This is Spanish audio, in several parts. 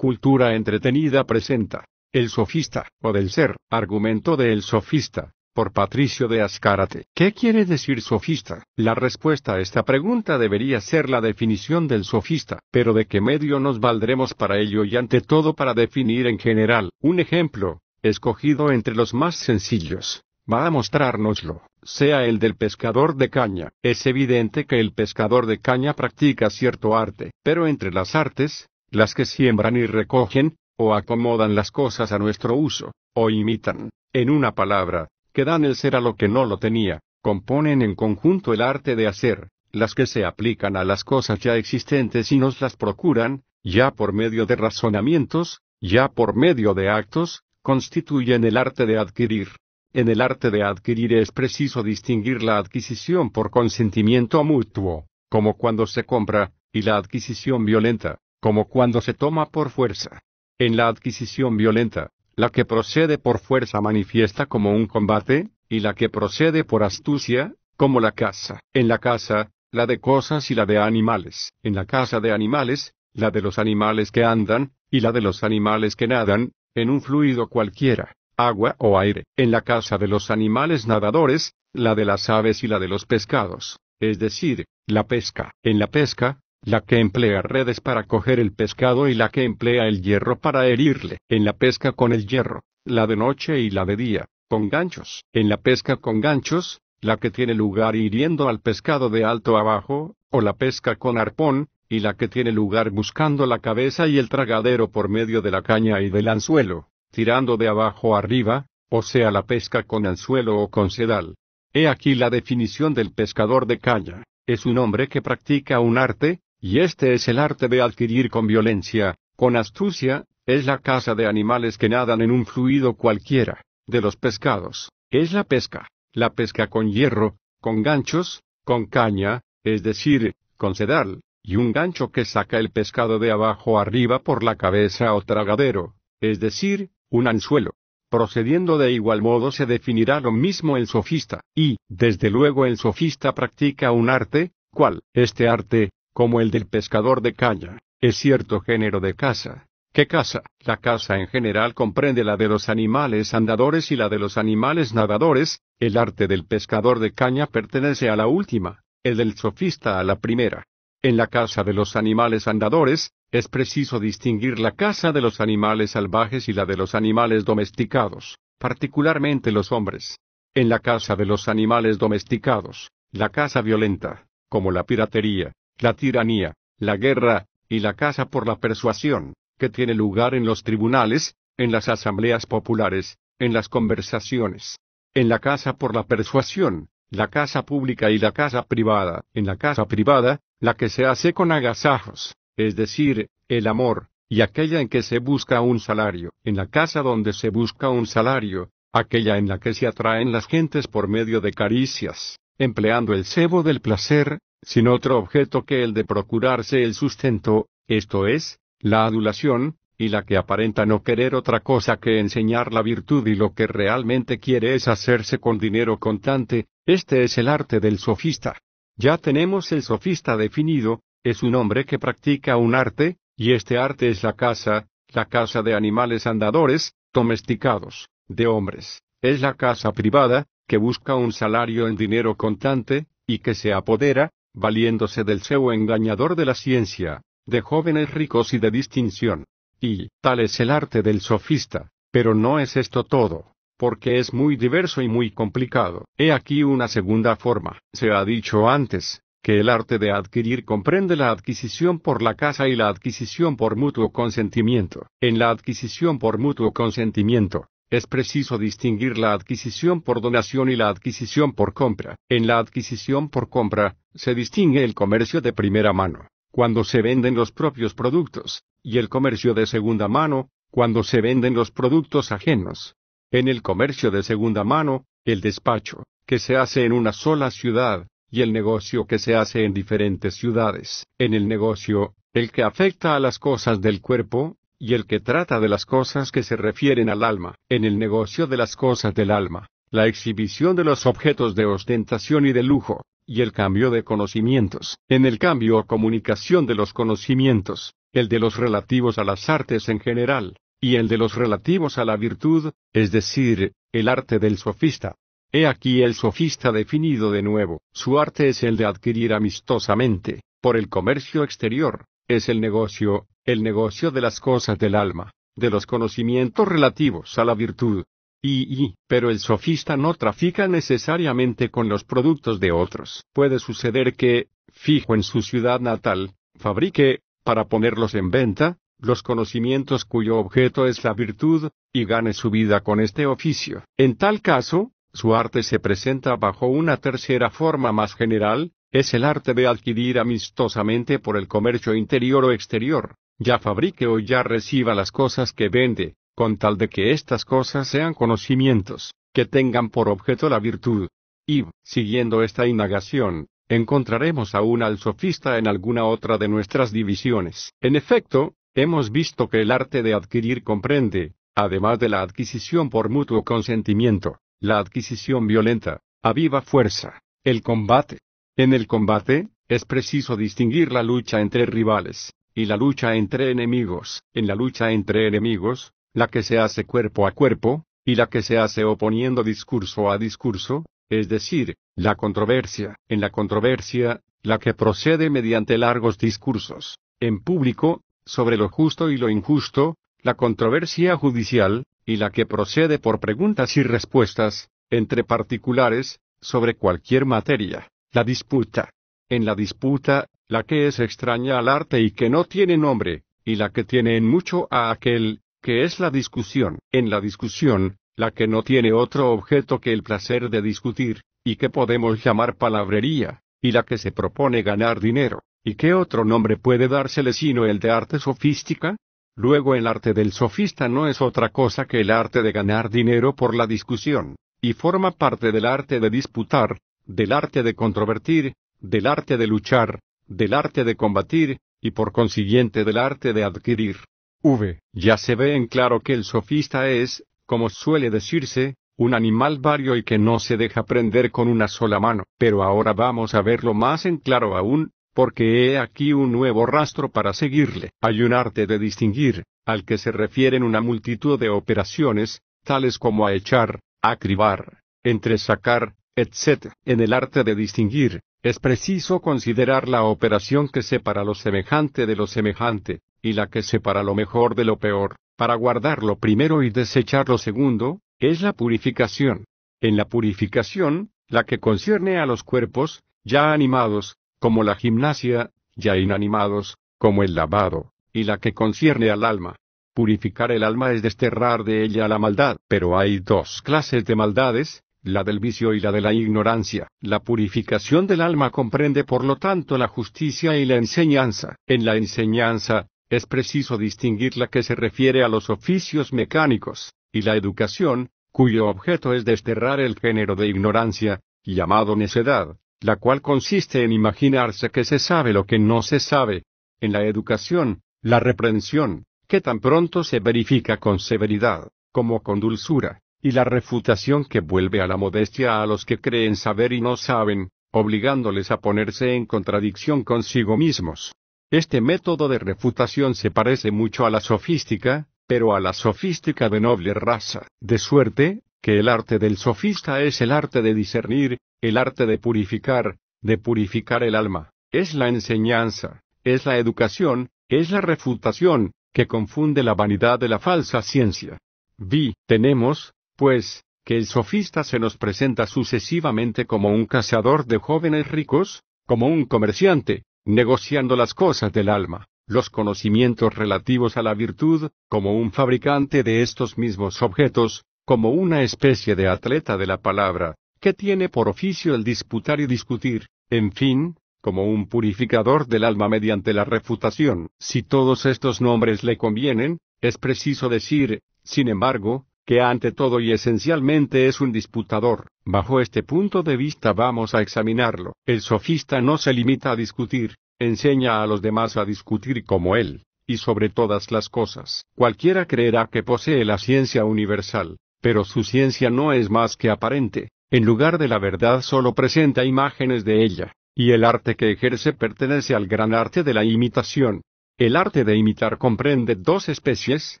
Cultura entretenida presenta. El sofista, o del ser, argumento de El sofista, por Patricio de Azcárate. ¿Qué quiere decir sofista? La respuesta a esta pregunta debería ser la definición del sofista, pero ¿de qué medio nos valdremos para ello y ante todo para definir en general? Un ejemplo, escogido entre los más sencillos, va a mostrárnoslo, sea el del pescador de caña. Es evidente que el pescador de caña practica cierto arte, pero entre las artes, las que siembran y recogen, o acomodan las cosas a nuestro uso, o imitan, en una palabra, que dan el ser a lo que no lo tenía, componen en conjunto el arte de hacer, las que se aplican a las cosas ya existentes y nos las procuran, ya por medio de razonamientos, ya por medio de actos, constituyen el arte de adquirir. En el arte de adquirir es preciso distinguir la adquisición por consentimiento mutuo, como cuando se compra, y la adquisición violenta, como cuando se toma por fuerza. En la adquisición violenta, la que procede por fuerza manifiesta como un combate, y la que procede por astucia, como la caza. En la caza, la de cosas y la de animales. En la caza de animales, la de los animales que andan, y la de los animales que nadan, en un fluido cualquiera, agua o aire. En la caza de los animales nadadores, la de las aves y la de los pescados, es decir, la pesca. En la pesca, la que emplea redes para coger el pescado y la que emplea el hierro para herirle, en la pesca con el hierro, la de noche y la de día, con ganchos, en la pesca con ganchos, la que tiene lugar hiriendo al pescado de alto abajo, o la pesca con arpón, y la que tiene lugar buscando la cabeza y el tragadero por medio de la caña y del anzuelo, tirando de abajo arriba, o sea la pesca con anzuelo o con sedal. He aquí la definición del pescador de caña, es un hombre que practica un arte, y este es el arte de adquirir con violencia, con astucia, es la caza de animales que nadan en un fluido cualquiera, de los pescados, es la pesca, la pesca con hierro, con ganchos, con caña, es decir, con sedal, y un gancho que saca el pescado de abajo arriba por la cabeza o tragadero, es decir, un anzuelo. Procediendo de igual modo se definirá lo mismo el sofista, y, desde luego el sofista practica un arte, ¿cuál? Este arte, como el del pescador de caña, es cierto género de caza. ¿Qué caza? La caza en general comprende la de los animales andadores y la de los animales nadadores, el arte del pescador de caña pertenece a la última, el del sofista a la primera. En la caza de los animales andadores, es preciso distinguir la caza de los animales salvajes y la de los animales domesticados, particularmente los hombres. En la caza de los animales domesticados, la caza violenta, como la piratería, la tiranía, la guerra, y la casa por la persuasión, que tiene lugar en los tribunales, en las asambleas populares, en las conversaciones, en la casa por la persuasión, la casa pública y la casa privada. En la casa privada, la que se hace con agasajos, es decir, el amor, y aquella en que se busca un salario. En la casa donde se busca un salario, aquella en la que se atraen las gentes por medio de caricias, empleando el cebo del placer, sin otro objeto que el de procurarse el sustento, esto es, la adulación, y la que aparenta no querer otra cosa que enseñar la virtud y lo que realmente quiere es hacerse con dinero contante, este es el arte del sofista. Ya tenemos el sofista definido, es un hombre que practica un arte, y este arte es la casa, la casa de animales andadores, domesticados, de hombres. Es la casa privada, que busca un salario en dinero contante, y que se apodera, valiéndose del seu engañador de la ciencia, de jóvenes ricos y de distinción. Y, tal es el arte del sofista, pero no es esto todo, porque es muy diverso y muy complicado. He aquí una segunda forma. Se ha dicho antes, que el arte de adquirir comprende la adquisición por la casa y la adquisición por mutuo consentimiento. En la adquisición por mutuo consentimiento, es preciso distinguir la adquisición por donación y la adquisición por compra. En la adquisición por compra, se distingue el comercio de primera mano, cuando se venden los propios productos, y el comercio de segunda mano, cuando se venden los productos ajenos. En el comercio de segunda mano, el despacho, que se hace en una sola ciudad, y el negocio que se hace en diferentes ciudades. En el negocio, el que afecta a las cosas del cuerpo, y el que trata de las cosas que se refieren al alma, en el negocio de las cosas del alma, la exhibición de los objetos de ostentación y de lujo, y el cambio de conocimientos, en el cambio o comunicación de los conocimientos, el de los relativos a las artes en general, y el de los relativos a la virtud, es decir, el arte del sofista. He aquí el sofista definido de nuevo, su arte es el de adquirir amistosamente, por el comercio exterior, es el negocio, el negocio de las cosas del alma, de los conocimientos relativos a la virtud. Y, y, pero el sofista no trafica necesariamente con los productos de otros. Puede suceder que, fijo en su ciudad natal, fabrique, para ponerlos en venta, los conocimientos cuyo objeto es la virtud, y gane su vida con este oficio. En tal caso, su arte se presenta bajo una tercera forma más general, es el arte de adquirir amistosamente por el comercio interior o exterior, ya fabrique o ya reciba las cosas que vende, con tal de que estas cosas sean conocimientos, que tengan por objeto la virtud. Y, siguiendo esta indagación, encontraremos aún al sofista en alguna otra de nuestras divisiones. En efecto, hemos visto que el arte de adquirir comprende, además de la adquisición por mutuo consentimiento, la adquisición violenta, a viva fuerza, el combate, en el combate, es preciso distinguir la lucha entre rivales, y la lucha entre enemigos. En la lucha entre enemigos, la que se hace cuerpo a cuerpo, y la que se hace oponiendo discurso a discurso, es decir, la controversia. En la controversia, la que procede mediante largos discursos, en público, sobre lo justo y lo injusto, la controversia judicial, y la que procede por preguntas y respuestas, entre particulares, sobre cualquier materia. La disputa. En la disputa, la que es extraña al arte y que no tiene nombre, y la que tiene en mucho a aquel, que es la discusión. En la discusión, la que no tiene otro objeto que el placer de discutir, y que podemos llamar palabrería, y la que se propone ganar dinero. ¿Y qué otro nombre puede dársele sino el de arte sofística? Luego el arte del sofista no es otra cosa que el arte de ganar dinero por la discusión, y forma parte del arte de disputar, del arte de controvertir, del arte de luchar, del arte de combatir, y por consiguiente del arte de adquirir. V. Ya se ve en claro que el sofista es, como suele decirse, un animal vario y que no se deja prender con una sola mano. Pero ahora vamos a verlo más en claro aún, porque he aquí un nuevo rastro para seguirle. Hay un arte de distinguir, al que se refieren una multitud de operaciones, tales como a echar, a acribar, entresacar, etc. En el arte de distinguir, es preciso considerar la operación que separa lo semejante de lo semejante, y la que separa lo mejor de lo peor, para guardar lo primero y desechar lo segundo, es la purificación. En la purificación, la que concierne a los cuerpos, ya animados, como la gimnasia, ya inanimados, como el lavado, y la que concierne al alma. Purificar el alma es desterrar de ella la maldad, pero hay dos clases de maldades, la del vicio y la de la ignorancia. La purificación del alma comprende por lo tanto la justicia y la enseñanza. En la enseñanza, es preciso distinguir la que se refiere a los oficios mecánicos, y la educación, cuyo objeto es desterrar el género de ignorancia, llamado necedad, la cual consiste en imaginarse que se sabe lo que no se sabe. En la educación, la reprensión, que tan pronto se verifica con severidad, como con dulzura, y la refutación que vuelve a la modestia a los que creen saber y no saben, obligándoles a ponerse en contradicción consigo mismos. Este método de refutación se parece mucho a la sofística, pero a la sofística de noble raza, de suerte, que el arte del sofista es el arte de discernir, el arte de purificar, de purificar el alma, es la enseñanza, es la educación, es la refutación, que confunde la vanidad de la falsa ciencia. Vi, tenemos, pues, que el sofista se nos presenta sucesivamente como un cazador de jóvenes ricos, como un comerciante, negociando las cosas del alma, los conocimientos relativos a la virtud, como un fabricante de estos mismos objetos, como una especie de atleta de la palabra, que tiene por oficio el disputar y discutir, en fin, como un purificador del alma mediante la refutación. Si todos estos nombres le convienen, es preciso decir, sin embargo, que ante todo y esencialmente es un disputador. Bajo este punto de vista vamos a examinarlo. El sofista no se limita a discutir, enseña a los demás a discutir como él, y sobre todas las cosas. Cualquiera creerá que posee la ciencia universal, pero su ciencia no es más que aparente. En lugar de la verdad solo presenta imágenes de ella, y el arte que ejerce pertenece al gran arte de la imitación. El arte de imitar comprende dos especies,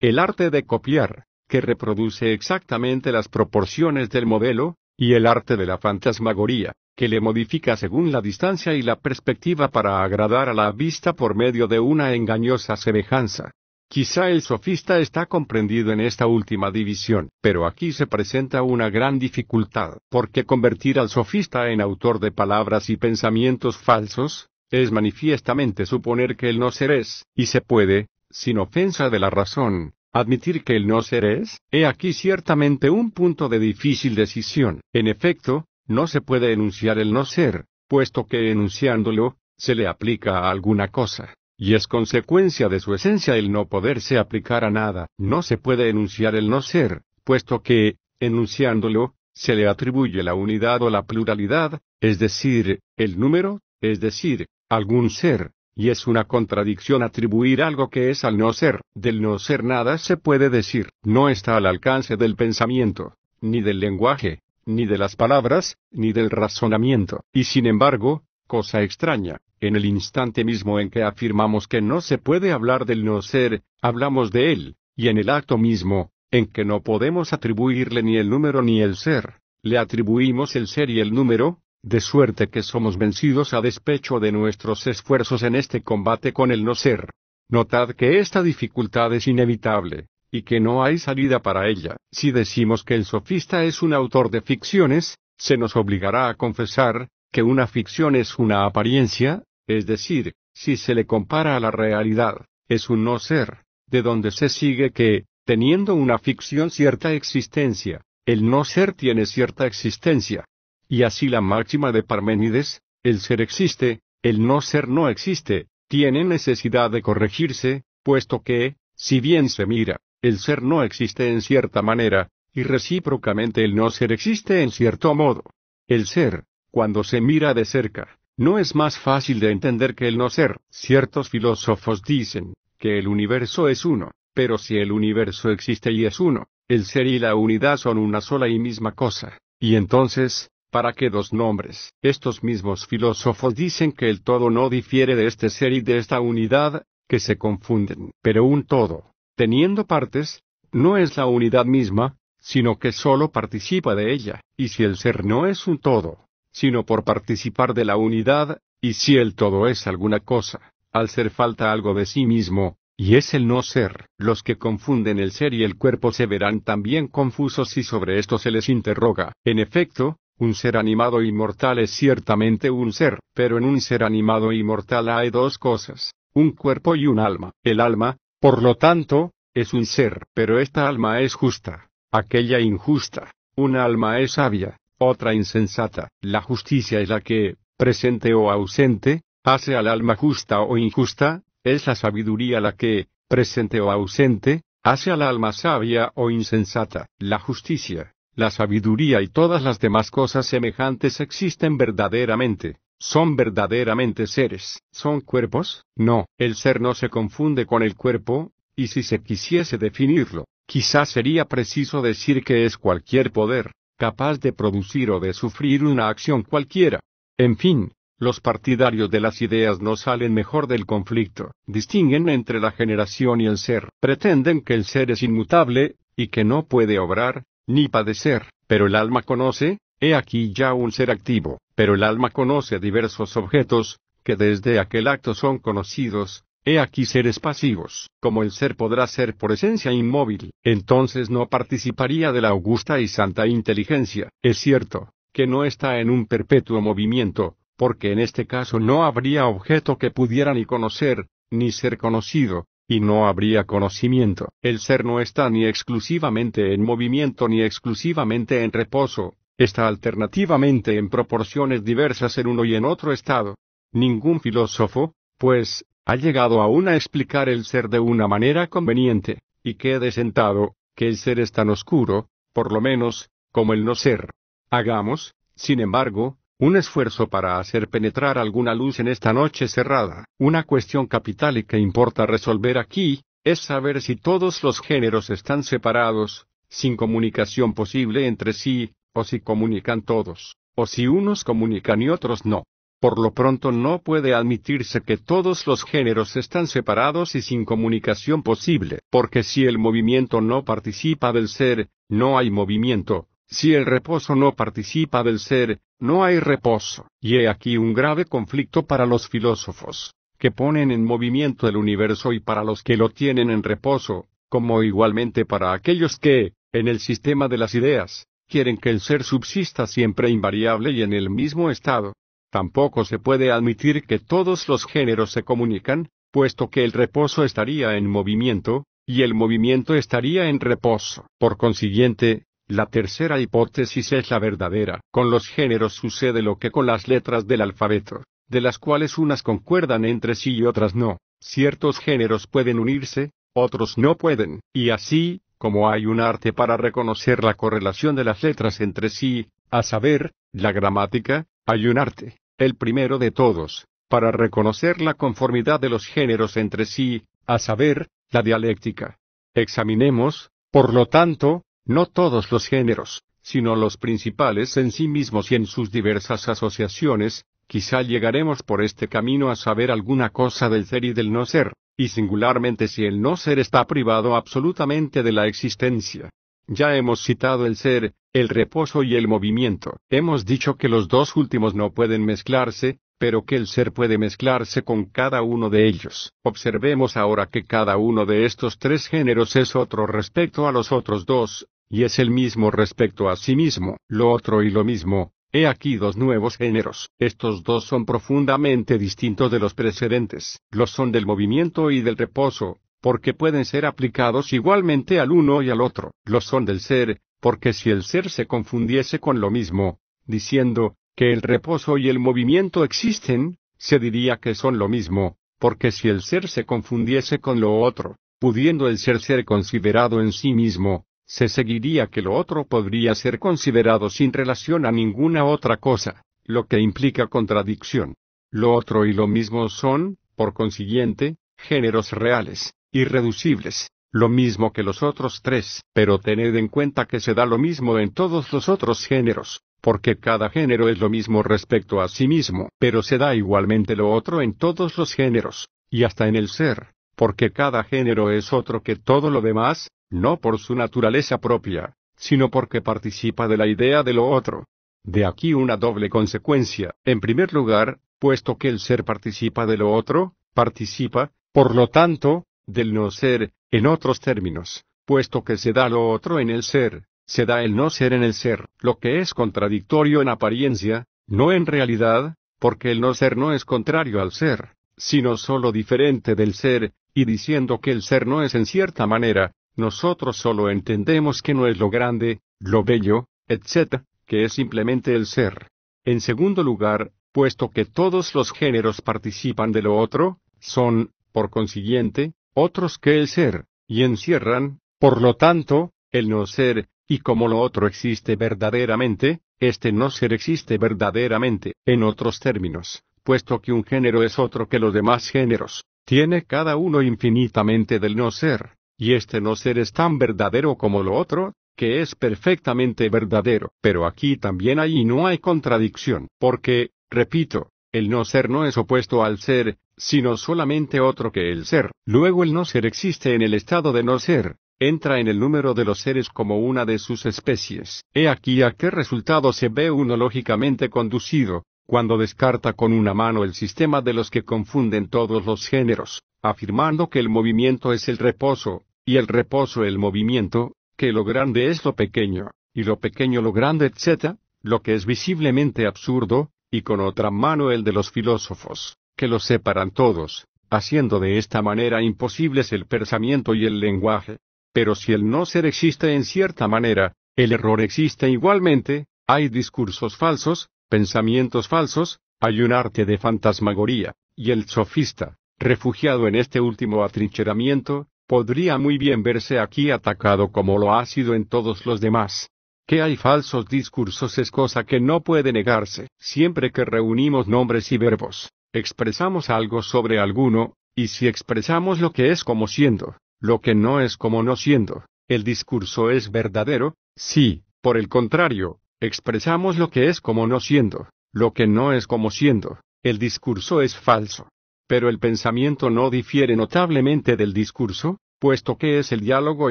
el arte de copiar, que reproduce exactamente las proporciones del modelo, y el arte de la fantasmagoría, que le modifica según la distancia y la perspectiva para agradar a la vista por medio de una engañosa semejanza. Quizá el sofista está comprendido en esta última división, pero aquí se presenta una gran dificultad, porque convertir al sofista en autor de palabras y pensamientos falsos, es manifiestamente suponer que él no ser es, y se puede, sin ofensa de la razón, Admitir que el no ser es, he aquí ciertamente un punto de difícil decisión. En efecto, no se puede enunciar el no ser, puesto que enunciándolo, se le aplica a alguna cosa, y es consecuencia de su esencia el no poderse aplicar a nada. No se puede enunciar el no ser, puesto que, enunciándolo, se le atribuye la unidad o la pluralidad, es decir, el número, es decir, algún ser, y es una contradicción atribuir algo que es al no ser, del no ser nada se puede decir, no está al alcance del pensamiento, ni del lenguaje, ni de las palabras, ni del razonamiento. Y sin embargo, cosa extraña, en el instante mismo en que afirmamos que no se puede hablar del no ser, hablamos de él, y en el acto mismo, en que no podemos atribuirle ni el número ni el ser, le atribuimos el ser y el número, de suerte que somos vencidos a despecho de nuestros esfuerzos en este combate con el no ser. Notad que esta dificultad es inevitable, y que no hay salida para ella. Si decimos que el sofista es un autor de ficciones, se nos obligará a confesar, que una ficción es una apariencia, es decir, si se le compara a la realidad, es un no ser, de donde se sigue que, teniendo una ficción cierta existencia, el no ser tiene cierta existencia. Y así la máxima de Parménides, el ser existe, el no ser no existe, tiene necesidad de corregirse, puesto que, si bien se mira, el ser no existe en cierta manera, y recíprocamente el no ser existe en cierto modo. El ser, cuando se mira de cerca, no es más fácil de entender que el no ser. Ciertos filósofos dicen, que el universo es uno, pero si el universo existe y es uno, el ser y la unidad son una sola y misma cosa, y entonces, ¿Para qué dos nombres? Estos mismos filósofos dicen que el todo no difiere de este ser y de esta unidad, que se confunden. Pero un todo, teniendo partes, no es la unidad misma, sino que sólo participa de ella, y si el ser no es un todo, sino por participar de la unidad, y si el todo es alguna cosa, al ser falta algo de sí mismo, y es el no ser. Los que confunden el ser y el cuerpo se verán también confusos si sobre esto se les interroga. En efecto, un ser animado inmortal es ciertamente un ser, pero en un ser animado inmortal hay dos cosas, un cuerpo y un alma. El alma, por lo tanto, es un ser, pero esta alma es justa, aquella injusta. Una alma es sabia, otra insensata. La justicia es la que, presente o ausente, hace al alma justa o injusta, es la sabiduría la que, presente o ausente, hace al alma sabia o insensata. La justicia, la sabiduría y todas las demás cosas semejantes existen verdaderamente. Son verdaderamente seres. ¿Son cuerpos? No, el ser no se confunde con el cuerpo, y si se quisiese definirlo, quizás sería preciso decir que es cualquier poder, capaz de producir o de sufrir una acción cualquiera. En fin, los partidarios de las ideas no salen mejor del conflicto, distinguen entre la generación y el ser, pretenden que el ser es inmutable, y que no puede obrar, ni padecer, pero el alma conoce, he aquí ya un ser activo, pero el alma conoce diversos objetos, que desde aquel acto son conocidos, he aquí seres pasivos, como el ser podrá ser por esencia inmóvil, entonces no participaría de la augusta y santa inteligencia, es cierto, que no está en un perpetuo movimiento, porque en este caso no habría objeto que pudiera ni conocer, ni ser conocido, y no habría conocimiento. El ser no está ni exclusivamente en movimiento ni exclusivamente en reposo, está alternativamente en proporciones diversas en uno y en otro estado. Ningún filósofo, pues, ha llegado aún a explicar el ser de una manera conveniente, y quede sentado, que el ser es tan oscuro, por lo menos, como el no ser. Hagamos, sin embargo, un esfuerzo para hacer penetrar alguna luz en esta noche cerrada. Una cuestión capital y que importa resolver aquí, es saber si todos los géneros están separados, sin comunicación posible entre sí, o si comunican todos, o si unos comunican y otros no. Por lo pronto no puede admitirse que todos los géneros están separados y sin comunicación posible, porque si el movimiento no participa del ser, no hay movimiento, si el reposo no participa del ser, no hay reposo. Y he aquí un grave conflicto para los filósofos, que ponen en movimiento el universo y para los que lo tienen en reposo, como igualmente para aquellos que, en el sistema de las ideas, quieren que el ser subsista siempre invariable y en el mismo estado. Tampoco se puede admitir que todos los géneros se comunican, puesto que el reposo estaría en movimiento, y el movimiento estaría en reposo. Por consiguiente, la tercera hipótesis es la verdadera. Con los géneros sucede lo que con las letras del alfabeto, de las cuales unas concuerdan entre sí y otras no. Ciertos géneros pueden unirse, otros no pueden, y así, como hay un arte para reconocer la correlación de las letras entre sí, a saber, la gramática, hay un arte, el primero de todos, para reconocer la conformidad de los géneros entre sí, a saber, la dialéctica. Examinemos, por lo tanto, no todos los géneros, sino los principales en sí mismos y en sus diversas asociaciones, quizá llegaremos por este camino a saber alguna cosa del ser y del no ser, y singularmente si el no ser está privado absolutamente de la existencia. Ya hemos citado el ser, el reposo y el movimiento. Hemos dicho que los dos últimos no pueden mezclarse, pero que el ser puede mezclarse con cada uno de ellos. Observemos ahora que cada uno de estos tres géneros es otro respecto a los otros dos, y es el mismo respecto a sí mismo, lo otro y lo mismo. He aquí dos nuevos géneros. Estos dos son profundamente distintos de los precedentes. Los son del movimiento y del reposo, porque pueden ser aplicados igualmente al uno y al otro. Los son del ser, porque si el ser se confundiese con lo mismo, diciendo, que el reposo y el movimiento existen, se diría que son lo mismo, porque si el ser se confundiese con lo otro, pudiendo el ser ser considerado en sí mismo, se seguiría que lo otro podría ser considerado sin relación a ninguna otra cosa, lo que implica contradicción. Lo otro y lo mismo son, por consiguiente, géneros reales, irreducibles, lo mismo que los otros tres, pero tened en cuenta que se da lo mismo en todos los otros géneros, porque cada género es lo mismo respecto a sí mismo, pero se da igualmente lo otro en todos los géneros, y hasta en el ser, porque cada género es otro que todo lo demás, no por su naturaleza propia, sino porque participa de la idea de lo otro. De aquí una doble consecuencia, en primer lugar, puesto que el ser participa de lo otro, participa, por lo tanto, del no ser, en otros términos, puesto que se da lo otro en el ser, se da el no ser en el ser, lo que es contradictorio en apariencia, no en realidad, porque el no ser no es contrario al ser, sino sólo diferente del ser, y diciendo que el ser no es en cierta manera, nosotros sólo entendemos que no es lo grande, lo bello, etc., que es simplemente el ser. En segundo lugar, puesto que todos los géneros participan de lo otro, son, por consiguiente, otros que el ser, y encierran, por lo tanto, el no ser, y como lo otro existe verdaderamente, este no ser existe verdaderamente, en otros términos, puesto que un género es otro que los demás géneros, tiene cada uno infinitamente del no ser, y este no ser es tan verdadero como lo otro, que es perfectamente verdadero. Pero aquí también hay no hay contradicción, porque, repito, el no ser no es opuesto al ser, sino solamente otro que el ser. Luego el no ser existe en el estado de no ser, entra en el número de los seres como una de sus especies. He aquí a qué resultado se ve uno lógicamente conducido, cuando descarta con una mano el sistema de los que confunden todos los géneros, afirmando que el movimiento es el reposo, y el reposo el movimiento, que lo grande es lo pequeño, y lo pequeño lo grande, etc., lo que es visiblemente absurdo, y con otra mano el de los filósofos, que los separan todos, haciendo de esta manera imposibles el pensamiento y el lenguaje. Pero si el no ser existe en cierta manera, el error existe igualmente, hay discursos falsos, pensamientos falsos, hay un arte de fantasmagoría, y el sofista, refugiado en este último atrincheramiento, podría muy bien verse aquí atacado como lo ha sido en todos los demás. Que hay falsos discursos es cosa que no puede negarse, siempre que reunimos nombres y verbos, expresamos algo sobre alguno, y si expresamos lo que es como siendo, lo que no es como no siendo. El discurso es verdadero, si, por el contrario, expresamos lo que es como no siendo, lo que no es como siendo, el discurso es falso. Pero el pensamiento no difiere notablemente del discurso, puesto que es el diálogo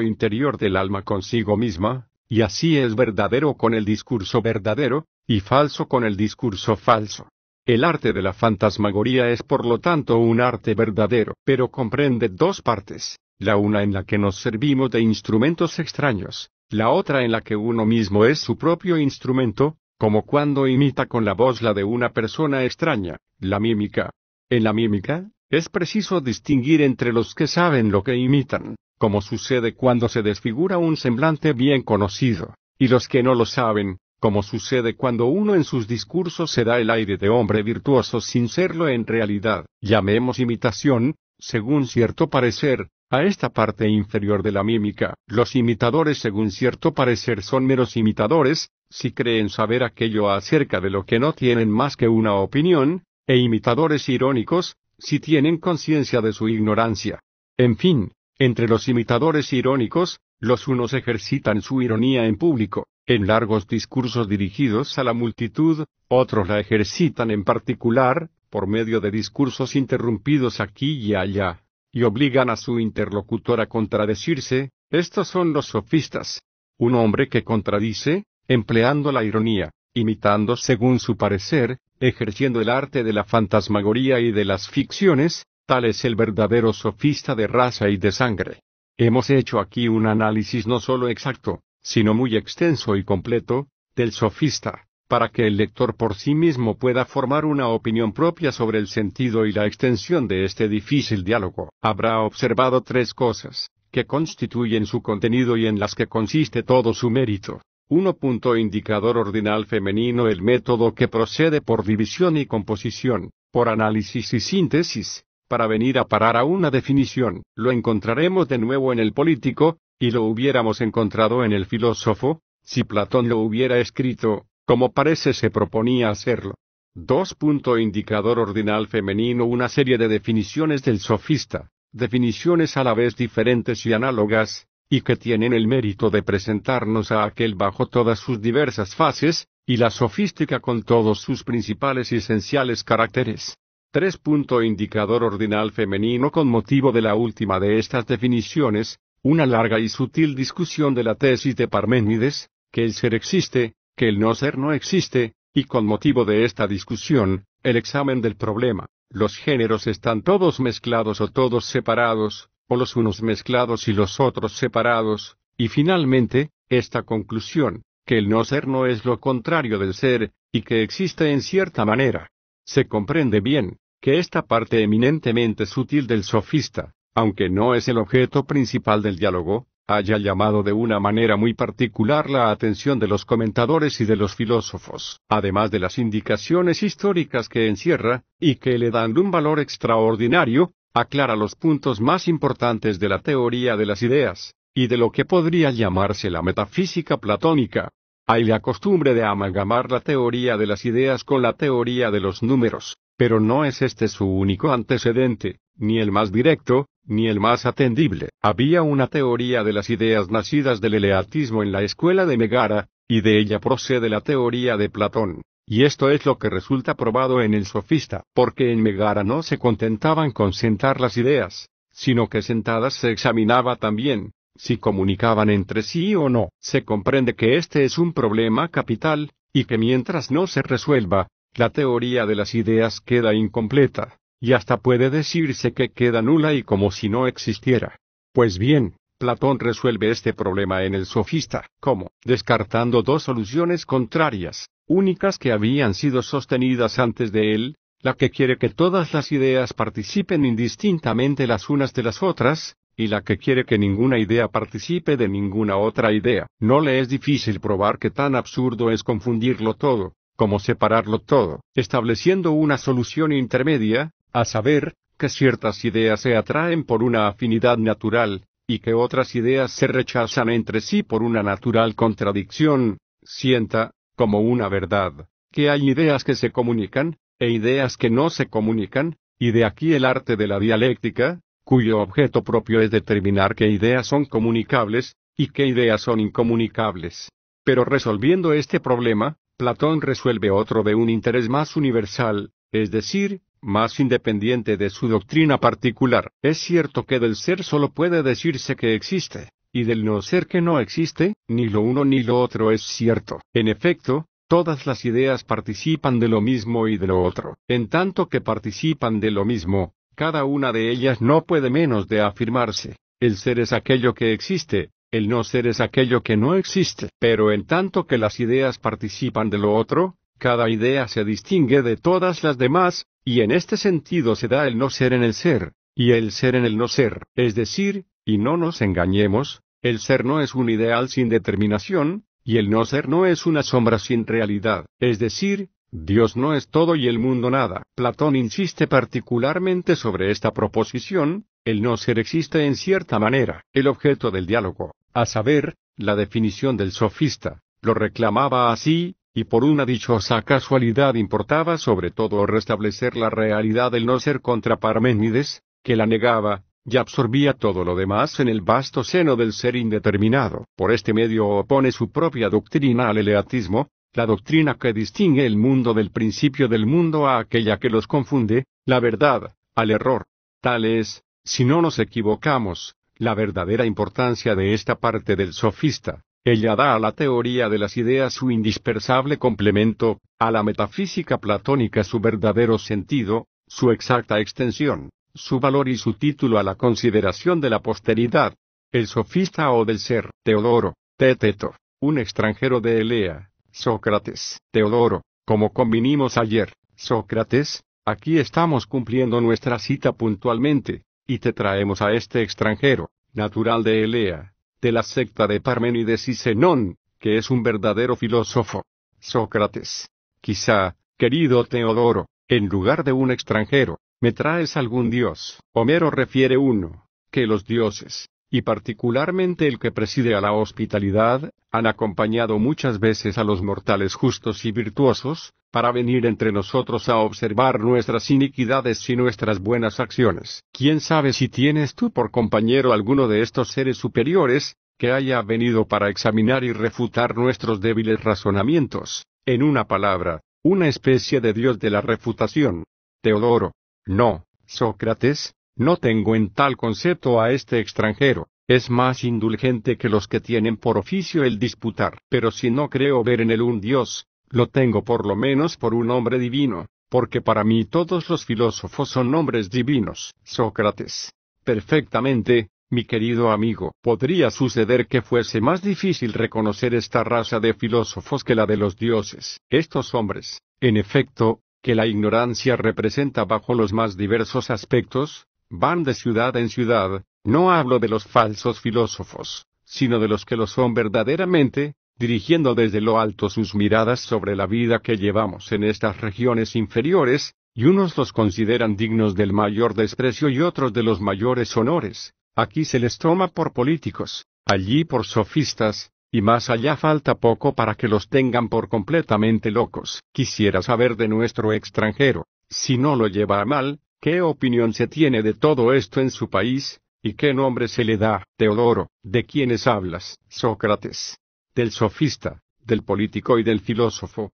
interior del alma consigo misma, y así es verdadero con el discurso verdadero, y falso con el discurso falso. El arte de la fantasmagoría es por lo tanto un arte verdadero, pero comprende dos partes, la una en la que nos servimos de instrumentos extraños, la otra en la que uno mismo es su propio instrumento, como cuando imita con la voz la de una persona extraña, la mímica. En la mímica, es preciso distinguir entre los que saben lo que imitan, como sucede cuando se desfigura un semblante bien conocido, y los que no lo saben, como sucede cuando uno en sus discursos se da el aire de hombre virtuoso sin serlo en realidad. Llamemos imitación, según cierto parecer, a esta parte inferior de la mímica, los imitadores según cierto parecer son meros imitadores, si creen saber aquello acerca de lo que no tienen más que una opinión, e imitadores irónicos, si tienen conciencia de su ignorancia. En fin, entre los imitadores irónicos, los unos ejercitan su ironía en público, en largos discursos dirigidos a la multitud, otros la ejercitan en particular, por medio de discursos interrumpidos aquí y allá y obligan a su interlocutor a contradecirse, estos son los sofistas. Un hombre que contradice, empleando la ironía, imitando según su parecer, ejerciendo el arte de la fantasmagoría y de las ficciones, tal es el verdadero sofista de raza y de sangre. Hemos hecho aquí un análisis no solo exacto, sino muy extenso y completo, del sofista para que el lector por sí mismo pueda formar una opinión propia sobre el sentido y la extensión de este difícil diálogo, habrá observado tres cosas, que constituyen su contenido y en las que consiste todo su mérito. 1. Indicador ordinal femenino El método que procede por división y composición, por análisis y síntesis, para venir a parar a una definición, lo encontraremos de nuevo en el político, y lo hubiéramos encontrado en el filósofo, si Platón lo hubiera escrito, como parece se proponía hacerlo. 2. Indicador ordinal femenino Una serie de definiciones del sofista, definiciones a la vez diferentes y análogas, y que tienen el mérito de presentarnos a aquel bajo todas sus diversas fases, y la sofística con todos sus principales y esenciales caracteres. 3. Indicador ordinal femenino Con motivo de la última de estas definiciones, una larga y sutil discusión de la tesis de Parménides, que el ser existe, que el no ser no existe, y con motivo de esta discusión, el examen del problema, los géneros están todos mezclados o todos separados, o los unos mezclados y los otros separados, y finalmente, esta conclusión, que el no ser no es lo contrario del ser, y que existe en cierta manera. Se comprende bien, que esta parte eminentemente sutil del sofista, aunque no es el objeto principal del diálogo, haya llamado de una manera muy particular la atención de los comentadores y de los filósofos, además de las indicaciones históricas que encierra, y que le dan un valor extraordinario, aclara los puntos más importantes de la teoría de las ideas, y de lo que podría llamarse la metafísica platónica. Hay la costumbre de amalgamar la teoría de las ideas con la teoría de los números, pero no es este su único antecedente, ni el más directo, ni el más atendible. Había una teoría de las ideas nacidas del eleatismo en la escuela de Megara, y de ella procede la teoría de Platón. Y esto es lo que resulta probado en el sofista, porque en Megara no se contentaban con sentar las ideas, sino que sentadas se examinaba también, si comunicaban entre sí o no. Se comprende que este es un problema capital, y que mientras no se resuelva, la teoría de las ideas queda incompleta y hasta puede decirse que queda nula y como si no existiera. Pues bien, Platón resuelve este problema en el sofista, como, descartando dos soluciones contrarias, únicas que habían sido sostenidas antes de él, la que quiere que todas las ideas participen indistintamente las unas de las otras, y la que quiere que ninguna idea participe de ninguna otra idea. No le es difícil probar que tan absurdo es confundirlo todo, como separarlo todo, estableciendo una solución intermedia, a saber, que ciertas ideas se atraen por una afinidad natural, y que otras ideas se rechazan entre sí por una natural contradicción, sienta, como una verdad, que hay ideas que se comunican, e ideas que no se comunican, y de aquí el arte de la dialéctica, cuyo objeto propio es determinar qué ideas son comunicables, y qué ideas son incomunicables. Pero resolviendo este problema, Platón resuelve otro de un interés más universal, es decir, más independiente de su doctrina particular. Es cierto que del ser solo puede decirse que existe, y del no ser que no existe, ni lo uno ni lo otro es cierto. En efecto, todas las ideas participan de lo mismo y de lo otro. En tanto que participan de lo mismo, cada una de ellas no puede menos de afirmarse. El ser es aquello que existe, el no ser es aquello que no existe. Pero en tanto que las ideas participan de lo otro, cada idea se distingue de todas las demás, y en este sentido se da el no ser en el ser, y el ser en el no ser, es decir, y no nos engañemos, el ser no es un ideal sin determinación, y el no ser no es una sombra sin realidad, es decir, Dios no es todo y el mundo nada. Platón insiste particularmente sobre esta proposición, el no ser existe en cierta manera, el objeto del diálogo, a saber, la definición del sofista, lo reclamaba así, y por una dichosa casualidad importaba sobre todo restablecer la realidad del no ser contra Parménides, que la negaba, y absorbía todo lo demás en el vasto seno del ser indeterminado. Por este medio opone su propia doctrina al eleatismo, la doctrina que distingue el mundo del principio del mundo a aquella que los confunde, la verdad, al error. Tal es, si no nos equivocamos, la verdadera importancia de esta parte del sofista. Ella da a la teoría de las ideas su indispensable complemento, a la metafísica platónica su verdadero sentido, su exacta extensión, su valor y su título a la consideración de la posteridad. El sofista o del ser, Teodoro, Teteto, un extranjero de Elea, Sócrates, Teodoro, como convinimos ayer, Sócrates, aquí estamos cumpliendo nuestra cita puntualmente, y te traemos a este extranjero, natural de Elea, de la secta de Parménides y Zenón, que es un verdadero filósofo. Sócrates. Quizá, querido Teodoro, en lugar de un extranjero, me traes algún dios. Homero refiere uno, que los dioses, y particularmente el que preside a la hospitalidad, han acompañado muchas veces a los mortales justos y virtuosos, para venir entre nosotros a observar nuestras iniquidades y nuestras buenas acciones. ¿Quién sabe si tienes tú por compañero alguno de estos seres superiores, que haya venido para examinar y refutar nuestros débiles razonamientos? En una palabra, una especie de Dios de la refutación. Teodoro. No, Sócrates, no tengo en tal concepto a este extranjero es más indulgente que los que tienen por oficio el disputar. Pero si no creo ver en él un Dios, lo tengo por lo menos por un hombre divino, porque para mí todos los filósofos son hombres divinos. Sócrates. Perfectamente, mi querido amigo, podría suceder que fuese más difícil reconocer esta raza de filósofos que la de los dioses. Estos hombres, en efecto, que la ignorancia representa bajo los más diversos aspectos, van de ciudad en ciudad, no hablo de los falsos filósofos, sino de los que lo son verdaderamente, dirigiendo desde lo alto sus miradas sobre la vida que llevamos en estas regiones inferiores, y unos los consideran dignos del mayor desprecio y otros de los mayores honores. Aquí se les toma por políticos, allí por sofistas, y más allá falta poco para que los tengan por completamente locos. Quisiera saber de nuestro extranjero, si no lo lleva a mal, qué opinión se tiene de todo esto en su país, ¿Y qué nombre se le da, Teodoro? ¿De quiénes hablas, Sócrates? Del sofista, del político y del filósofo.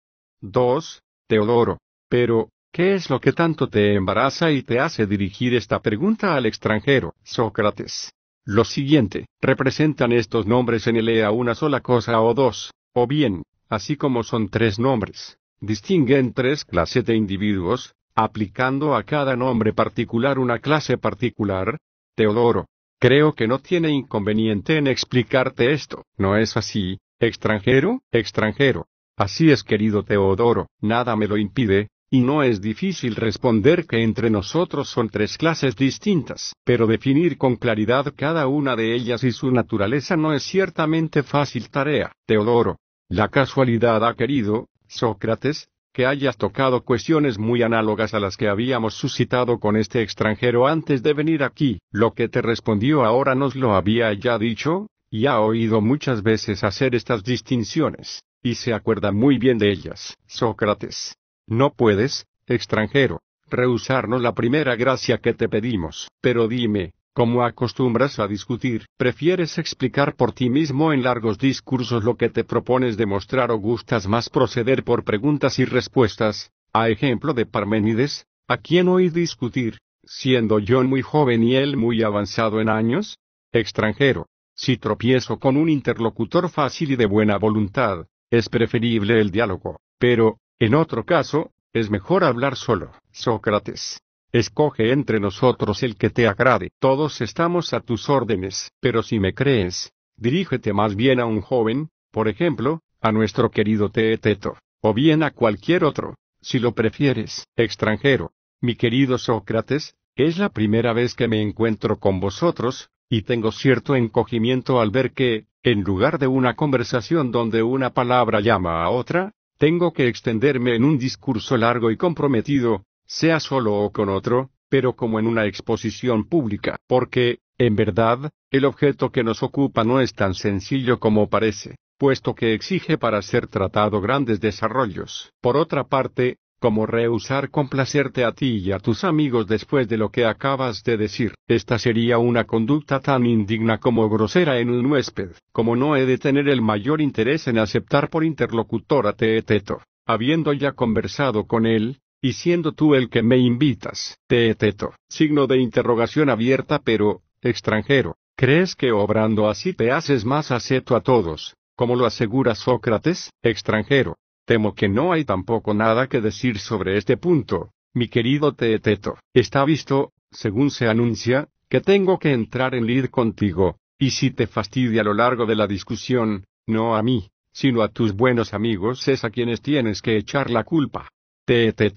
2. Teodoro. Pero, ¿qué es lo que tanto te embaraza y te hace dirigir esta pregunta al extranjero, Sócrates? Lo siguiente, ¿representan estos nombres en el e a una sola cosa o dos? O bien, así como son tres nombres, distinguen tres clases de individuos, aplicando a cada nombre particular una clase particular, Teodoro. Creo que no tiene inconveniente en explicarte esto, ¿no es así, extranjero, extranjero? Así es, querido Teodoro, nada me lo impide, y no es difícil responder que entre nosotros son tres clases distintas, pero definir con claridad cada una de ellas y su naturaleza no es ciertamente fácil tarea, Teodoro. La casualidad ha querido, Sócrates, que hayas tocado cuestiones muy análogas a las que habíamos suscitado con este extranjero antes de venir aquí. Lo que te respondió ahora nos lo había ya dicho, y ha oído muchas veces hacer estas distinciones, y se acuerda muy bien de ellas. Sócrates. No puedes, extranjero, rehusarnos la primera gracia que te pedimos. Pero dime, como acostumbras a discutir, prefieres explicar por ti mismo en largos discursos lo que te propones demostrar o gustas más proceder por preguntas y respuestas, a ejemplo de Parménides, a quien oí discutir, siendo yo muy joven y él muy avanzado en años, extranjero. Si tropiezo con un interlocutor fácil y de buena voluntad, es preferible el diálogo, pero, en otro caso, es mejor hablar solo. Sócrates, Escoge entre nosotros el que te agrade. Todos estamos a tus órdenes. Pero si me crees, dirígete más bien a un joven, por ejemplo, a nuestro querido Teeteto, o bien a cualquier otro, si lo prefieres. Extranjero. Mi querido Sócrates, es la primera vez que me encuentro con vosotros, y tengo cierto encogimiento al ver que, en lugar de una conversación donde una palabra llama a otra, tengo que extenderme en un discurso largo y comprometido, sea solo o con otro, pero como en una exposición pública, porque, en verdad, el objeto que nos ocupa no es tan sencillo como parece, puesto que exige para ser tratado grandes desarrollos. Por otra parte, como rehusar complacerte a ti y a tus amigos después de lo que acabas de decir. Esta sería una conducta tan indigna como grosera en un huésped, como no he de tener el mayor interés en aceptar por interlocutor a Teeteto. Habiendo ya conversado con él, y siendo tú el que me invitas, Teeteto, signo de interrogación abierta pero, extranjero, ¿crees que obrando así te haces más aceto a todos, como lo asegura Sócrates, extranjero? Temo que no hay tampoco nada que decir sobre este punto, mi querido Teeteto. Está visto, según se anuncia, que tengo que entrar en lid contigo, y si te fastidia a lo largo de la discusión, no a mí, sino a tus buenos amigos es a quienes tienes que echar la culpa. Este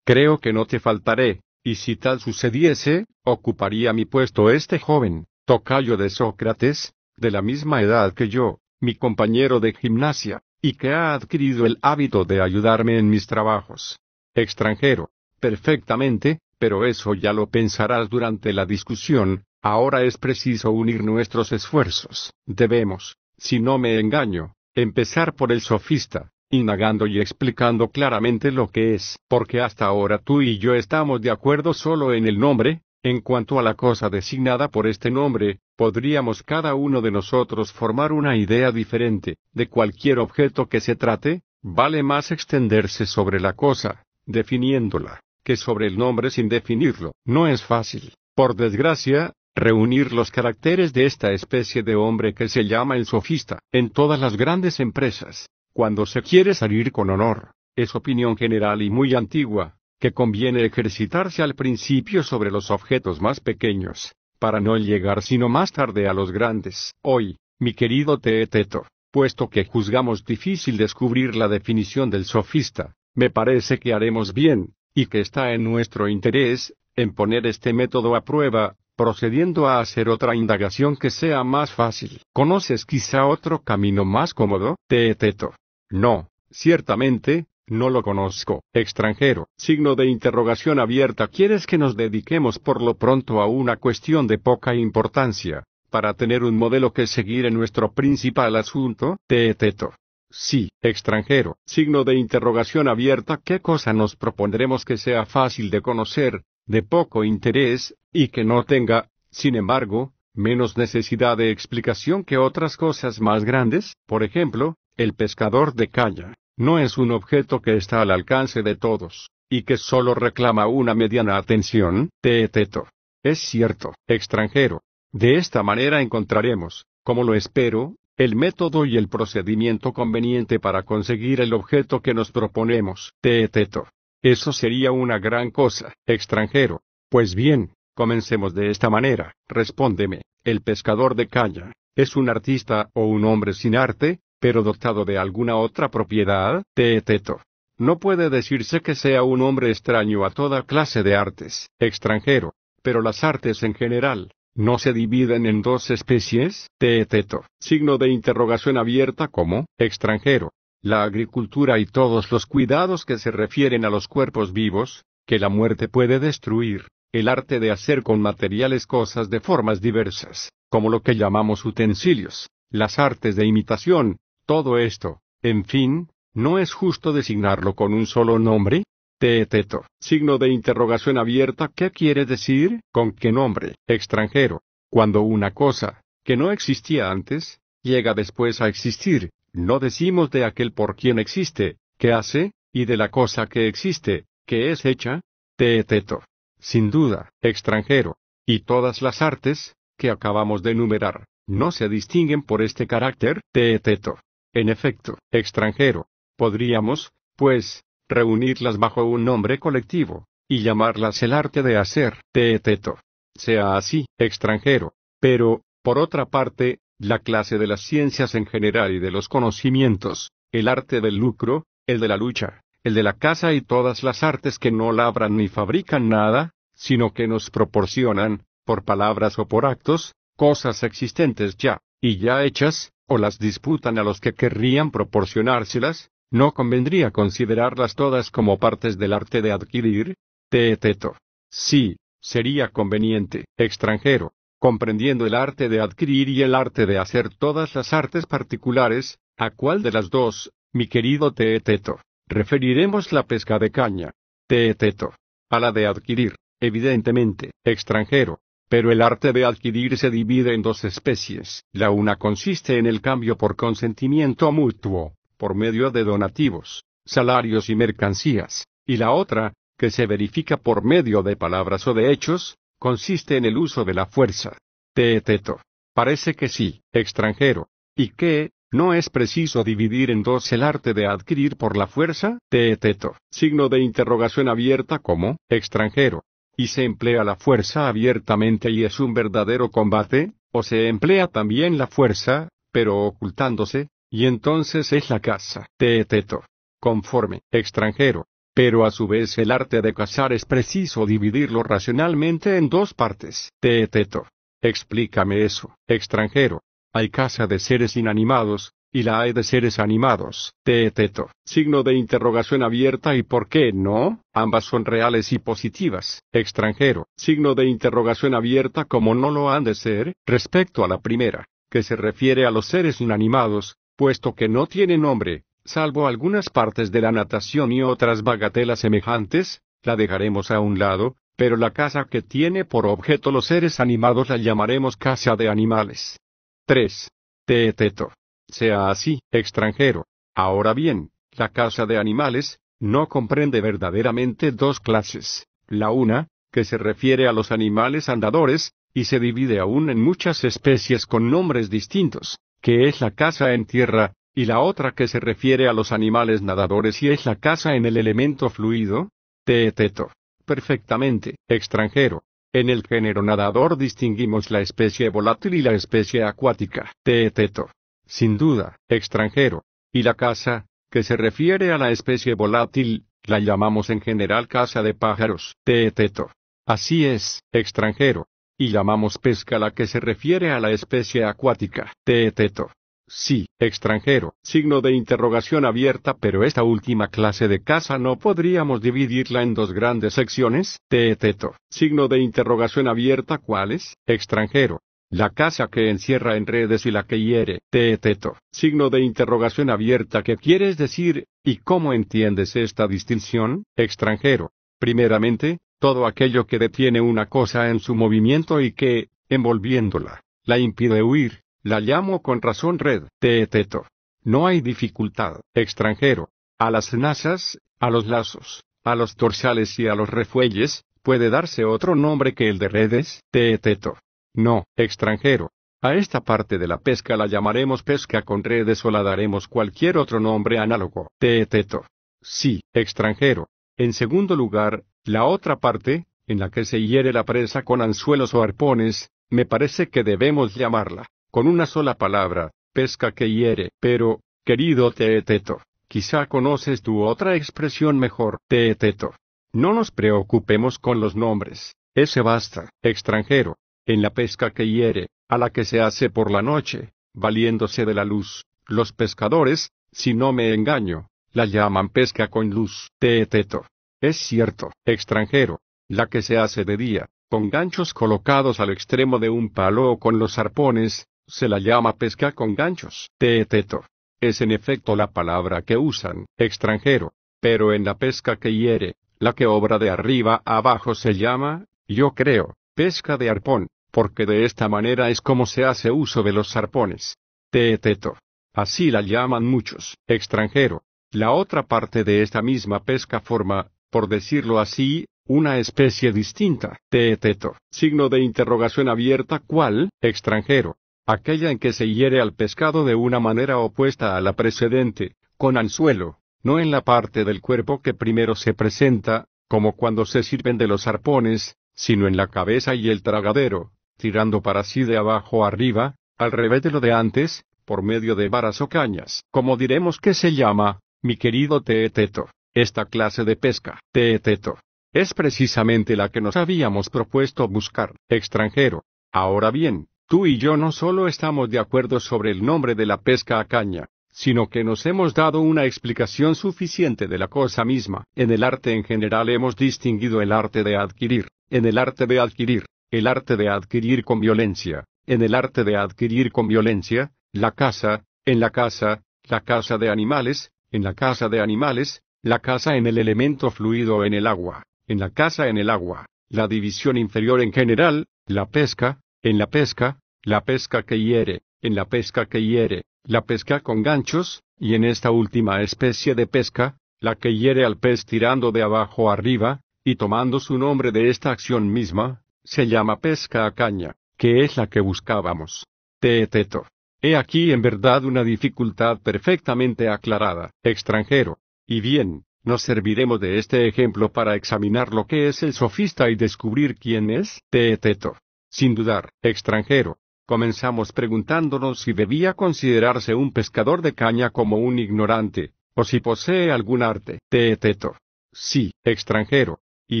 Creo que no te faltaré, y si tal sucediese, ocuparía mi puesto este joven, tocayo de Sócrates, de la misma edad que yo, mi compañero de gimnasia, y que ha adquirido el hábito de ayudarme en mis trabajos. Extranjero. Perfectamente, pero eso ya lo pensarás durante la discusión, ahora es preciso unir nuestros esfuerzos. Debemos, si no me engaño, empezar por el sofista, indagando y explicando claramente lo que es, porque hasta ahora tú y yo estamos de acuerdo solo en el nombre, en cuanto a la cosa designada por este nombre, podríamos cada uno de nosotros formar una idea diferente, de cualquier objeto que se trate, vale más extenderse sobre la cosa, definiéndola, que sobre el nombre sin definirlo. No es fácil, por desgracia, reunir los caracteres de esta especie de hombre que se llama el sofista. En todas las grandes empresas, cuando se quiere salir con honor, es opinión general y muy antigua, que conviene ejercitarse al principio sobre los objetos más pequeños, para no llegar sino más tarde a los grandes. Hoy, mi querido Teeteto, puesto que juzgamos difícil descubrir la definición del sofista, me parece que haremos bien, y que está en nuestro interés, en poner este método a prueba, procediendo a hacer otra indagación que sea más fácil. ¿Conoces quizá otro camino más cómodo? Teeteto, no, ciertamente, no lo conozco, extranjero. Signo de interrogación abierta. ¿Quieres que nos dediquemos por lo pronto a una cuestión de poca importancia, para tener un modelo que seguir en nuestro principal asunto? Teeteto. Sí, extranjero. Signo de interrogación abierta. ¿Qué cosa nos propondremos que sea fácil de conocer, de poco interés, y que no tenga, sin embargo, menos necesidad de explicación que otras cosas más grandes? Por ejemplo, el pescador de calla, no es un objeto que está al alcance de todos, y que solo reclama una mediana atención, teeteto. Es cierto, extranjero. De esta manera encontraremos, como lo espero, el método y el procedimiento conveniente para conseguir el objeto que nos proponemos, teeteto. Eso sería una gran cosa, extranjero. Pues bien, comencemos de esta manera, respóndeme, el pescador de calla, ¿es un artista o un hombre sin arte? pero dotado de alguna otra propiedad, teeteto. No puede decirse que sea un hombre extraño a toda clase de artes, extranjero, pero las artes en general, no se dividen en dos especies, teeteto, signo de interrogación abierta como, extranjero. La agricultura y todos los cuidados que se refieren a los cuerpos vivos, que la muerte puede destruir, el arte de hacer con materiales cosas de formas diversas, como lo que llamamos utensilios, las artes de imitación, todo esto, en fin, ¿no es justo designarlo con un solo nombre? Teeteto, signo de interrogación abierta, ¿qué quiere decir? ¿Con qué nombre? Extranjero. Cuando una cosa, que no existía antes, llega después a existir, no decimos de aquel por quien existe, que hace, y de la cosa que existe, que es hecha, teeteto. Sin duda, extranjero. Y todas las artes, que acabamos de enumerar, no se distinguen por este carácter, teeteto en efecto, extranjero. Podríamos, pues, reunirlas bajo un nombre colectivo, y llamarlas el arte de hacer, teeteto. Sea así, extranjero. Pero, por otra parte, la clase de las ciencias en general y de los conocimientos, el arte del lucro, el de la lucha, el de la caza y todas las artes que no labran ni fabrican nada, sino que nos proporcionan, por palabras o por actos, cosas existentes ya y ya hechas, o las disputan a los que querrían proporcionárselas, no convendría considerarlas todas como partes del arte de adquirir, teeteto. Sí, sería conveniente, extranjero, comprendiendo el arte de adquirir y el arte de hacer todas las artes particulares, ¿a cuál de las dos, mi querido teeteto? Referiremos la pesca de caña. Teeteto. A la de adquirir, evidentemente, extranjero, pero el arte de adquirir se divide en dos especies. La una consiste en el cambio por consentimiento mutuo, por medio de donativos, salarios y mercancías, y la otra, que se verifica por medio de palabras o de hechos, consiste en el uso de la fuerza. Teeteto. Parece que sí, extranjero. ¿Y qué, ¿No es preciso dividir en dos el arte de adquirir por la fuerza? Teeteto. Signo de interrogación abierta como extranjero y se emplea la fuerza abiertamente y es un verdadero combate, o se emplea también la fuerza, pero ocultándose, y entonces es la caza. Teeteto. Conforme, extranjero. Pero a su vez el arte de cazar es preciso dividirlo racionalmente en dos partes. Teeteto. Explícame eso, extranjero. Hay caza de seres inanimados, y la hay de seres animados, teeteto, signo de interrogación abierta y por qué no, ambas son reales y positivas, extranjero, signo de interrogación abierta como no lo han de ser, respecto a la primera, que se refiere a los seres inanimados, puesto que no tiene nombre, salvo algunas partes de la natación y otras bagatelas semejantes, la dejaremos a un lado, pero la casa que tiene por objeto los seres animados la llamaremos casa de animales. 3. Teeteto, sea así, extranjero. Ahora bien, la caza de animales, no comprende verdaderamente dos clases. La una, que se refiere a los animales andadores, y se divide aún en muchas especies con nombres distintos, que es la caza en tierra, y la otra que se refiere a los animales nadadores y es la caza en el elemento fluido, teeteto, perfectamente, extranjero. En el género nadador distinguimos la especie volátil y la especie acuática, teeteto sin duda, extranjero. Y la casa, que se refiere a la especie volátil, la llamamos en general casa de pájaros, teeteto. Así es, extranjero. Y llamamos pesca la que se refiere a la especie acuática, teeteto. Sí, extranjero, signo de interrogación abierta, pero esta última clase de casa no podríamos dividirla en dos grandes secciones, teeteto, signo de interrogación abierta, ¿cuáles? Extranjero, la casa que encierra en redes y la que hiere, teeteto, signo de interrogación abierta que quieres decir, ¿y cómo entiendes esta distinción, extranjero? Primeramente, todo aquello que detiene una cosa en su movimiento y que, envolviéndola, la impide huir, la llamo con razón red, teeteto. No hay dificultad, extranjero. A las nazas, a los lazos, a los torsales y a los refuelles, puede darse otro nombre que el de redes, teeteto. No, extranjero. A esta parte de la pesca la llamaremos pesca con redes o la daremos cualquier otro nombre análogo. Teeteto. Sí, extranjero. En segundo lugar, la otra parte, en la que se hiere la presa con anzuelos o arpones, me parece que debemos llamarla, con una sola palabra, pesca que hiere. Pero, querido Teeteto, quizá conoces tu otra expresión mejor, Teeteto. No nos preocupemos con los nombres, ese basta, extranjero en la pesca que hiere, a la que se hace por la noche, valiéndose de la luz. Los pescadores, si no me engaño, la llaman pesca con luz, teeteto. Es cierto, extranjero, la que se hace de día, con ganchos colocados al extremo de un palo o con los arpones, se la llama pesca con ganchos, teeteto. Es en efecto la palabra que usan, extranjero, pero en la pesca que hiere, la que obra de arriba a abajo se llama, yo creo, pesca de arpón, porque de esta manera es como se hace uso de los zarpones. Teeteto. Así la llaman muchos, extranjero. La otra parte de esta misma pesca forma, por decirlo así, una especie distinta, teeteto, signo de interrogación abierta cuál, extranjero, aquella en que se hiere al pescado de una manera opuesta a la precedente, con anzuelo, no en la parte del cuerpo que primero se presenta, como cuando se sirven de los arpones, sino en la cabeza y el tragadero, tirando para sí de abajo arriba, al revés de lo de antes, por medio de varas o cañas, como diremos que se llama, mi querido Teeteto, esta clase de pesca, Teeteto, es precisamente la que nos habíamos propuesto buscar, extranjero. Ahora bien, tú y yo no solo estamos de acuerdo sobre el nombre de la pesca a caña, sino que nos hemos dado una explicación suficiente de la cosa misma. En el arte en general hemos distinguido el arte de adquirir, en el arte de adquirir, el arte de adquirir con violencia. En el arte de adquirir con violencia, la casa, en la casa, la casa de animales, en la casa de animales, la casa en el elemento fluido en el agua, en la casa en el agua, la división inferior en general, la pesca, en la pesca, la pesca que hiere, en la pesca que hiere, la pesca con ganchos, y en esta última especie de pesca, la que hiere al pez tirando de abajo arriba, y tomando su nombre de esta acción misma, se llama pesca a caña, que es la que buscábamos. Teeteto. He aquí en verdad una dificultad perfectamente aclarada, extranjero. Y bien, nos serviremos de este ejemplo para examinar lo que es el sofista y descubrir quién es Teeteto. Sin dudar, extranjero. Comenzamos preguntándonos si debía considerarse un pescador de caña como un ignorante, o si posee algún arte. Teeteto. Sí, extranjero. Y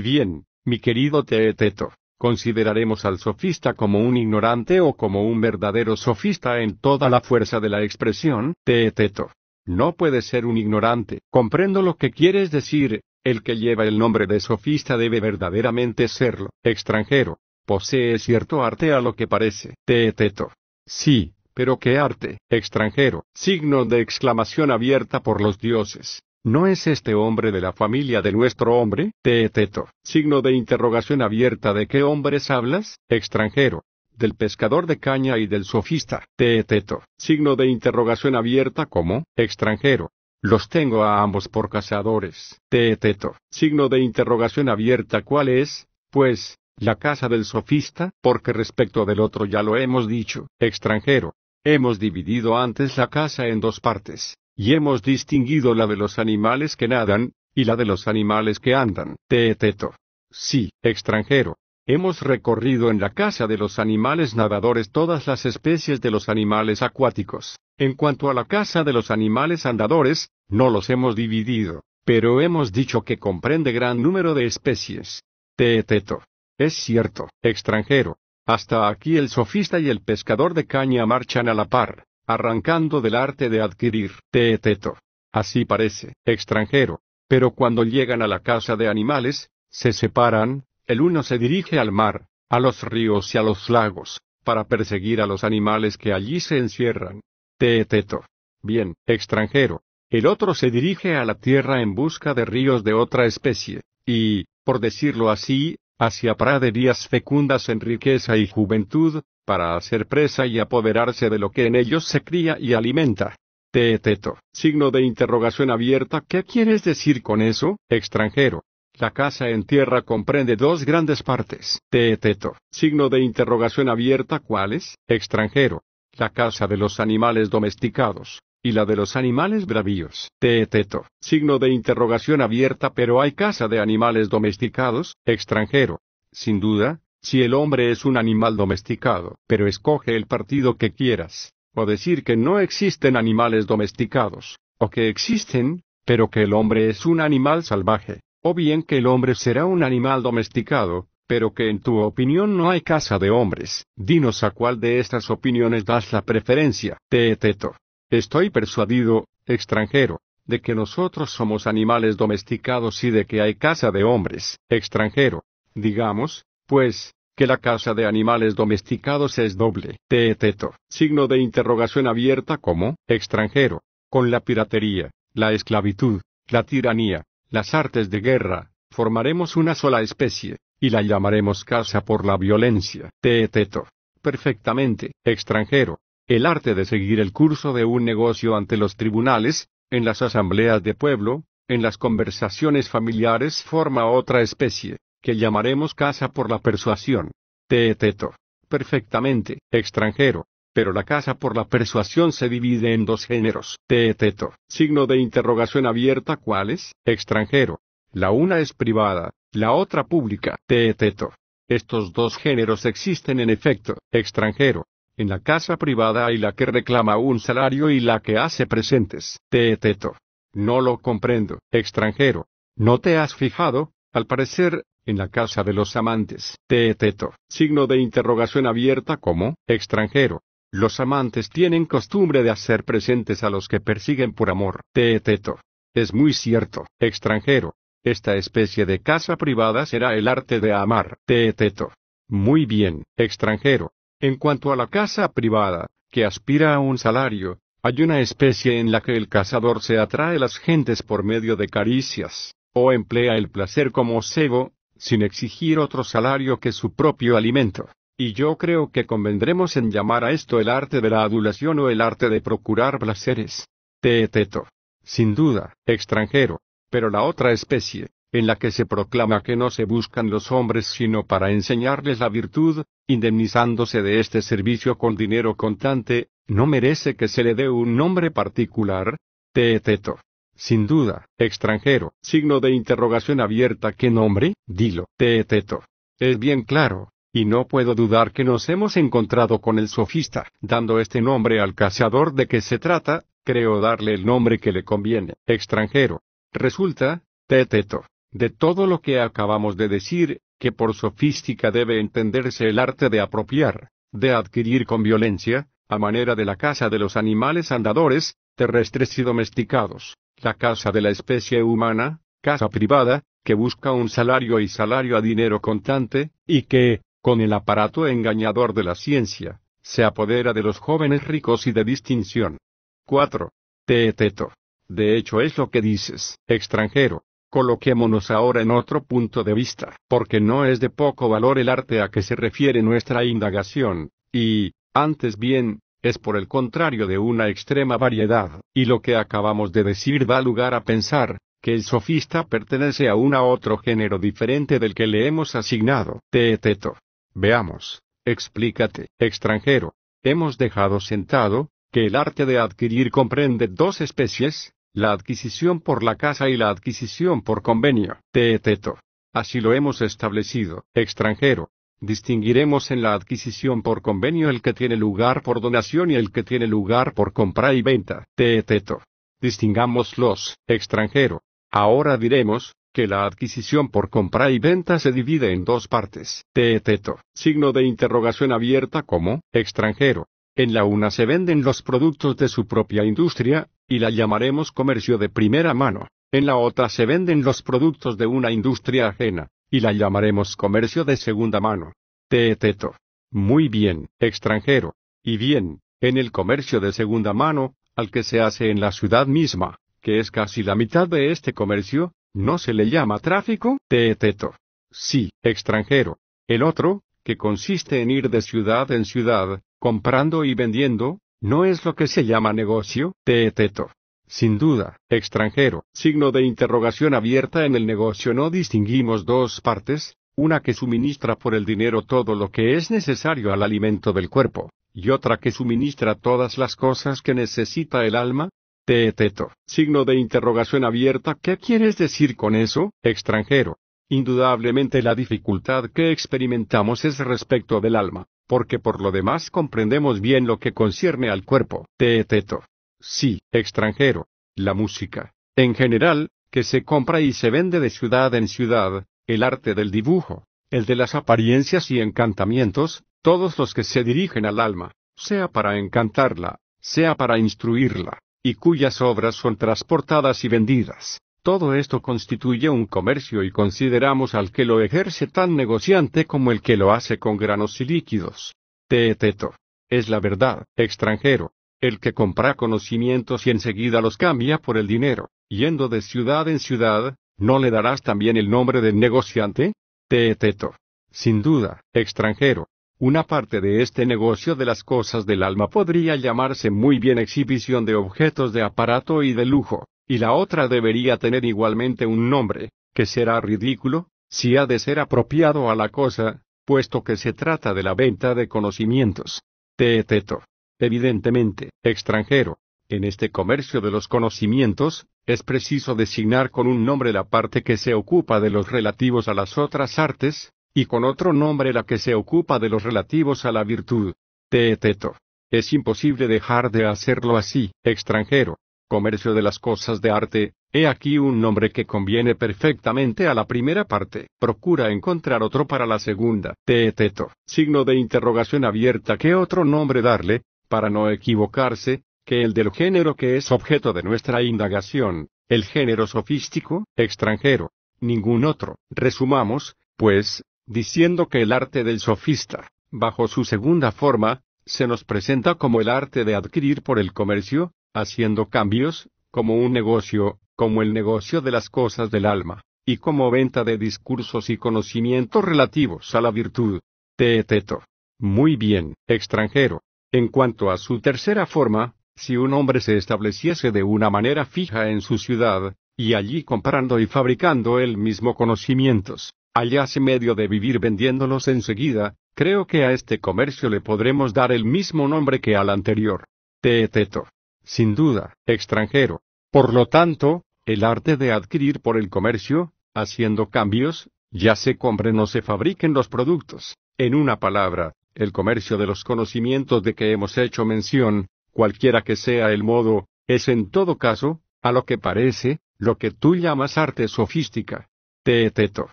bien, mi querido Teeteto, consideraremos al sofista como un ignorante o como un verdadero sofista en toda la fuerza de la expresión, teeteto. No puede ser un ignorante. Comprendo lo que quieres decir, el que lleva el nombre de sofista debe verdaderamente serlo, extranjero. Posee cierto arte a lo que parece, teeteto. Sí, pero qué arte, extranjero, signo de exclamación abierta por los dioses. ¿No es este hombre de la familia de nuestro hombre? Teeteto. Signo de interrogación abierta de qué hombres hablas, extranjero. Del pescador de caña y del sofista. Teeteto. Signo de interrogación abierta como, extranjero. Los tengo a ambos por cazadores. Teeteto. Signo de interrogación abierta cuál es, pues, la casa del sofista, porque respecto del otro ya lo hemos dicho, extranjero. Hemos dividido antes la casa en dos partes, y hemos distinguido la de los animales que nadan, y la de los animales que andan. Teeteto. Sí, extranjero. Hemos recorrido en la casa de los animales nadadores todas las especies de los animales acuáticos. En cuanto a la casa de los animales andadores, no los hemos dividido, pero hemos dicho que comprende gran número de especies. Teeteto. Es cierto, extranjero. Hasta aquí el sofista y el pescador de caña marchan a la par arrancando del arte de adquirir teeteto. Así parece, extranjero. Pero cuando llegan a la casa de animales, se separan, el uno se dirige al mar, a los ríos y a los lagos, para perseguir a los animales que allí se encierran. Teeteto. Bien, extranjero. El otro se dirige a la tierra en busca de ríos de otra especie, y, por decirlo así, hacia praderías fecundas en riqueza y juventud, para hacer presa y apoderarse de lo que en ellos se cría y alimenta. Teeteto, signo de interrogación abierta, ¿qué quieres decir con eso, extranjero? La casa en tierra comprende dos grandes partes. Teeteto, signo de interrogación abierta, ¿cuáles, extranjero? La casa de los animales domesticados y la de los animales bravíos. Teeteto, signo de interrogación abierta, pero hay casa de animales domesticados, extranjero. Sin duda, si el hombre es un animal domesticado, pero escoge el partido que quieras, o decir que no existen animales domesticados, o que existen, pero que el hombre es un animal salvaje, o bien que el hombre será un animal domesticado, pero que en tu opinión no hay casa de hombres, dinos a cuál de estas opiniones das la preferencia, Teeteto. Estoy persuadido, extranjero, de que nosotros somos animales domesticados y de que hay casa de hombres, extranjero. Digamos, pues, que la caza de animales domesticados es doble. Teeteto, signo de interrogación abierta como extranjero, con la piratería, la esclavitud, la tiranía, las artes de guerra, formaremos una sola especie, y la llamaremos caza por la violencia. Teeteto, perfectamente, extranjero, el arte de seguir el curso de un negocio ante los tribunales, en las asambleas de pueblo, en las conversaciones familiares forma otra especie que llamaremos casa por la persuasión. teto Perfectamente, extranjero. Pero la casa por la persuasión se divide en dos géneros. teto Signo de interrogación abierta es, extranjero. La una es privada, la otra pública. teto Estos dos géneros existen en efecto, extranjero. En la casa privada hay la que reclama un salario y la que hace presentes. teto No lo comprendo, extranjero. ¿No te has fijado? Al parecer, en la casa de los amantes. teto signo de interrogación abierta como extranjero. Los amantes tienen costumbre de hacer presentes a los que persiguen por amor. teto Es muy cierto, extranjero. Esta especie de casa privada será el arte de amar. teto Muy bien, extranjero. En cuanto a la casa privada, que aspira a un salario, hay una especie en la que el cazador se atrae a las gentes por medio de caricias, o emplea el placer como cebo, sin exigir otro salario que su propio alimento. Y yo creo que convendremos en llamar a esto el arte de la adulación o el arte de procurar placeres. Teeteto. Sin duda, extranjero. Pero la otra especie, en la que se proclama que no se buscan los hombres sino para enseñarles la virtud, indemnizándose de este servicio con dinero contante, no merece que se le dé un nombre particular, teeteto. Sin duda, extranjero, signo de interrogación abierta, ¿qué nombre? Dilo, Teeteto. Es bien claro, y no puedo dudar que nos hemos encontrado con el sofista, dando este nombre al cazador de que se trata, creo darle el nombre que le conviene, extranjero. Resulta, Teeteto, de todo lo que acabamos de decir, que por sofística debe entenderse el arte de apropiar, de adquirir con violencia, a manera de la caza de los animales andadores, terrestres y domesticados, la casa de la especie humana, casa privada, que busca un salario y salario a dinero contante, y que, con el aparato engañador de la ciencia, se apodera de los jóvenes ricos y de distinción. 4. Teeteto. De hecho es lo que dices, extranjero. Coloquémonos ahora en otro punto de vista, porque no es de poco valor el arte a que se refiere nuestra indagación, y, antes bien, es por el contrario de una extrema variedad, y lo que acabamos de decir da lugar a pensar, que el sofista pertenece a un a otro género diferente del que le hemos asignado. Teeteto. Veamos, explícate, extranjero. Hemos dejado sentado, que el arte de adquirir comprende dos especies, la adquisición por la casa y la adquisición por convenio. Teeteto. Así lo hemos establecido. Extranjero. Distinguiremos en la adquisición por convenio el que tiene lugar por donación y el que tiene lugar por compra y venta. Distingamos Distingámoslos, extranjero. Ahora diremos, que la adquisición por compra y venta se divide en dos partes. Teeteto. Signo de interrogación abierta como, extranjero. En la una se venden los productos de su propia industria, y la llamaremos comercio de primera mano. En la otra se venden los productos de una industria ajena y la llamaremos comercio de segunda mano. Teeteto. Muy bien, extranjero. Y bien, en el comercio de segunda mano, al que se hace en la ciudad misma, que es casi la mitad de este comercio, ¿no se le llama tráfico? Teeteto. Sí, extranjero. El otro, que consiste en ir de ciudad en ciudad, comprando y vendiendo, ¿no es lo que se llama negocio? Teeteto. Sin duda, extranjero, signo de interrogación abierta en el negocio no distinguimos dos partes, una que suministra por el dinero todo lo que es necesario al alimento del cuerpo, y otra que suministra todas las cosas que necesita el alma? Teeteto, signo de interrogación abierta, ¿qué quieres decir con eso, extranjero? Indudablemente la dificultad que experimentamos es respecto del alma, porque por lo demás comprendemos bien lo que concierne al cuerpo. Teeteto, sí, extranjero. La música, en general, que se compra y se vende de ciudad en ciudad, el arte del dibujo, el de las apariencias y encantamientos, todos los que se dirigen al alma, sea para encantarla, sea para instruirla, y cuyas obras son transportadas y vendidas. Todo esto constituye un comercio y consideramos al que lo ejerce tan negociante como el que lo hace con granos y líquidos. Teeteto. Es la verdad, extranjero, el que compra conocimientos y enseguida los cambia por el dinero, yendo de ciudad en ciudad, ¿no le darás también el nombre de negociante? Teeteto. Sin duda, extranjero. Una parte de este negocio de las cosas del alma podría llamarse muy bien exhibición de objetos de aparato y de lujo, y la otra debería tener igualmente un nombre, que será ridículo, si ha de ser apropiado a la cosa, puesto que se trata de la venta de conocimientos. Teeteto. Evidentemente, extranjero. En este comercio de los conocimientos, es preciso designar con un nombre la parte que se ocupa de los relativos a las otras artes, y con otro nombre la que se ocupa de los relativos a la virtud. Teeteto. Es imposible dejar de hacerlo así, extranjero. Comercio de las cosas de arte, he aquí un nombre que conviene perfectamente a la primera parte. Procura encontrar otro para la segunda. Teeteto. Signo de interrogación abierta. ¿Qué otro nombre darle? para no equivocarse, que el del género que es objeto de nuestra indagación, el género sofístico, extranjero, ningún otro. Resumamos, pues, diciendo que el arte del sofista, bajo su segunda forma, se nos presenta como el arte de adquirir por el comercio, haciendo cambios, como un negocio, como el negocio de las cosas del alma, y como venta de discursos y conocimientos relativos a la virtud. Teeteto. Muy bien, extranjero. En cuanto a su tercera forma, si un hombre se estableciese de una manera fija en su ciudad, y allí comprando y fabricando él mismo conocimientos, hallase medio de vivir vendiéndolos enseguida, creo que a este comercio le podremos dar el mismo nombre que al anterior. Teeteto. Sin duda, extranjero. Por lo tanto, el arte de adquirir por el comercio, haciendo cambios, ya se compren o se fabriquen los productos. En una palabra, el comercio de los conocimientos de que hemos hecho mención, cualquiera que sea el modo, es en todo caso, a lo que parece, lo que tú llamas arte sofística. Teeteto.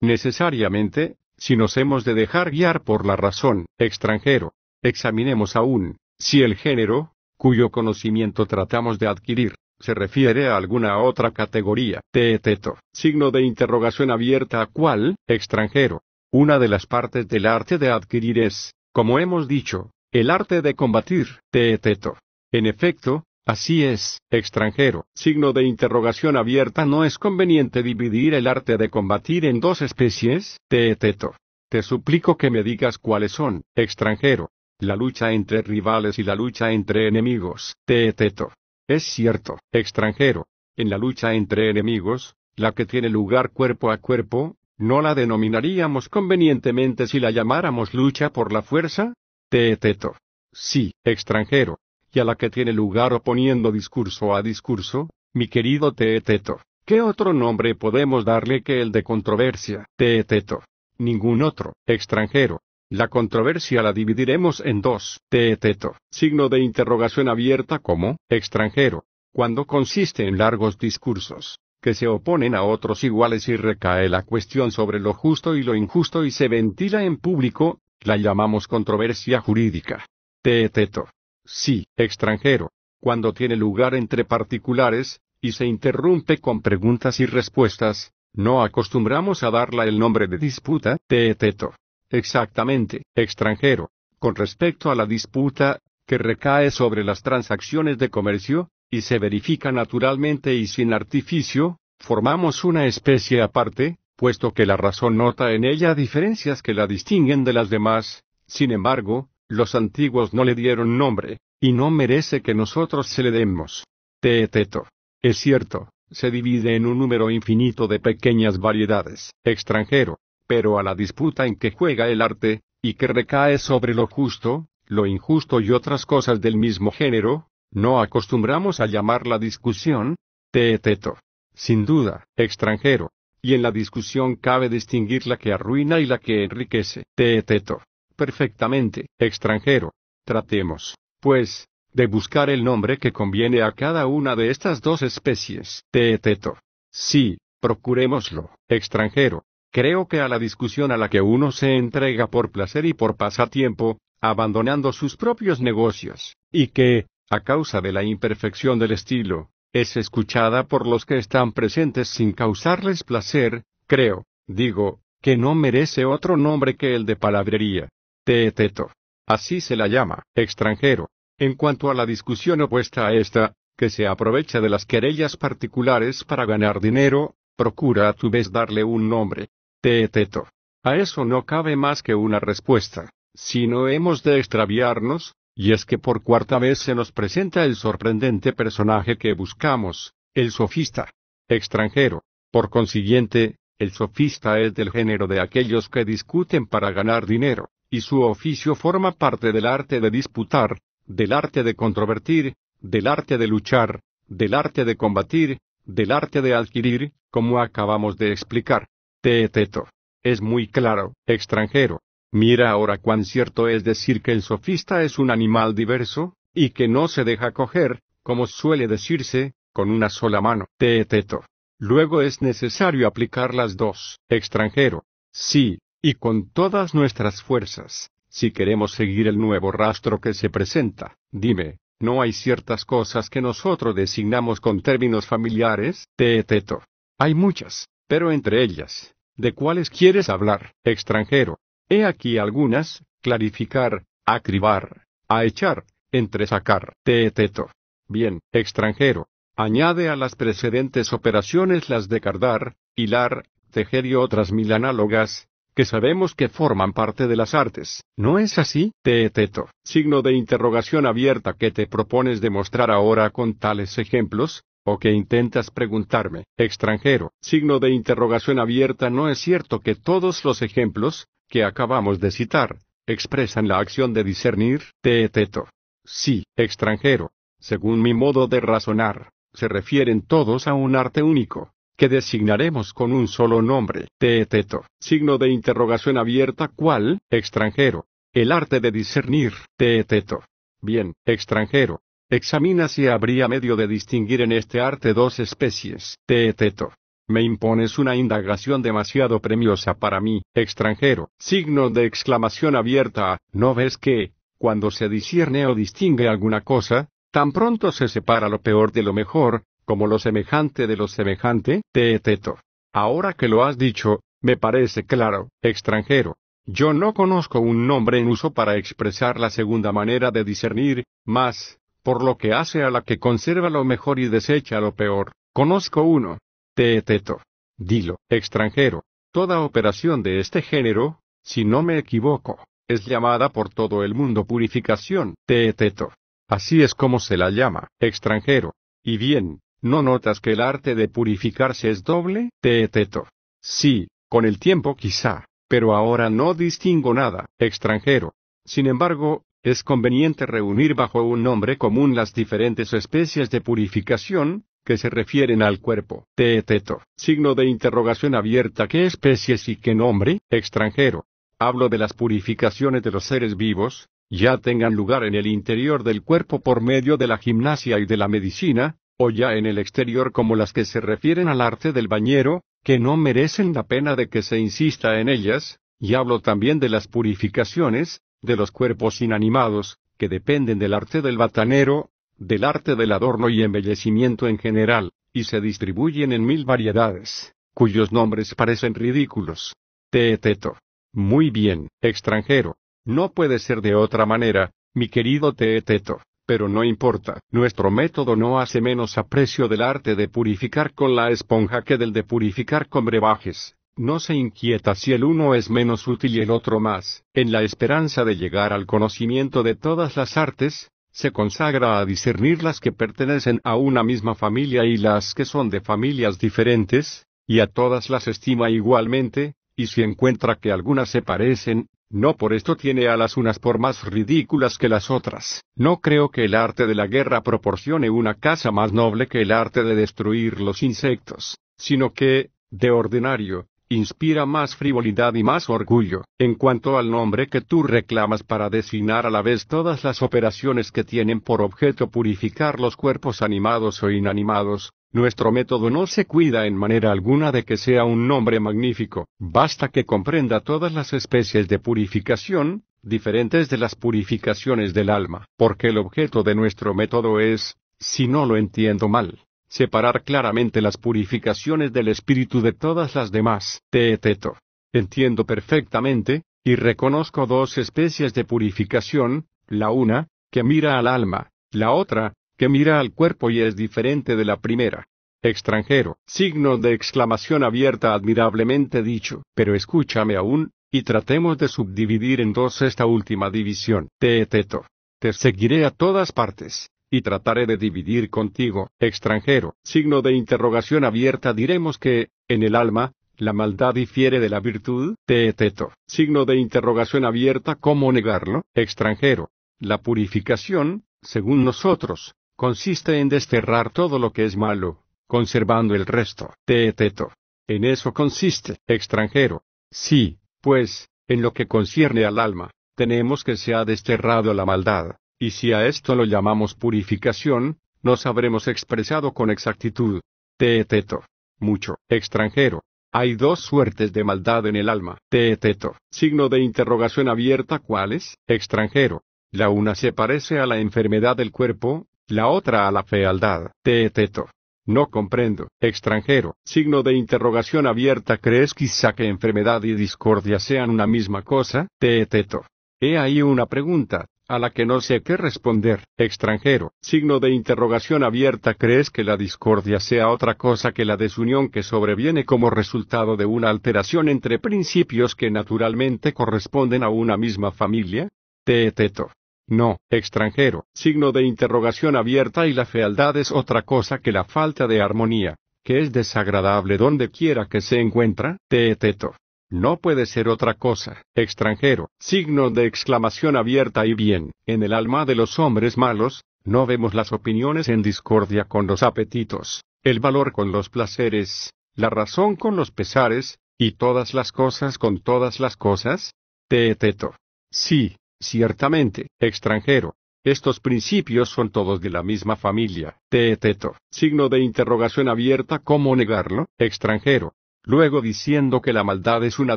Necesariamente, si nos hemos de dejar guiar por la razón, extranjero, examinemos aún, si el género, cuyo conocimiento tratamos de adquirir, se refiere a alguna otra categoría. Teeteto. Signo de interrogación abierta a cuál, extranjero, una de las partes del arte de adquirir es, como hemos dicho, el arte de combatir, teeteto. En efecto, así es, extranjero. Signo de interrogación abierta no es conveniente dividir el arte de combatir en dos especies, teeteto. Te suplico que me digas cuáles son, extranjero. La lucha entre rivales y la lucha entre enemigos, teeteto. Es cierto, extranjero. En la lucha entre enemigos, la que tiene lugar cuerpo a cuerpo, ¿No la denominaríamos convenientemente si la llamáramos lucha por la fuerza? Teeteto. Sí, extranjero. Y a la que tiene lugar oponiendo discurso a discurso, mi querido Teeteto. ¿Qué otro nombre podemos darle que el de controversia? Teeteto. Ningún otro, extranjero. La controversia la dividiremos en dos. Teeteto. Signo de interrogación abierta como extranjero. Cuando consiste en largos discursos que se oponen a otros iguales y recae la cuestión sobre lo justo y lo injusto y se ventila en público, la llamamos controversia jurídica. Teeteto. Sí, extranjero. Cuando tiene lugar entre particulares, y se interrumpe con preguntas y respuestas, no acostumbramos a darla el nombre de disputa, teeteto. Exactamente, extranjero. Con respecto a la disputa, que recae sobre las transacciones de comercio, se verifica naturalmente y sin artificio, formamos una especie aparte, puesto que la razón nota en ella diferencias que la distinguen de las demás, sin embargo, los antiguos no le dieron nombre, y no merece que nosotros se le demos. Teeteto. Es cierto, se divide en un número infinito de pequeñas variedades, extranjero, pero a la disputa en que juega el arte, y que recae sobre lo justo, lo injusto y otras cosas del mismo género, no acostumbramos a llamar la discusión, teeteto. Sin duda, extranjero. Y en la discusión cabe distinguir la que arruina y la que enriquece. Teeteto. Perfectamente, extranjero. Tratemos, pues, de buscar el nombre que conviene a cada una de estas dos especies. Teeteto. Sí, procurémoslo, extranjero. Creo que a la discusión a la que uno se entrega por placer y por pasatiempo, abandonando sus propios negocios, y que, a causa de la imperfección del estilo, es escuchada por los que están presentes sin causarles placer, creo, digo, que no merece otro nombre que el de palabrería. Teeteto. Así se la llama, extranjero. En cuanto a la discusión opuesta a esta, que se aprovecha de las querellas particulares para ganar dinero, procura a tu vez darle un nombre. Teeteto. A eso no cabe más que una respuesta. Si no hemos de extraviarnos, y es que por cuarta vez se nos presenta el sorprendente personaje que buscamos, el sofista. Extranjero. Por consiguiente, el sofista es del género de aquellos que discuten para ganar dinero, y su oficio forma parte del arte de disputar, del arte de controvertir, del arte de luchar, del arte de combatir, del arte de adquirir, como acabamos de explicar. Teeteto. Es muy claro, extranjero, Mira ahora cuán cierto es decir que el sofista es un animal diverso, y que no se deja coger, como suele decirse, con una sola mano. Teeteto. Luego es necesario aplicar las dos. Extranjero. Sí, y con todas nuestras fuerzas, si queremos seguir el nuevo rastro que se presenta. Dime, ¿no hay ciertas cosas que nosotros designamos con términos familiares? Teeteto. Hay muchas, pero entre ellas, ¿de cuáles quieres hablar? Extranjero. He aquí algunas, clarificar, acribar, a echar, entresacar, teeteto. Bien, extranjero. Añade a las precedentes operaciones las de cardar, hilar, tejer y otras mil análogas, que sabemos que forman parte de las artes. ¿No es así, Teeteto? Signo de interrogación abierta que te propones demostrar ahora con tales ejemplos, o que intentas preguntarme, extranjero. Signo de interrogación abierta no es cierto que todos los ejemplos, que acabamos de citar, expresan la acción de discernir, teeteto. Sí, extranjero. Según mi modo de razonar, se refieren todos a un arte único, que designaremos con un solo nombre, teeteto, signo de interrogación abierta cuál, extranjero. El arte de discernir, teeteto. Bien, extranjero. Examina si habría medio de distinguir en este arte dos especies, teeteto, me impones una indagación demasiado premiosa para mí, extranjero. Signo de exclamación abierta. ¿No ves que, cuando se discierne o distingue alguna cosa, tan pronto se separa lo peor de lo mejor, como lo semejante de lo semejante? Teeteto. Ahora que lo has dicho, me parece claro, extranjero. Yo no conozco un nombre en uso para expresar la segunda manera de discernir, mas, por lo que hace a la que conserva lo mejor y desecha lo peor, conozco uno, Teeteto. Dilo, extranjero. Toda operación de este género, si no me equivoco, es llamada por todo el mundo purificación, teeteto. Así es como se la llama, extranjero. Y bien, ¿no notas que el arte de purificarse es doble, teeteto? Sí, con el tiempo quizá, pero ahora no distingo nada, extranjero. Sin embargo, es conveniente reunir bajo un nombre común las diferentes especies de purificación, que se refieren al cuerpo. Teeteto, signo de interrogación abierta, ¿qué especies y qué nombre? Extranjero. Hablo de las purificaciones de los seres vivos, ya tengan lugar en el interior del cuerpo por medio de la gimnasia y de la medicina, o ya en el exterior como las que se refieren al arte del bañero, que no merecen la pena de que se insista en ellas, y hablo también de las purificaciones, de los cuerpos inanimados, que dependen del arte del batanero, del arte del adorno y embellecimiento en general, y se distribuyen en mil variedades, cuyos nombres parecen ridículos. Teeteto. Muy bien, extranjero. No puede ser de otra manera, mi querido Teeteto. Pero no importa, nuestro método no hace menos aprecio del arte de purificar con la esponja que del de purificar con brebajes. No se inquieta si el uno es menos útil y el otro más, en la esperanza de llegar al conocimiento de todas las artes, se consagra a discernir las que pertenecen a una misma familia y las que son de familias diferentes, y a todas las estima igualmente, y si encuentra que algunas se parecen, no por esto tiene a las unas por más ridículas que las otras. No creo que el arte de la guerra proporcione una casa más noble que el arte de destruir los insectos, sino que, de ordinario, inspira más frivolidad y más orgullo, en cuanto al nombre que tú reclamas para designar a la vez todas las operaciones que tienen por objeto purificar los cuerpos animados o inanimados, nuestro método no se cuida en manera alguna de que sea un nombre magnífico, basta que comprenda todas las especies de purificación, diferentes de las purificaciones del alma, porque el objeto de nuestro método es, si no lo entiendo mal, separar claramente las purificaciones del espíritu de todas las demás. te eteto. Entiendo perfectamente, y reconozco dos especies de purificación, la una, que mira al alma, la otra, que mira al cuerpo y es diferente de la primera. Extranjero, signo de exclamación abierta admirablemente dicho, pero escúchame aún, y tratemos de subdividir en dos esta última división. Teeteto. Te seguiré a todas partes y trataré de dividir contigo, extranjero. Signo de interrogación abierta diremos que, en el alma, la maldad difiere de la virtud, teeteto. Signo de interrogación abierta ¿cómo negarlo, extranjero? La purificación, según nosotros, consiste en desterrar todo lo que es malo, conservando el resto, teeteto. En eso consiste, extranjero. Sí, pues, en lo que concierne al alma, tenemos que se ha desterrado la maldad, y si a esto lo llamamos purificación, nos habremos expresado con exactitud. Teeteto. Mucho. Extranjero. Hay dos suertes de maldad en el alma. Teeteto. Signo de interrogación abierta es, extranjero. La una se parece a la enfermedad del cuerpo, la otra a la fealdad. Teeteto. No comprendo. Extranjero. Signo de interrogación abierta. ¿Crees quizá que enfermedad y discordia sean una misma cosa? Teeteto. He ahí una pregunta a la que no sé qué responder, extranjero, signo de interrogación abierta, ¿crees que la discordia sea otra cosa que la desunión que sobreviene como resultado de una alteración entre principios que naturalmente corresponden a una misma familia? Teeteto. No, extranjero, signo de interrogación abierta y la fealdad es otra cosa que la falta de armonía, que es desagradable donde quiera que se encuentra, teeteto. No puede ser otra cosa. Extranjero. Signo de exclamación abierta y bien. En el alma de los hombres malos, no vemos las opiniones en discordia con los apetitos, el valor con los placeres, la razón con los pesares, y todas las cosas con todas las cosas. Teeteto. Sí, ciertamente. Extranjero. Estos principios son todos de la misma familia. Teeteto. Signo de interrogación abierta. ¿Cómo negarlo? Extranjero. Luego diciendo que la maldad es una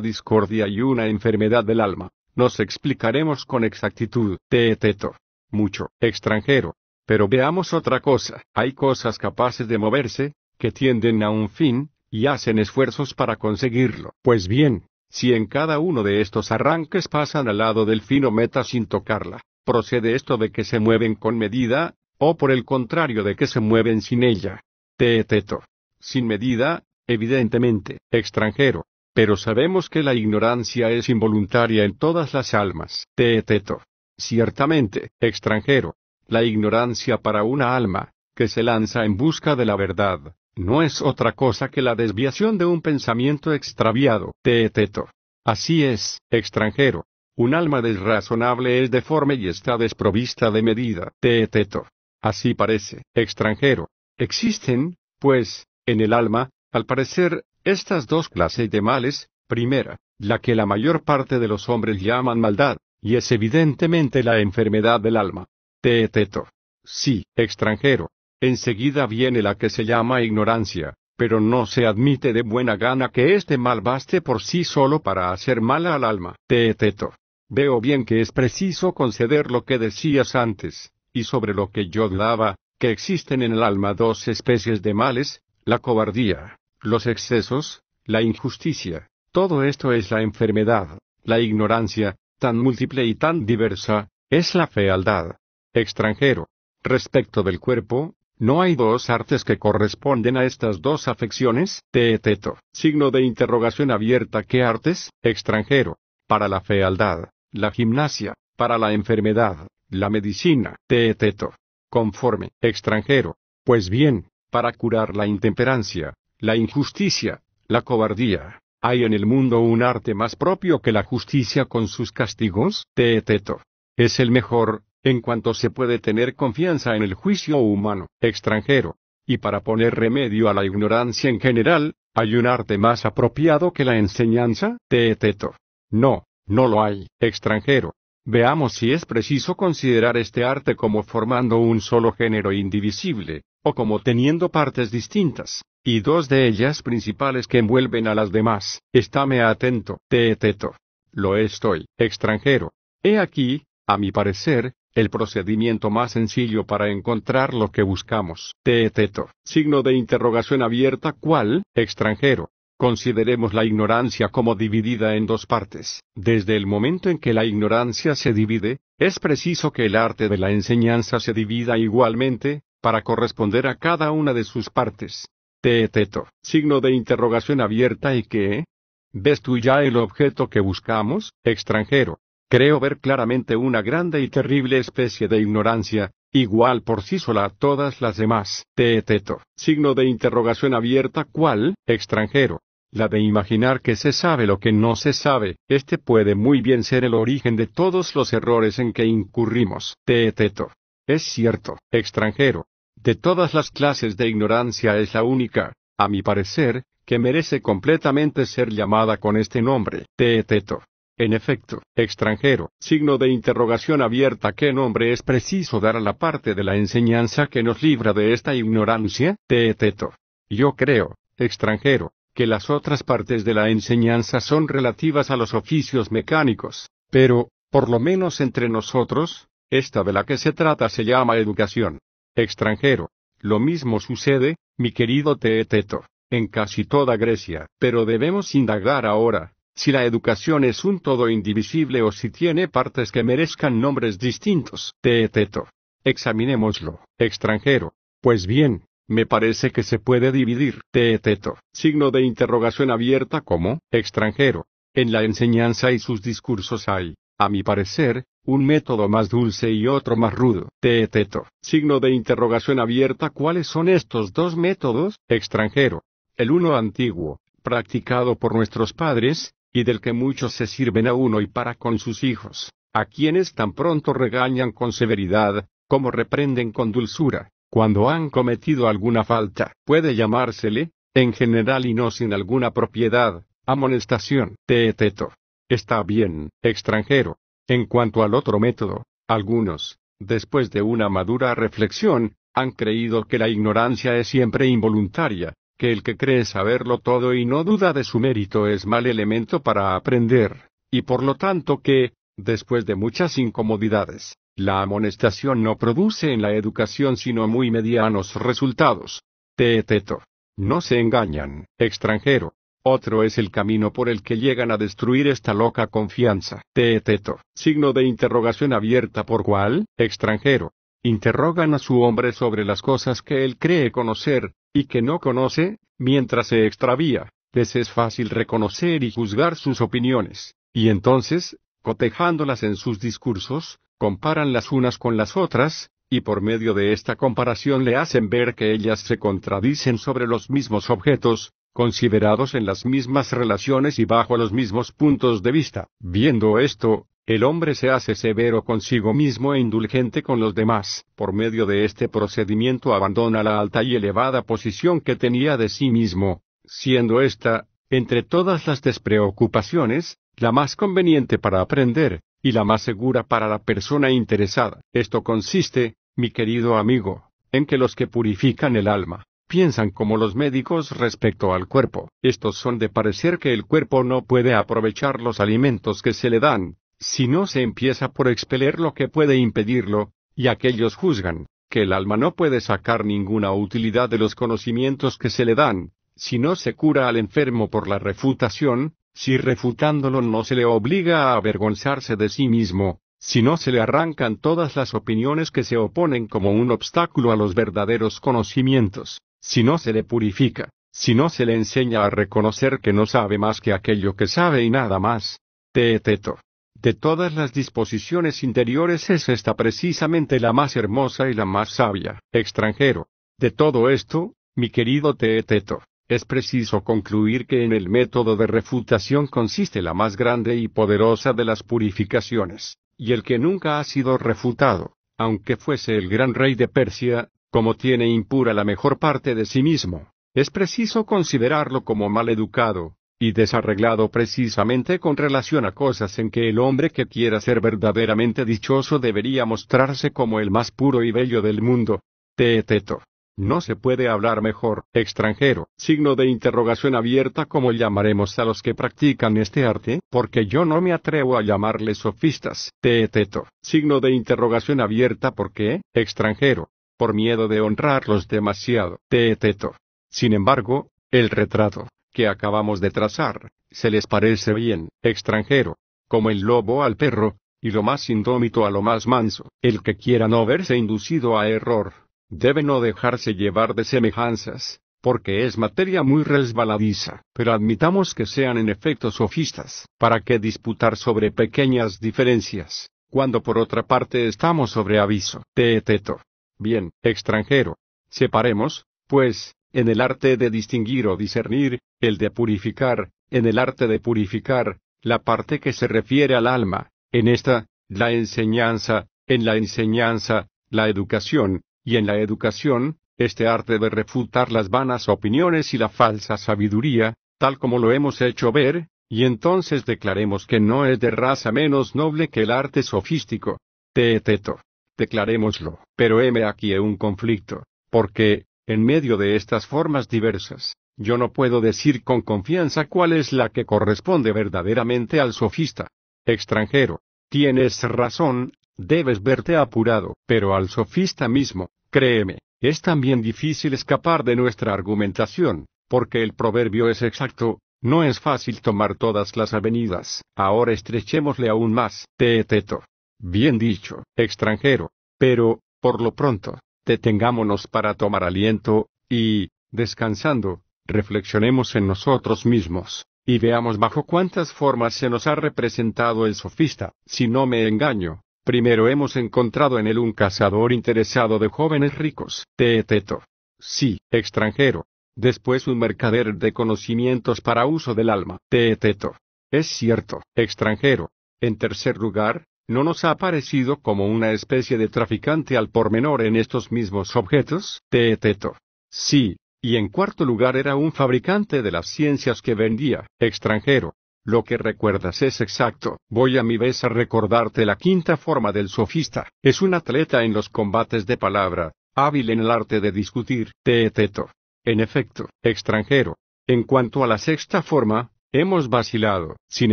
discordia y una enfermedad del alma, nos explicaremos con exactitud, te-teto. Mucho, extranjero. Pero veamos otra cosa. Hay cosas capaces de moverse, que tienden a un fin, y hacen esfuerzos para conseguirlo. Pues bien, si en cada uno de estos arranques pasan al lado del fin o meta sin tocarla, procede esto de que se mueven con medida, o por el contrario de que se mueven sin ella. Te-teto. Sin medida, evidentemente, extranjero. Pero sabemos que la ignorancia es involuntaria en todas las almas. Teeteto. Ciertamente, extranjero. La ignorancia para una alma, que se lanza en busca de la verdad, no es otra cosa que la desviación de un pensamiento extraviado. Teeteto. Así es, extranjero. Un alma desrazonable es deforme y está desprovista de medida. Teeteto. Así parece, extranjero. Existen, pues, en el alma, al parecer, estas dos clases de males, primera, la que la mayor parte de los hombres llaman maldad, y es evidentemente la enfermedad del alma. Teeteto. Sí, extranjero. Enseguida viene la que se llama ignorancia, pero no se admite de buena gana que este mal baste por sí solo para hacer mala al alma. Teeteto. Veo bien que es preciso conceder lo que decías antes, y sobre lo que yo dudaba, que existen en el alma dos especies de males, la cobardía, los excesos, la injusticia, todo esto es la enfermedad, la ignorancia, tan múltiple y tan diversa, es la fealdad. Extranjero. Respecto del cuerpo, no hay dos artes que corresponden a estas dos afecciones, teeteto, signo de interrogación abierta, ¿qué artes? Extranjero. Para la fealdad, la gimnasia, para la enfermedad, la medicina, teeteto. Conforme, extranjero. Pues bien, para curar la intemperancia, la injusticia, la cobardía. ¿Hay en el mundo un arte más propio que la justicia con sus castigos? Teeteto. Es el mejor, en cuanto se puede tener confianza en el juicio humano, extranjero. Y para poner remedio a la ignorancia en general, ¿hay un arte más apropiado que la enseñanza? Teeteto. No, no lo hay, extranjero. Veamos si es preciso considerar este arte como formando un solo género indivisible, o como teniendo partes distintas, y dos de ellas principales que envuelven a las demás. Estáme atento, teeteto. Lo estoy, extranjero. He aquí, a mi parecer, el procedimiento más sencillo para encontrar lo que buscamos. Teeteto. Signo de interrogación abierta cuál, extranjero. Consideremos la ignorancia como dividida en dos partes. Desde el momento en que la ignorancia se divide, es preciso que el arte de la enseñanza se divida igualmente, para corresponder a cada una de sus partes. Teeteto, signo de interrogación abierta y que, ¿Ves tú ya el objeto que buscamos, extranjero? Creo ver claramente una grande y terrible especie de ignorancia, igual por sí sola a todas las demás. Teeteto, signo de interrogación abierta, ¿cuál, extranjero? La de imaginar que se sabe lo que no se sabe, este puede muy bien ser el origen de todos los errores en que incurrimos. Teeteto, es cierto, extranjero. De todas las clases de ignorancia es la única, a mi parecer, que merece completamente ser llamada con este nombre, teeteto. En efecto, extranjero, signo de interrogación abierta, ¿qué nombre es preciso dar a la parte de la enseñanza que nos libra de esta ignorancia? Teeteto. Yo creo, extranjero, que las otras partes de la enseñanza son relativas a los oficios mecánicos, pero, por lo menos entre nosotros, esta de la que se trata se llama educación. Extranjero. Lo mismo sucede, mi querido Teeteto, en casi toda Grecia, pero debemos indagar ahora, si la educación es un todo indivisible o si tiene partes que merezcan nombres distintos. Teeteto. Examinémoslo. Extranjero. Pues bien, me parece que se puede dividir. Teeteto. Signo de interrogación abierta como extranjero. En la enseñanza y sus discursos hay, a mi parecer, un método más dulce y otro más rudo. Teeteto. Signo de interrogación abierta. ¿Cuáles son estos dos métodos? Extranjero. El uno antiguo, practicado por nuestros padres, y del que muchos se sirven a uno y para con sus hijos, a quienes tan pronto regañan con severidad, como reprenden con dulzura, cuando han cometido alguna falta. Puede llamársele, en general y no sin alguna propiedad, amonestación. Teeteto. Está bien, extranjero. En cuanto al otro método, algunos, después de una madura reflexión, han creído que la ignorancia es siempre involuntaria, que el que cree saberlo todo y no duda de su mérito es mal elemento para aprender, y por lo tanto que, después de muchas incomodidades, la amonestación no produce en la educación sino muy medianos resultados. Teeteto. No se engañan, extranjero. Otro es el camino por el que llegan a destruir esta loca confianza. Teeteto. Signo de interrogación abierta por cual, extranjero. Interrogan a su hombre sobre las cosas que él cree conocer, y que no conoce, mientras se extravía. Les es fácil reconocer y juzgar sus opiniones. Y entonces, cotejándolas en sus discursos, comparan las unas con las otras, y por medio de esta comparación le hacen ver que ellas se contradicen sobre los mismos objetos, considerados en las mismas relaciones y bajo los mismos puntos de vista. Viendo esto, el hombre se hace severo consigo mismo e indulgente con los demás. Por medio de este procedimiento abandona la alta y elevada posición que tenía de sí mismo, siendo ésta, entre todas las despreocupaciones, la más conveniente para aprender, y la más segura para la persona interesada. Esto consiste, mi querido amigo, en que los que purifican el alma, piensan como los médicos respecto al cuerpo. Estos son de parecer que el cuerpo no puede aprovechar los alimentos que se le dan, si no se empieza por expeler lo que puede impedirlo, y aquellos juzgan que el alma no puede sacar ninguna utilidad de los conocimientos que se le dan, si no se cura al enfermo por la refutación, si refutándolo no se le obliga a avergonzarse de sí mismo, si no se le arrancan todas las opiniones que se oponen como un obstáculo a los verdaderos conocimientos si no se le purifica, si no se le enseña a reconocer que no sabe más que aquello que sabe y nada más. Teeteto. De todas las disposiciones interiores es esta precisamente la más hermosa y la más sabia, extranjero. De todo esto, mi querido Teeteto, es preciso concluir que en el método de refutación consiste la más grande y poderosa de las purificaciones, y el que nunca ha sido refutado, aunque fuese el gran rey de Persia, como tiene impura la mejor parte de sí mismo, es preciso considerarlo como mal educado y desarreglado precisamente con relación a cosas en que el hombre que quiera ser verdaderamente dichoso debería mostrarse como el más puro y bello del mundo. Teeteto. No se puede hablar mejor, extranjero, signo de interrogación abierta como llamaremos a los que practican este arte, porque yo no me atrevo a llamarles sofistas. Teeteto, signo de interrogación abierta porque, extranjero, por miedo de honrarlos demasiado. te teto. Sin embargo, el retrato que acabamos de trazar, se les parece bien, extranjero, como el lobo al perro, y lo más indómito a lo más manso. El que quiera no verse inducido a error, debe no dejarse llevar de semejanzas, porque es materia muy resbaladiza. Pero admitamos que sean en efecto sofistas, ¿para qué disputar sobre pequeñas diferencias? Cuando por otra parte estamos sobre aviso. te teto. Bien, extranjero. Separemos, pues, en el arte de distinguir o discernir, el de purificar, en el arte de purificar, la parte que se refiere al alma, en esta, la enseñanza, en la enseñanza, la educación, y en la educación, este arte de refutar las vanas opiniones y la falsa sabiduría, tal como lo hemos hecho ver, y entonces declaremos que no es de raza menos noble que el arte sofístico. Teeteto declarémoslo. Pero heme aquí un conflicto, porque, en medio de estas formas diversas, yo no puedo decir con confianza cuál es la que corresponde verdaderamente al sofista. Extranjero, tienes razón, debes verte apurado, pero al sofista mismo, créeme, es también difícil escapar de nuestra argumentación, porque el proverbio es exacto, no es fácil tomar todas las avenidas. Ahora estrechémosle aún más. Teeteto, Bien dicho, extranjero. Pero, por lo pronto, detengámonos para tomar aliento, y, descansando, reflexionemos en nosotros mismos, y veamos bajo cuántas formas se nos ha representado el sofista, si no me engaño. Primero hemos encontrado en él un cazador interesado de jóvenes ricos, Teeteto. Sí, extranjero. Después un mercader de conocimientos para uso del alma, Teeteto. Es cierto, extranjero. En tercer lugar, ¿No nos ha parecido como una especie de traficante al pormenor en estos mismos objetos? Teeteto. Sí, y en cuarto lugar era un fabricante de las ciencias que vendía, extranjero. Lo que recuerdas es exacto. Voy a mi vez a recordarte la quinta forma del sofista. Es un atleta en los combates de palabra, hábil en el arte de discutir, teeteto. En efecto, extranjero. En cuanto a la sexta forma, hemos vacilado. Sin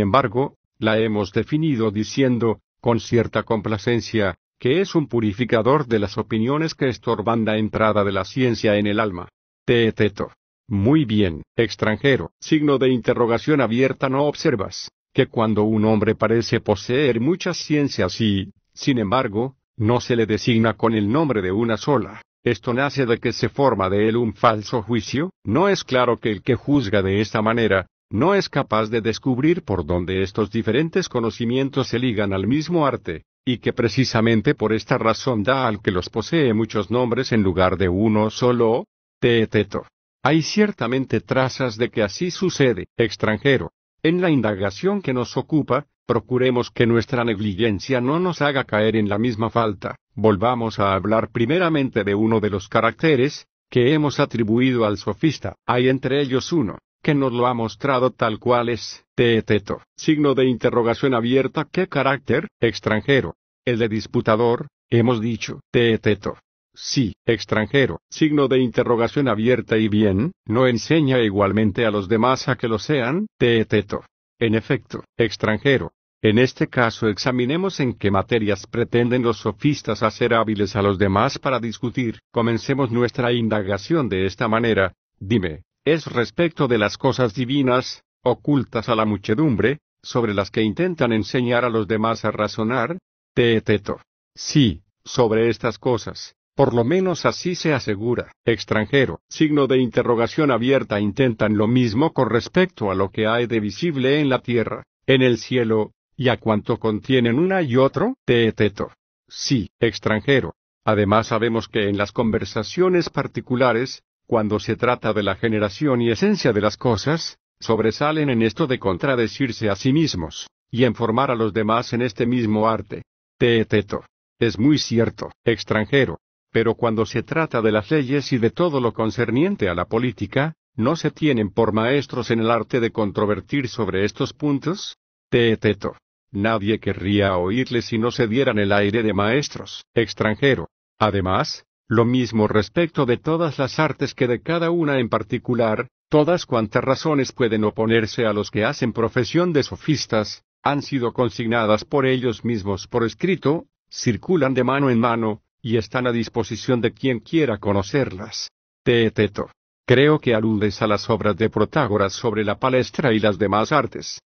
embargo, la hemos definido diciendo, con cierta complacencia, que es un purificador de las opiniones que estorban la entrada de la ciencia en el alma. Teeteto. Muy bien, extranjero, signo de interrogación abierta no observas, que cuando un hombre parece poseer muchas ciencias y, sin embargo, no se le designa con el nombre de una sola, esto nace de que se forma de él un falso juicio, no es claro que el que juzga de esta manera, no es capaz de descubrir por dónde estos diferentes conocimientos se ligan al mismo arte, y que precisamente por esta razón da al que los posee muchos nombres en lugar de uno solo, teeteto. Hay ciertamente trazas de que así sucede, extranjero. En la indagación que nos ocupa, procuremos que nuestra negligencia no nos haga caer en la misma falta. Volvamos a hablar primeramente de uno de los caracteres, que hemos atribuido al sofista. Hay entre ellos uno, que nos lo ha mostrado tal cual es, te-teto, signo de interrogación abierta, ¿qué carácter? Extranjero. El de disputador, hemos dicho, te-teto. Sí, extranjero, signo de interrogación abierta y bien, no enseña igualmente a los demás a que lo sean, te-teto. En efecto, extranjero. En este caso examinemos en qué materias pretenden los sofistas hacer hábiles a los demás para discutir. Comencemos nuestra indagación de esta manera. Dime, es respecto de las cosas divinas, ocultas a la muchedumbre, sobre las que intentan enseñar a los demás a razonar, teeteto. Sí, sobre estas cosas, por lo menos así se asegura. Extranjero, signo de interrogación abierta, intentan lo mismo con respecto a lo que hay de visible en la tierra, en el cielo, y a cuanto contienen una y otro, teeteto. Sí, extranjero. Además sabemos que en las conversaciones particulares, cuando se trata de la generación y esencia de las cosas, sobresalen en esto de contradecirse a sí mismos, y en formar a los demás en este mismo arte. Teeteto. Es muy cierto, extranjero. Pero cuando se trata de las leyes y de todo lo concerniente a la política, ¿no se tienen por maestros en el arte de controvertir sobre estos puntos? Teeteto. Nadie querría oírle si no se dieran el aire de maestros, extranjero. Además, lo mismo respecto de todas las artes que de cada una en particular, todas cuantas razones pueden oponerse a los que hacen profesión de sofistas, han sido consignadas por ellos mismos por escrito, circulan de mano en mano, y están a disposición de quien quiera conocerlas. Teeteto. Creo que aludes a las obras de Protágoras sobre la palestra y las demás artes.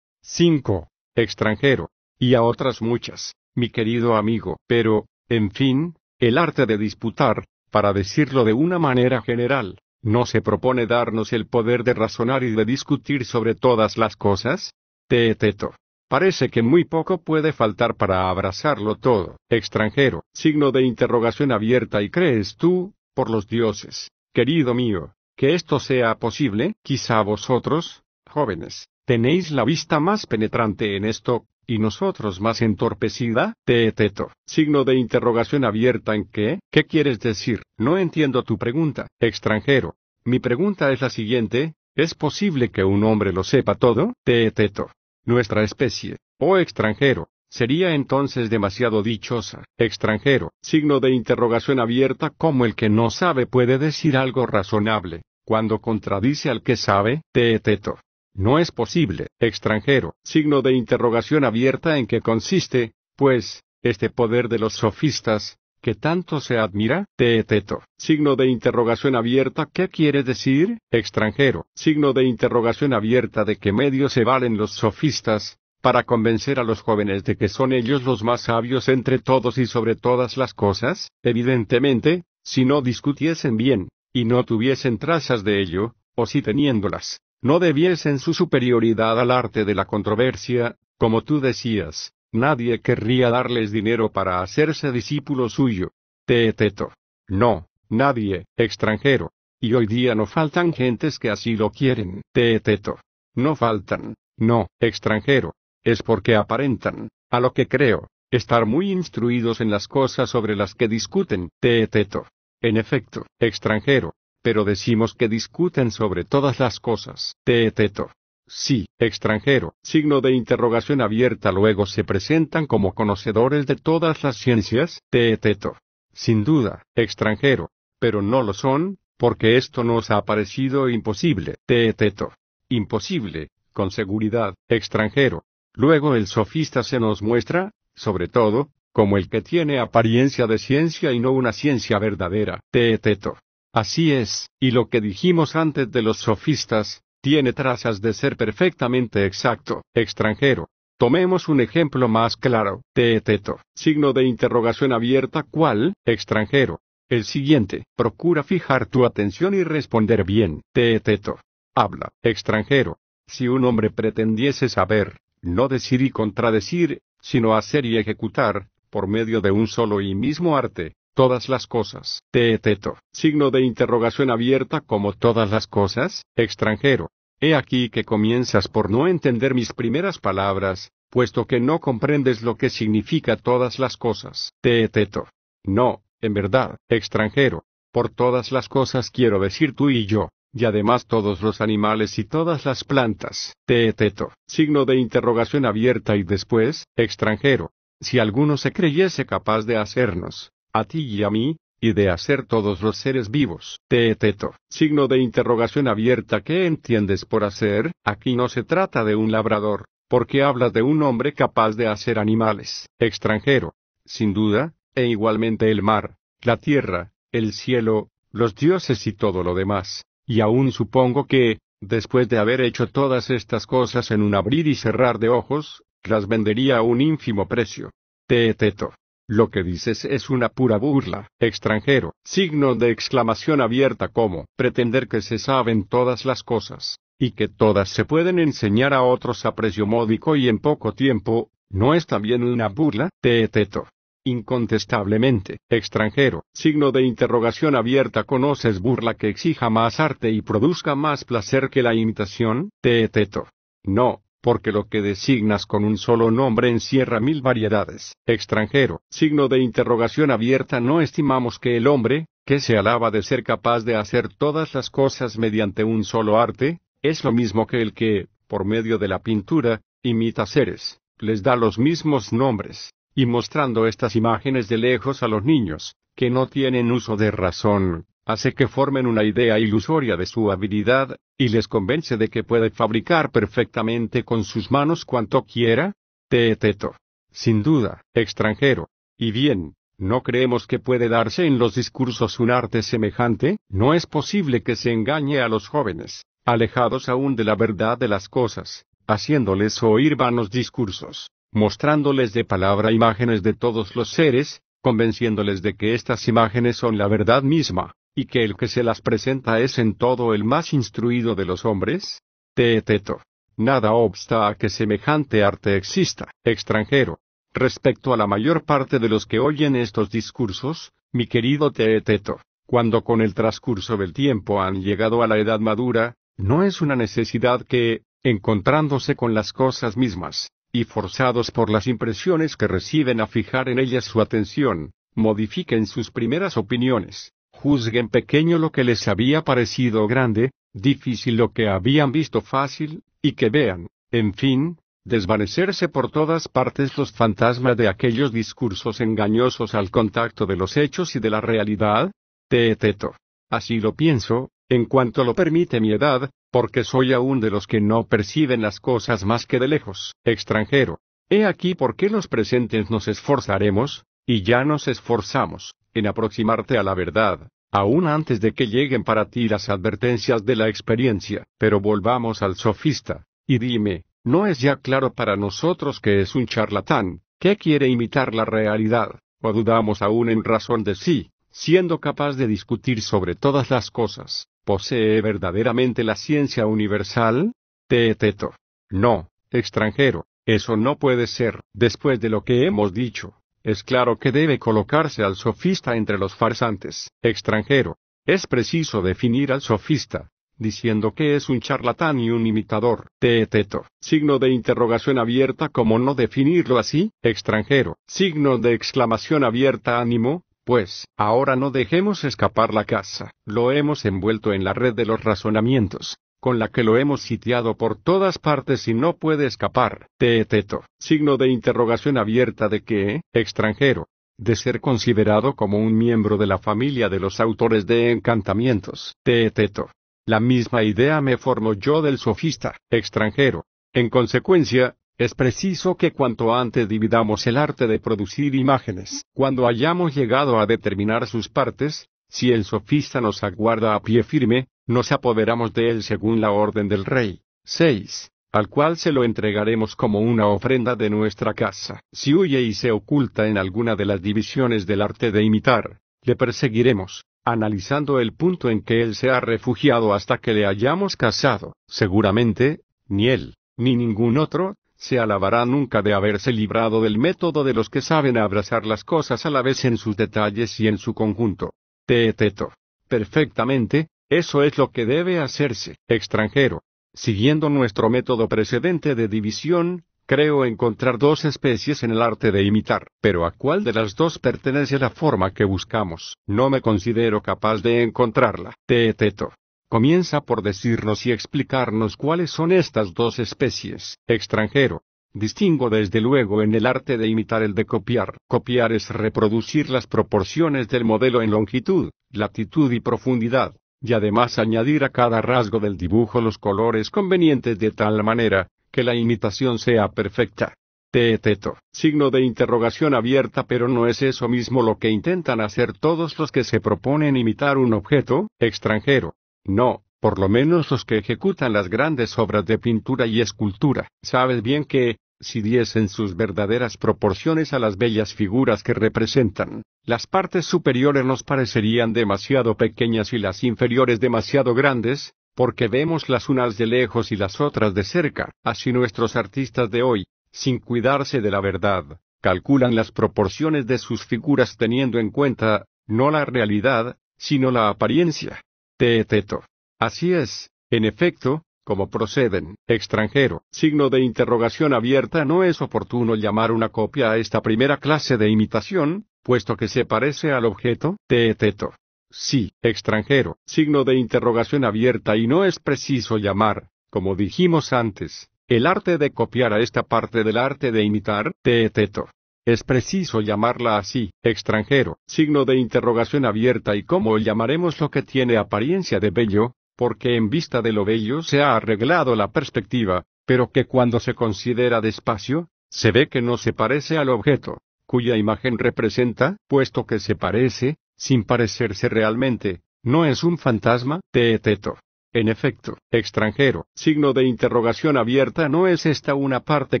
5. Extranjero. Y a otras muchas, mi querido amigo. Pero, en fin, el arte de disputar, para decirlo de una manera general, no se propone darnos el poder de razonar y de discutir sobre todas las cosas? Teeteto. Parece que muy poco puede faltar para abrazarlo todo. Extranjero, signo de interrogación abierta y crees tú, por los dioses, querido mío, que esto sea posible, quizá vosotros, jóvenes, tenéis la vista más penetrante en esto, y nosotros más entorpecida, teeteto, signo de interrogación abierta en qué, ¿qué quieres decir? No entiendo tu pregunta, extranjero. Mi pregunta es la siguiente, ¿es posible que un hombre lo sepa todo? Teeteto. Nuestra especie, oh extranjero, sería entonces demasiado dichosa, extranjero, signo de interrogación abierta como el que no sabe puede decir algo razonable, cuando contradice al que sabe, teeteto. No es posible, extranjero, signo de interrogación abierta en qué consiste, pues, este poder de los sofistas, que tanto se admira, teeteto, signo de interrogación abierta, ¿qué quiere decir? Extranjero, signo de interrogación abierta de qué medios se valen los sofistas, para convencer a los jóvenes de que son ellos los más sabios entre todos y sobre todas las cosas, evidentemente, si no discutiesen bien, y no tuviesen trazas de ello, o si teniéndolas, no debiesen su superioridad al arte de la controversia, como tú decías, nadie querría darles dinero para hacerse discípulo suyo. Teeteto. No, nadie, extranjero. Y hoy día no faltan gentes que así lo quieren. Teeteto. No faltan. No, extranjero. Es porque aparentan, a lo que creo, estar muy instruidos en las cosas sobre las que discuten. Teeteto. En efecto, extranjero, pero decimos que discuten sobre todas las cosas. Teeteto. Sí, extranjero, signo de interrogación abierta luego se presentan como conocedores de todas las ciencias, teeteto. Sin duda, extranjero, pero no lo son, porque esto nos ha parecido imposible, teeteto. Imposible, con seguridad, extranjero. Luego el sofista se nos muestra, sobre todo, como el que tiene apariencia de ciencia y no una ciencia verdadera, teeteto. Así es, y lo que dijimos antes de los sofistas, tiene trazas de ser perfectamente exacto, extranjero. Tomemos un ejemplo más claro, teeteto, signo de interrogación abierta cuál, extranjero. El siguiente, procura fijar tu atención y responder bien, teeteto. Habla, extranjero. Si un hombre pretendiese saber, no decir y contradecir, sino hacer y ejecutar, por medio de un solo y mismo arte, todas las cosas. eteto, signo de interrogación abierta como todas las cosas, extranjero. He aquí que comienzas por no entender mis primeras palabras, puesto que no comprendes lo que significa todas las cosas. eteto. No, en verdad, extranjero. Por todas las cosas quiero decir tú y yo, y además todos los animales y todas las plantas. te eteto, signo de interrogación abierta y después, extranjero. Si alguno se creyese capaz de hacernos a ti y a mí, y de hacer todos los seres vivos. Teeteto. Signo de interrogación abierta. ¿Qué entiendes por hacer? Aquí no se trata de un labrador, porque hablas de un hombre capaz de hacer animales. Extranjero. Sin duda, e igualmente el mar, la tierra, el cielo, los dioses y todo lo demás. Y aún supongo que, después de haber hecho todas estas cosas en un abrir y cerrar de ojos, las vendería a un ínfimo precio. Teeteto. Lo que dices es una pura burla, extranjero, signo de exclamación abierta como pretender que se saben todas las cosas, y que todas se pueden enseñar a otros a precio módico y en poco tiempo, ¿no es también una burla, teeteto? Incontestablemente, extranjero, signo de interrogación abierta, ¿conoces burla que exija más arte y produzca más placer que la imitación, teto. No, porque lo que designas con un solo nombre encierra mil variedades. Extranjero, signo de interrogación abierta, no estimamos que el hombre, que se alaba de ser capaz de hacer todas las cosas mediante un solo arte, es lo mismo que el que, por medio de la pintura, imita seres, les da los mismos nombres, y mostrando estas imágenes de lejos a los niños, que no tienen uso de razón, hace que formen una idea ilusoria de su habilidad, y les convence de que puede fabricar perfectamente con sus manos cuanto quiera? Teeteto. Sin duda, extranjero. Y bien, ¿no creemos que puede darse en los discursos un arte semejante? No es posible que se engañe a los jóvenes, alejados aún de la verdad de las cosas, haciéndoles oír vanos discursos, mostrándoles de palabra imágenes de todos los seres, convenciéndoles de que estas imágenes son la verdad misma, y que el que se las presenta es en todo el más instruido de los hombres? Teeteto. Nada obsta a que semejante arte exista, extranjero. Respecto a la mayor parte de los que oyen estos discursos, mi querido Teeteto, cuando con el transcurso del tiempo han llegado a la edad madura, no es una necesidad que, encontrándose con las cosas mismas, y forzados por las impresiones que reciben a fijar en ellas su atención, modifiquen sus primeras opiniones, juzguen pequeño lo que les había parecido grande, difícil lo que habían visto fácil, y que vean, en fin, desvanecerse por todas partes los fantasmas de aquellos discursos engañosos al contacto de los hechos y de la realidad? Teeteto. Así lo pienso, en cuanto lo permite mi edad, porque soy aún de los que no perciben las cosas más que de lejos, extranjero. He aquí por qué los presentes nos esforzaremos, y ya nos esforzamos, en aproximarte a la verdad, aún antes de que lleguen para ti las advertencias de la experiencia. Pero volvamos al sofista, y dime, ¿no es ya claro para nosotros que es un charlatán, que quiere imitar la realidad, o dudamos aún en razón de sí, siendo capaz de discutir sobre todas las cosas? ¿Posee verdaderamente la ciencia universal? Teeteto. No, extranjero, eso no puede ser, después de lo que hemos dicho, es claro que debe colocarse al sofista entre los farsantes. Extranjero. Es preciso definir al sofista, diciendo que es un charlatán y un imitador. Teeteto. Signo de interrogación abierta, como no definirlo así? Extranjero. Signo de exclamación abierta, ánimo. Pues, ahora no dejemos escapar la casa. Lo hemos envuelto en la red de los razonamientos con la que lo hemos sitiado por todas partes y no puede escapar. Teeteto, signo de interrogación abierta de que, extranjero, de ser considerado como un miembro de la familia de los autores de encantamientos. Teeteto. La misma idea me formo yo del sofista, extranjero. En consecuencia, es preciso que cuanto antes dividamos el arte de producir imágenes. Cuando hayamos llegado a determinar sus partes, si el sofista nos aguarda a pie firme, nos apoderamos de él según la orden del rey. 6. Al cual se lo entregaremos como una ofrenda de nuestra casa. Si huye y se oculta en alguna de las divisiones del arte de imitar, le perseguiremos, analizando el punto en que él se ha refugiado hasta que le hayamos casado. Seguramente, ni él, ni ningún otro, se alabará nunca de haberse librado del método de los que saben abrazar las cosas a la vez en sus detalles y en su conjunto. Teeteto. Perfectamente, eso es lo que debe hacerse, extranjero. Siguiendo nuestro método precedente de división, creo encontrar dos especies en el arte de imitar, pero a cuál de las dos pertenece la forma que buscamos, no me considero capaz de encontrarla. Teeteto. Comienza por decirnos y explicarnos cuáles son estas dos especies, extranjero. Distingo desde luego en el arte de imitar el de copiar. Copiar es reproducir las proporciones del modelo en longitud, latitud y profundidad y además añadir a cada rasgo del dibujo los colores convenientes de tal manera, que la imitación sea perfecta. Teeteto, signo de interrogación abierta, pero no es eso mismo lo que intentan hacer todos los que se proponen imitar un objeto extranjero. No, por lo menos los que ejecutan las grandes obras de pintura y escultura, sabes bien que, si diesen sus verdaderas proporciones a las bellas figuras que representan, las partes superiores nos parecerían demasiado pequeñas y las inferiores demasiado grandes, porque vemos las unas de lejos y las otras de cerca. Así nuestros artistas de hoy, sin cuidarse de la verdad, calculan las proporciones de sus figuras teniendo en cuenta, no la realidad, sino la apariencia. Teeteto. Así es, en efecto, como proceden, extranjero. Signo de interrogación abierta no es oportuno llamar una copia a esta primera clase de imitación, puesto que se parece al objeto, te-teto. Sí, extranjero, signo de interrogación abierta y no es preciso llamar, como dijimos antes, el arte de copiar a esta parte del arte de imitar, te-teto. Es preciso llamarla así, extranjero, signo de interrogación abierta y cómo llamaremos lo que tiene apariencia de bello, porque en vista de lo bello se ha arreglado la perspectiva, pero que cuando se considera despacio, se ve que no se parece al objeto cuya imagen representa, puesto que se parece, sin parecerse realmente, no es un fantasma, Eteto. En efecto, extranjero, signo de interrogación abierta no es esta una parte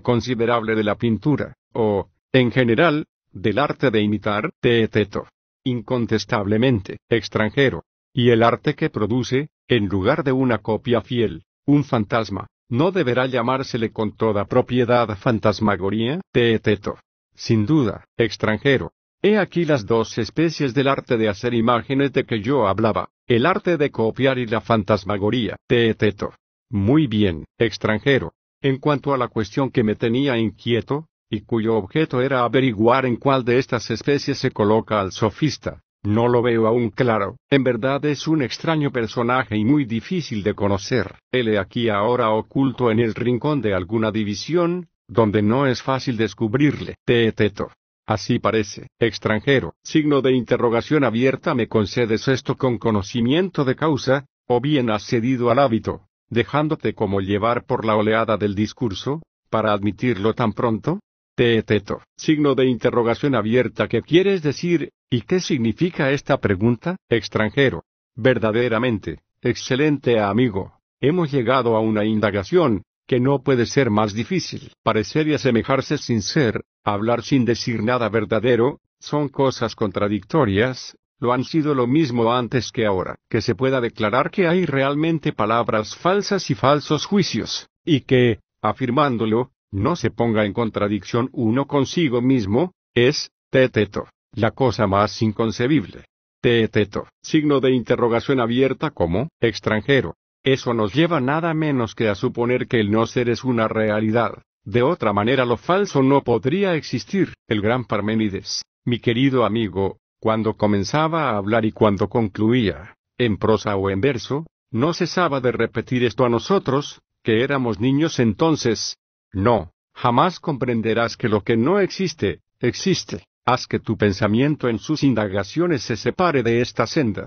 considerable de la pintura, o, en general, del arte de imitar, Eteto. Incontestablemente, extranjero. Y el arte que produce, en lugar de una copia fiel, un fantasma, no deberá llamársele con toda propiedad fantasmagoría, Eteto sin duda, extranjero. He aquí las dos especies del arte de hacer imágenes de que yo hablaba, el arte de copiar y la fantasmagoría, Teeteto. Muy bien, extranjero. En cuanto a la cuestión que me tenía inquieto, y cuyo objeto era averiguar en cuál de estas especies se coloca al sofista, no lo veo aún claro, en verdad es un extraño personaje y muy difícil de conocer. Él aquí ahora oculto en el rincón de alguna división, donde no es fácil descubrirle. Teeteto. Así parece, extranjero, signo de interrogación abierta me concedes esto con conocimiento de causa, o bien has cedido al hábito, dejándote como llevar por la oleada del discurso, para admitirlo tan pronto? Teeteto, signo de interrogación abierta ¿qué quieres decir, y qué significa esta pregunta, extranjero. Verdaderamente, excelente amigo, hemos llegado a una indagación, que no puede ser más difícil. Parecer y asemejarse sin ser, hablar sin decir nada verdadero, son cosas contradictorias, lo han sido lo mismo antes que ahora. Que se pueda declarar que hay realmente palabras falsas y falsos juicios, y que, afirmándolo, no se ponga en contradicción uno consigo mismo, es, teteto, la cosa más inconcebible. Teteto, signo de interrogación abierta como extranjero, eso nos lleva nada menos que a suponer que el no ser es una realidad. De otra manera lo falso no podría existir. El gran Parménides, mi querido amigo, cuando comenzaba a hablar y cuando concluía, en prosa o en verso, no cesaba de repetir esto a nosotros, que éramos niños entonces. No, jamás comprenderás que lo que no existe, existe. Haz que tu pensamiento en sus indagaciones se separe de esta senda.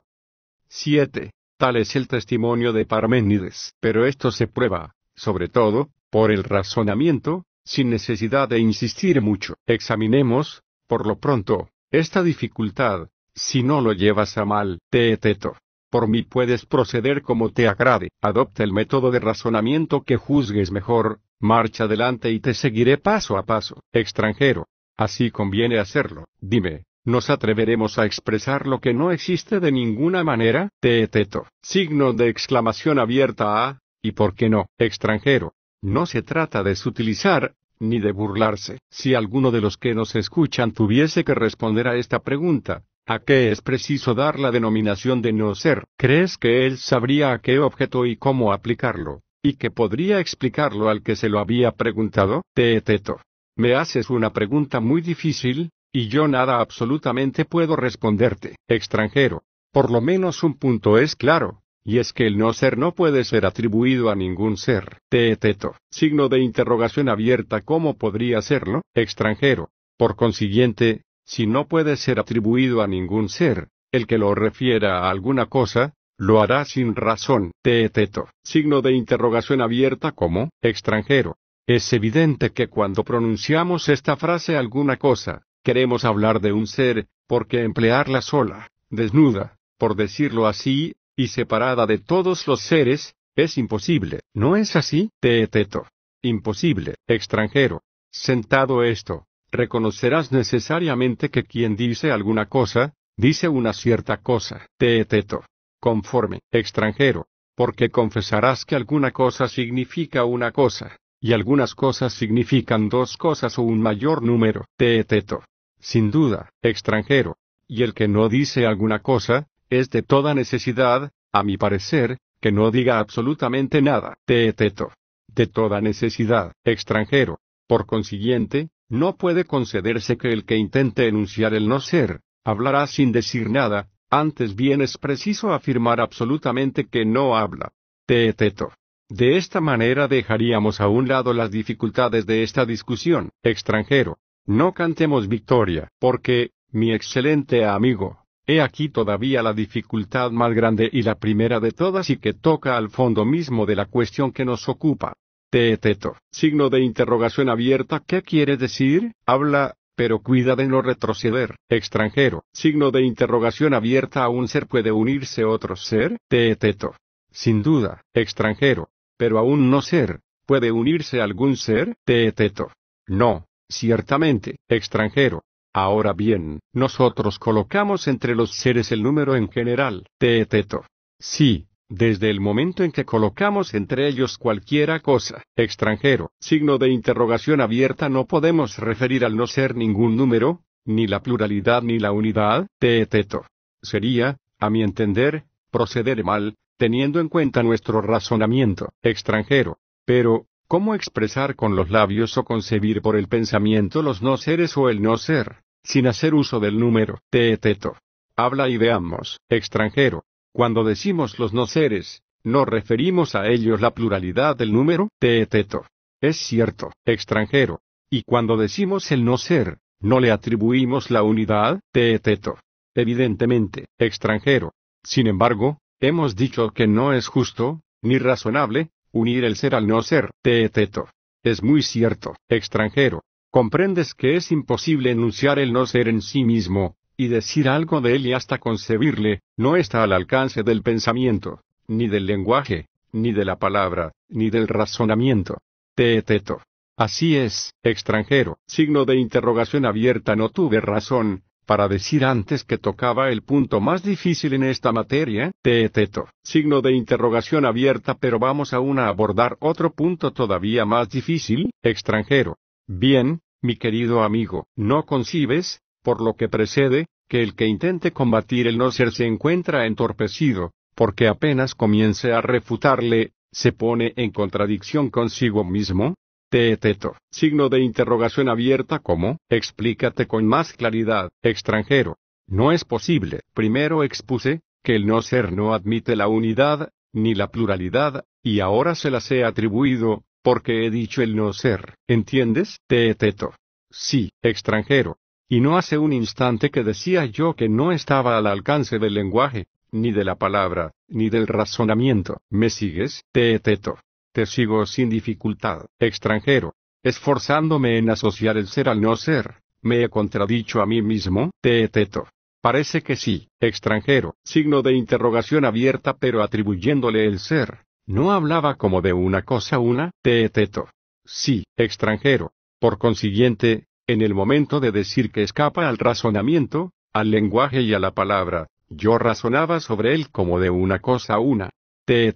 7. Tal es el testimonio de Parménides. Pero esto se prueba, sobre todo, por el razonamiento, sin necesidad de insistir mucho. Examinemos, por lo pronto, esta dificultad, si no lo llevas a mal, te eteto. Por mí puedes proceder como te agrade. Adopta el método de razonamiento que juzgues mejor, marcha adelante y te seguiré paso a paso. Extranjero. Así conviene hacerlo. Dime, ¿Nos atreveremos a expresar lo que no existe de ninguna manera? Teeteto. Signo de exclamación abierta a, y por qué no, extranjero. No se trata de sutilizar, ni de burlarse. Si alguno de los que nos escuchan tuviese que responder a esta pregunta, ¿a qué es preciso dar la denominación de no ser? ¿Crees que él sabría a qué objeto y cómo aplicarlo? ¿Y que podría explicarlo al que se lo había preguntado? Teeteto. Me haces una pregunta muy difícil, y yo nada absolutamente puedo responderte, extranjero. Por lo menos un punto es claro, y es que el no ser no puede ser atribuido a ningún ser. Teeteto, signo de interrogación abierta, ¿cómo podría serlo, extranjero? Por consiguiente, si no puede ser atribuido a ningún ser, el que lo refiera a alguna cosa, lo hará sin razón. Teeteto, signo de interrogación abierta, ¿cómo, extranjero? Es evidente que cuando pronunciamos esta frase alguna cosa, Queremos hablar de un ser, porque emplearla sola, desnuda, por decirlo así, y separada de todos los seres, es imposible, ¿no es así, Teeteto? Imposible, extranjero. Sentado esto, reconocerás necesariamente que quien dice alguna cosa, dice una cierta cosa, Teeteto. Conforme, extranjero. Porque confesarás que alguna cosa significa una cosa, y algunas cosas significan dos cosas o un mayor número, Teeteto sin duda, extranjero. Y el que no dice alguna cosa, es de toda necesidad, a mi parecer, que no diga absolutamente nada. Teeteto. De toda necesidad, extranjero. Por consiguiente, no puede concederse que el que intente enunciar el no ser, hablará sin decir nada, antes bien es preciso afirmar absolutamente que no habla. Teeteto. De esta manera dejaríamos a un lado las dificultades de esta discusión, extranjero, no cantemos victoria, porque, mi excelente amigo, He aquí todavía la dificultad más grande y la primera de todas y que toca al fondo mismo de la cuestión que nos ocupa. Teeteto, signo de interrogación abierta, ¿qué quiere decir? Habla, pero cuida de no retroceder. Extranjero, signo de interrogación abierta, a un ser puede unirse otro ser. Teeteto, sin duda, extranjero, pero un no ser, puede unirse algún ser. Teeteto, no, ciertamente, extranjero. Ahora bien, nosotros colocamos entre los seres el número en general, teeteto. Sí, desde el momento en que colocamos entre ellos cualquiera cosa, extranjero, signo de interrogación abierta no podemos referir al no ser ningún número, ni la pluralidad ni la unidad, teeteto. Sería, a mi entender, proceder mal, teniendo en cuenta nuestro razonamiento, extranjero. Pero, cómo expresar con los labios o concebir por el pensamiento los no seres o el no ser, sin hacer uso del número, teeteto. Habla y veamos, extranjero. Cuando decimos los no seres, ¿no referimos a ellos la pluralidad del número, teeteto? Es cierto, extranjero. Y cuando decimos el no ser, ¿no le atribuimos la unidad, teeteto? Evidentemente, extranjero. Sin embargo, hemos dicho que no es justo, ni razonable, Unir el ser al no ser, teeteto. Es muy cierto, extranjero. Comprendes que es imposible enunciar el no ser en sí mismo, y decir algo de él y hasta concebirle, no está al alcance del pensamiento, ni del lenguaje, ni de la palabra, ni del razonamiento. Teeteto. Así es, extranjero, signo de interrogación abierta no tuve razón, para decir antes que tocaba el punto más difícil en esta materia, teeteto, signo de interrogación abierta, pero vamos aún a abordar otro punto todavía más difícil, extranjero. Bien, mi querido amigo, no concibes, por lo que precede, que el que intente combatir el no ser se encuentra entorpecido, porque apenas comience a refutarle, se pone en contradicción consigo mismo, Teeteto, signo de interrogación abierta como, explícate con más claridad, extranjero. No es posible, primero expuse, que el no ser no admite la unidad, ni la pluralidad, y ahora se las he atribuido, porque he dicho el no ser, ¿entiendes? Teeteto. Sí, extranjero. Y no hace un instante que decía yo que no estaba al alcance del lenguaje, ni de la palabra, ni del razonamiento. ¿Me sigues? Teeteto. Te sigo sin dificultad, extranjero, esforzándome en asociar el ser al no ser, ¿me he contradicho a mí mismo? Te teto. Parece que sí, extranjero, signo de interrogación abierta pero atribuyéndole el ser. ¿No hablaba como de una cosa una? Te teto. Sí, extranjero. Por consiguiente, en el momento de decir que escapa al razonamiento, al lenguaje y a la palabra, yo razonaba sobre él como de una cosa una. Te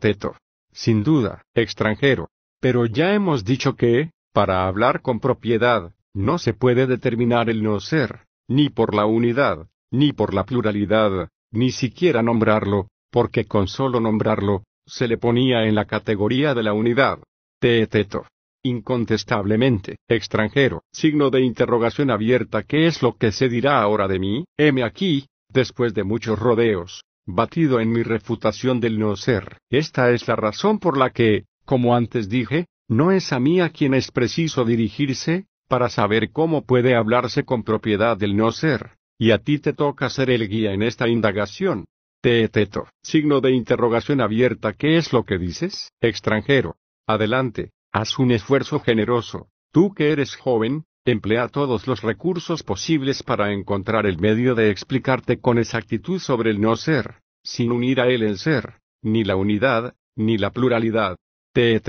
sin duda, extranjero. Pero ya hemos dicho que, para hablar con propiedad, no se puede determinar el no ser, ni por la unidad, ni por la pluralidad, ni siquiera nombrarlo, porque con solo nombrarlo, se le ponía en la categoría de la unidad. Teeteto. Incontestablemente, extranjero, signo de interrogación abierta, ¿qué es lo que se dirá ahora de mí? Heme aquí, después de muchos rodeos, batido en mi refutación del no ser. Esta es la razón por la que, como antes dije, no es a mí a quien es preciso dirigirse, para saber cómo puede hablarse con propiedad del no ser, y a ti te toca ser el guía en esta indagación. Teeteto, signo de interrogación abierta, ¿qué es lo que dices? Extranjero, adelante, haz un esfuerzo generoso, tú que eres joven, Emplea todos los recursos posibles para encontrar el medio de explicarte con exactitud sobre el no ser, sin unir a él el ser, ni la unidad, ni la pluralidad. Te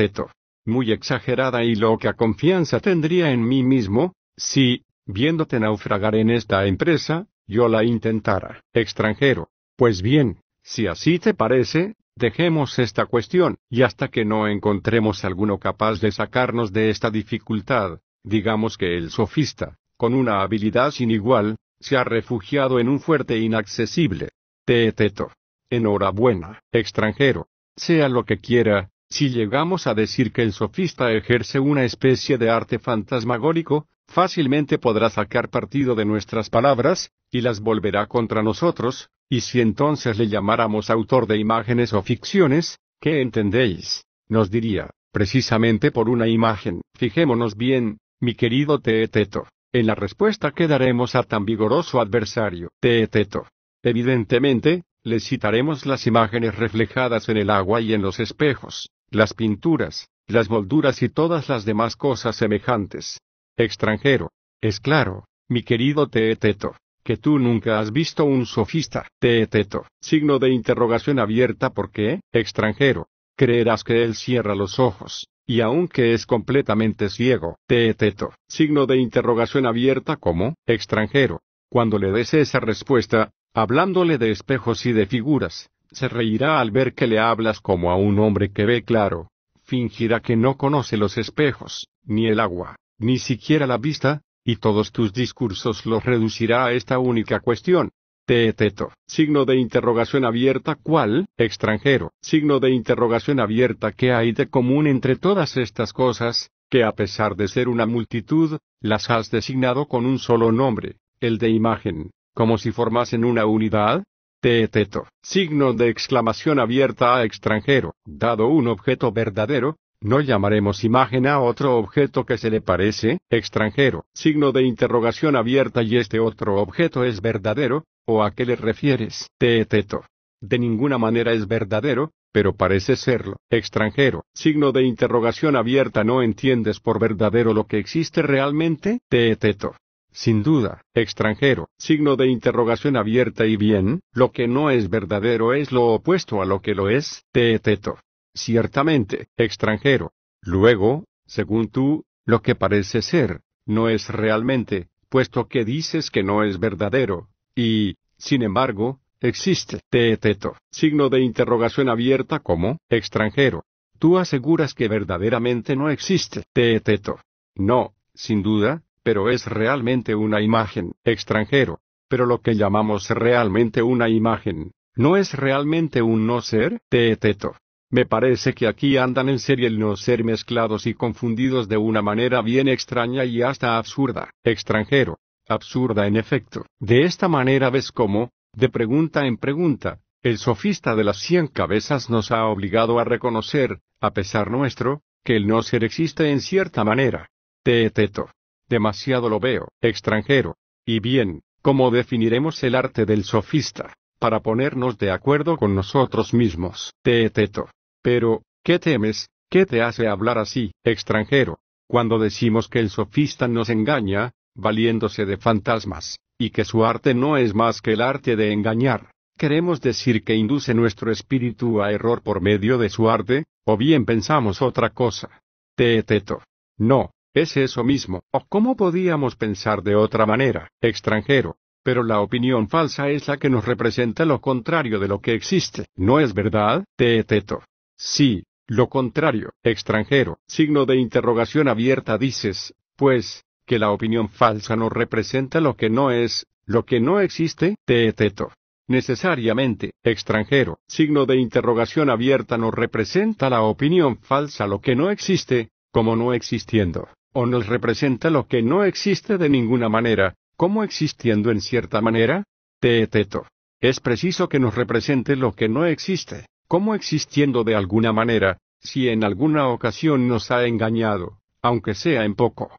Muy exagerada y loca confianza tendría en mí mismo, si, viéndote naufragar en esta empresa, yo la intentara. Extranjero. Pues bien, si así te parece, dejemos esta cuestión, y hasta que no encontremos alguno capaz de sacarnos de esta dificultad, digamos que el sofista, con una habilidad sin igual, se ha refugiado en un fuerte inaccesible. Teeteto. Enhorabuena, extranjero. Sea lo que quiera, si llegamos a decir que el sofista ejerce una especie de arte fantasmagórico, fácilmente podrá sacar partido de nuestras palabras, y las volverá contra nosotros, y si entonces le llamáramos autor de imágenes o ficciones, ¿qué entendéis? nos diría, precisamente por una imagen. Fijémonos bien, mi querido Teeteto. En la respuesta que daremos a tan vigoroso adversario, Teeteto. Evidentemente, le citaremos las imágenes reflejadas en el agua y en los espejos, las pinturas, las molduras y todas las demás cosas semejantes. Extranjero. Es claro, mi querido Teeteto, que tú nunca has visto un sofista. Teeteto. Signo de interrogación abierta porque, extranjero, creerás que él cierra los ojos, y aunque es completamente ciego, teeteto, signo de interrogación abierta como, extranjero. Cuando le des esa respuesta, hablándole de espejos y de figuras, se reirá al ver que le hablas como a un hombre que ve claro, fingirá que no conoce los espejos, ni el agua, ni siquiera la vista, y todos tus discursos los reducirá a esta única cuestión, Teeteto, signo de interrogación abierta, ¿cuál? Extranjero, signo de interrogación abierta, ¿qué hay de común entre todas estas cosas, que a pesar de ser una multitud, las has designado con un solo nombre, el de imagen, como si formasen una unidad? Te-teto, signo de exclamación abierta a extranjero, dado un objeto verdadero, no llamaremos imagen a otro objeto que se le parece, extranjero, signo de interrogación abierta y este otro objeto es verdadero, ¿O a qué le refieres, Teeteto? De ninguna manera es verdadero, pero parece serlo. Extranjero. Signo de interrogación abierta. ¿No entiendes por verdadero lo que existe realmente? Teeteto. Sin duda, extranjero, signo de interrogación abierta y bien, lo que no es verdadero es lo opuesto a lo que lo es, teeteto. Ciertamente, extranjero. Luego, según tú, lo que parece ser, no es realmente, puesto que dices que no es verdadero, y, sin embargo, existe teeteto, signo de interrogación abierta como extranjero. Tú aseguras que verdaderamente no existe teeteto. No, sin duda, pero es realmente una imagen extranjero. Pero lo que llamamos realmente una imagen, no es realmente un no ser teeteto. Me parece que aquí andan en serie el no ser mezclados y confundidos de una manera bien extraña y hasta absurda. Extranjero. Absurda en efecto. De esta manera ves cómo, de pregunta en pregunta, el sofista de las cien cabezas nos ha obligado a reconocer, a pesar nuestro, que el no ser existe en cierta manera. Teeteto. Demasiado lo veo, extranjero. Y bien, ¿cómo definiremos el arte del sofista? Para ponernos de acuerdo con nosotros mismos. Teeteto. Pero, ¿qué temes? ¿Qué te hace hablar así, extranjero? Cuando decimos que el sofista nos engaña, valiéndose de fantasmas, y que su arte no es más que el arte de engañar. Queremos decir que induce nuestro espíritu a error por medio de su arte, o bien pensamos otra cosa. Teeteto. No, es eso mismo, o cómo podíamos pensar de otra manera, extranjero. Pero la opinión falsa es la que nos representa lo contrario de lo que existe, ¿no es verdad, Teeteto? Sí, lo contrario, extranjero, signo de interrogación abierta dices, pues, que la opinión falsa nos representa lo que no es, lo que no existe, teeteto. Necesariamente, extranjero, signo de interrogación abierta nos representa la opinión falsa lo que no existe, como no existiendo, o nos representa lo que no existe de ninguna manera, como existiendo en cierta manera, teeteto. Es preciso que nos represente lo que no existe, como existiendo de alguna manera, si en alguna ocasión nos ha engañado, aunque sea en poco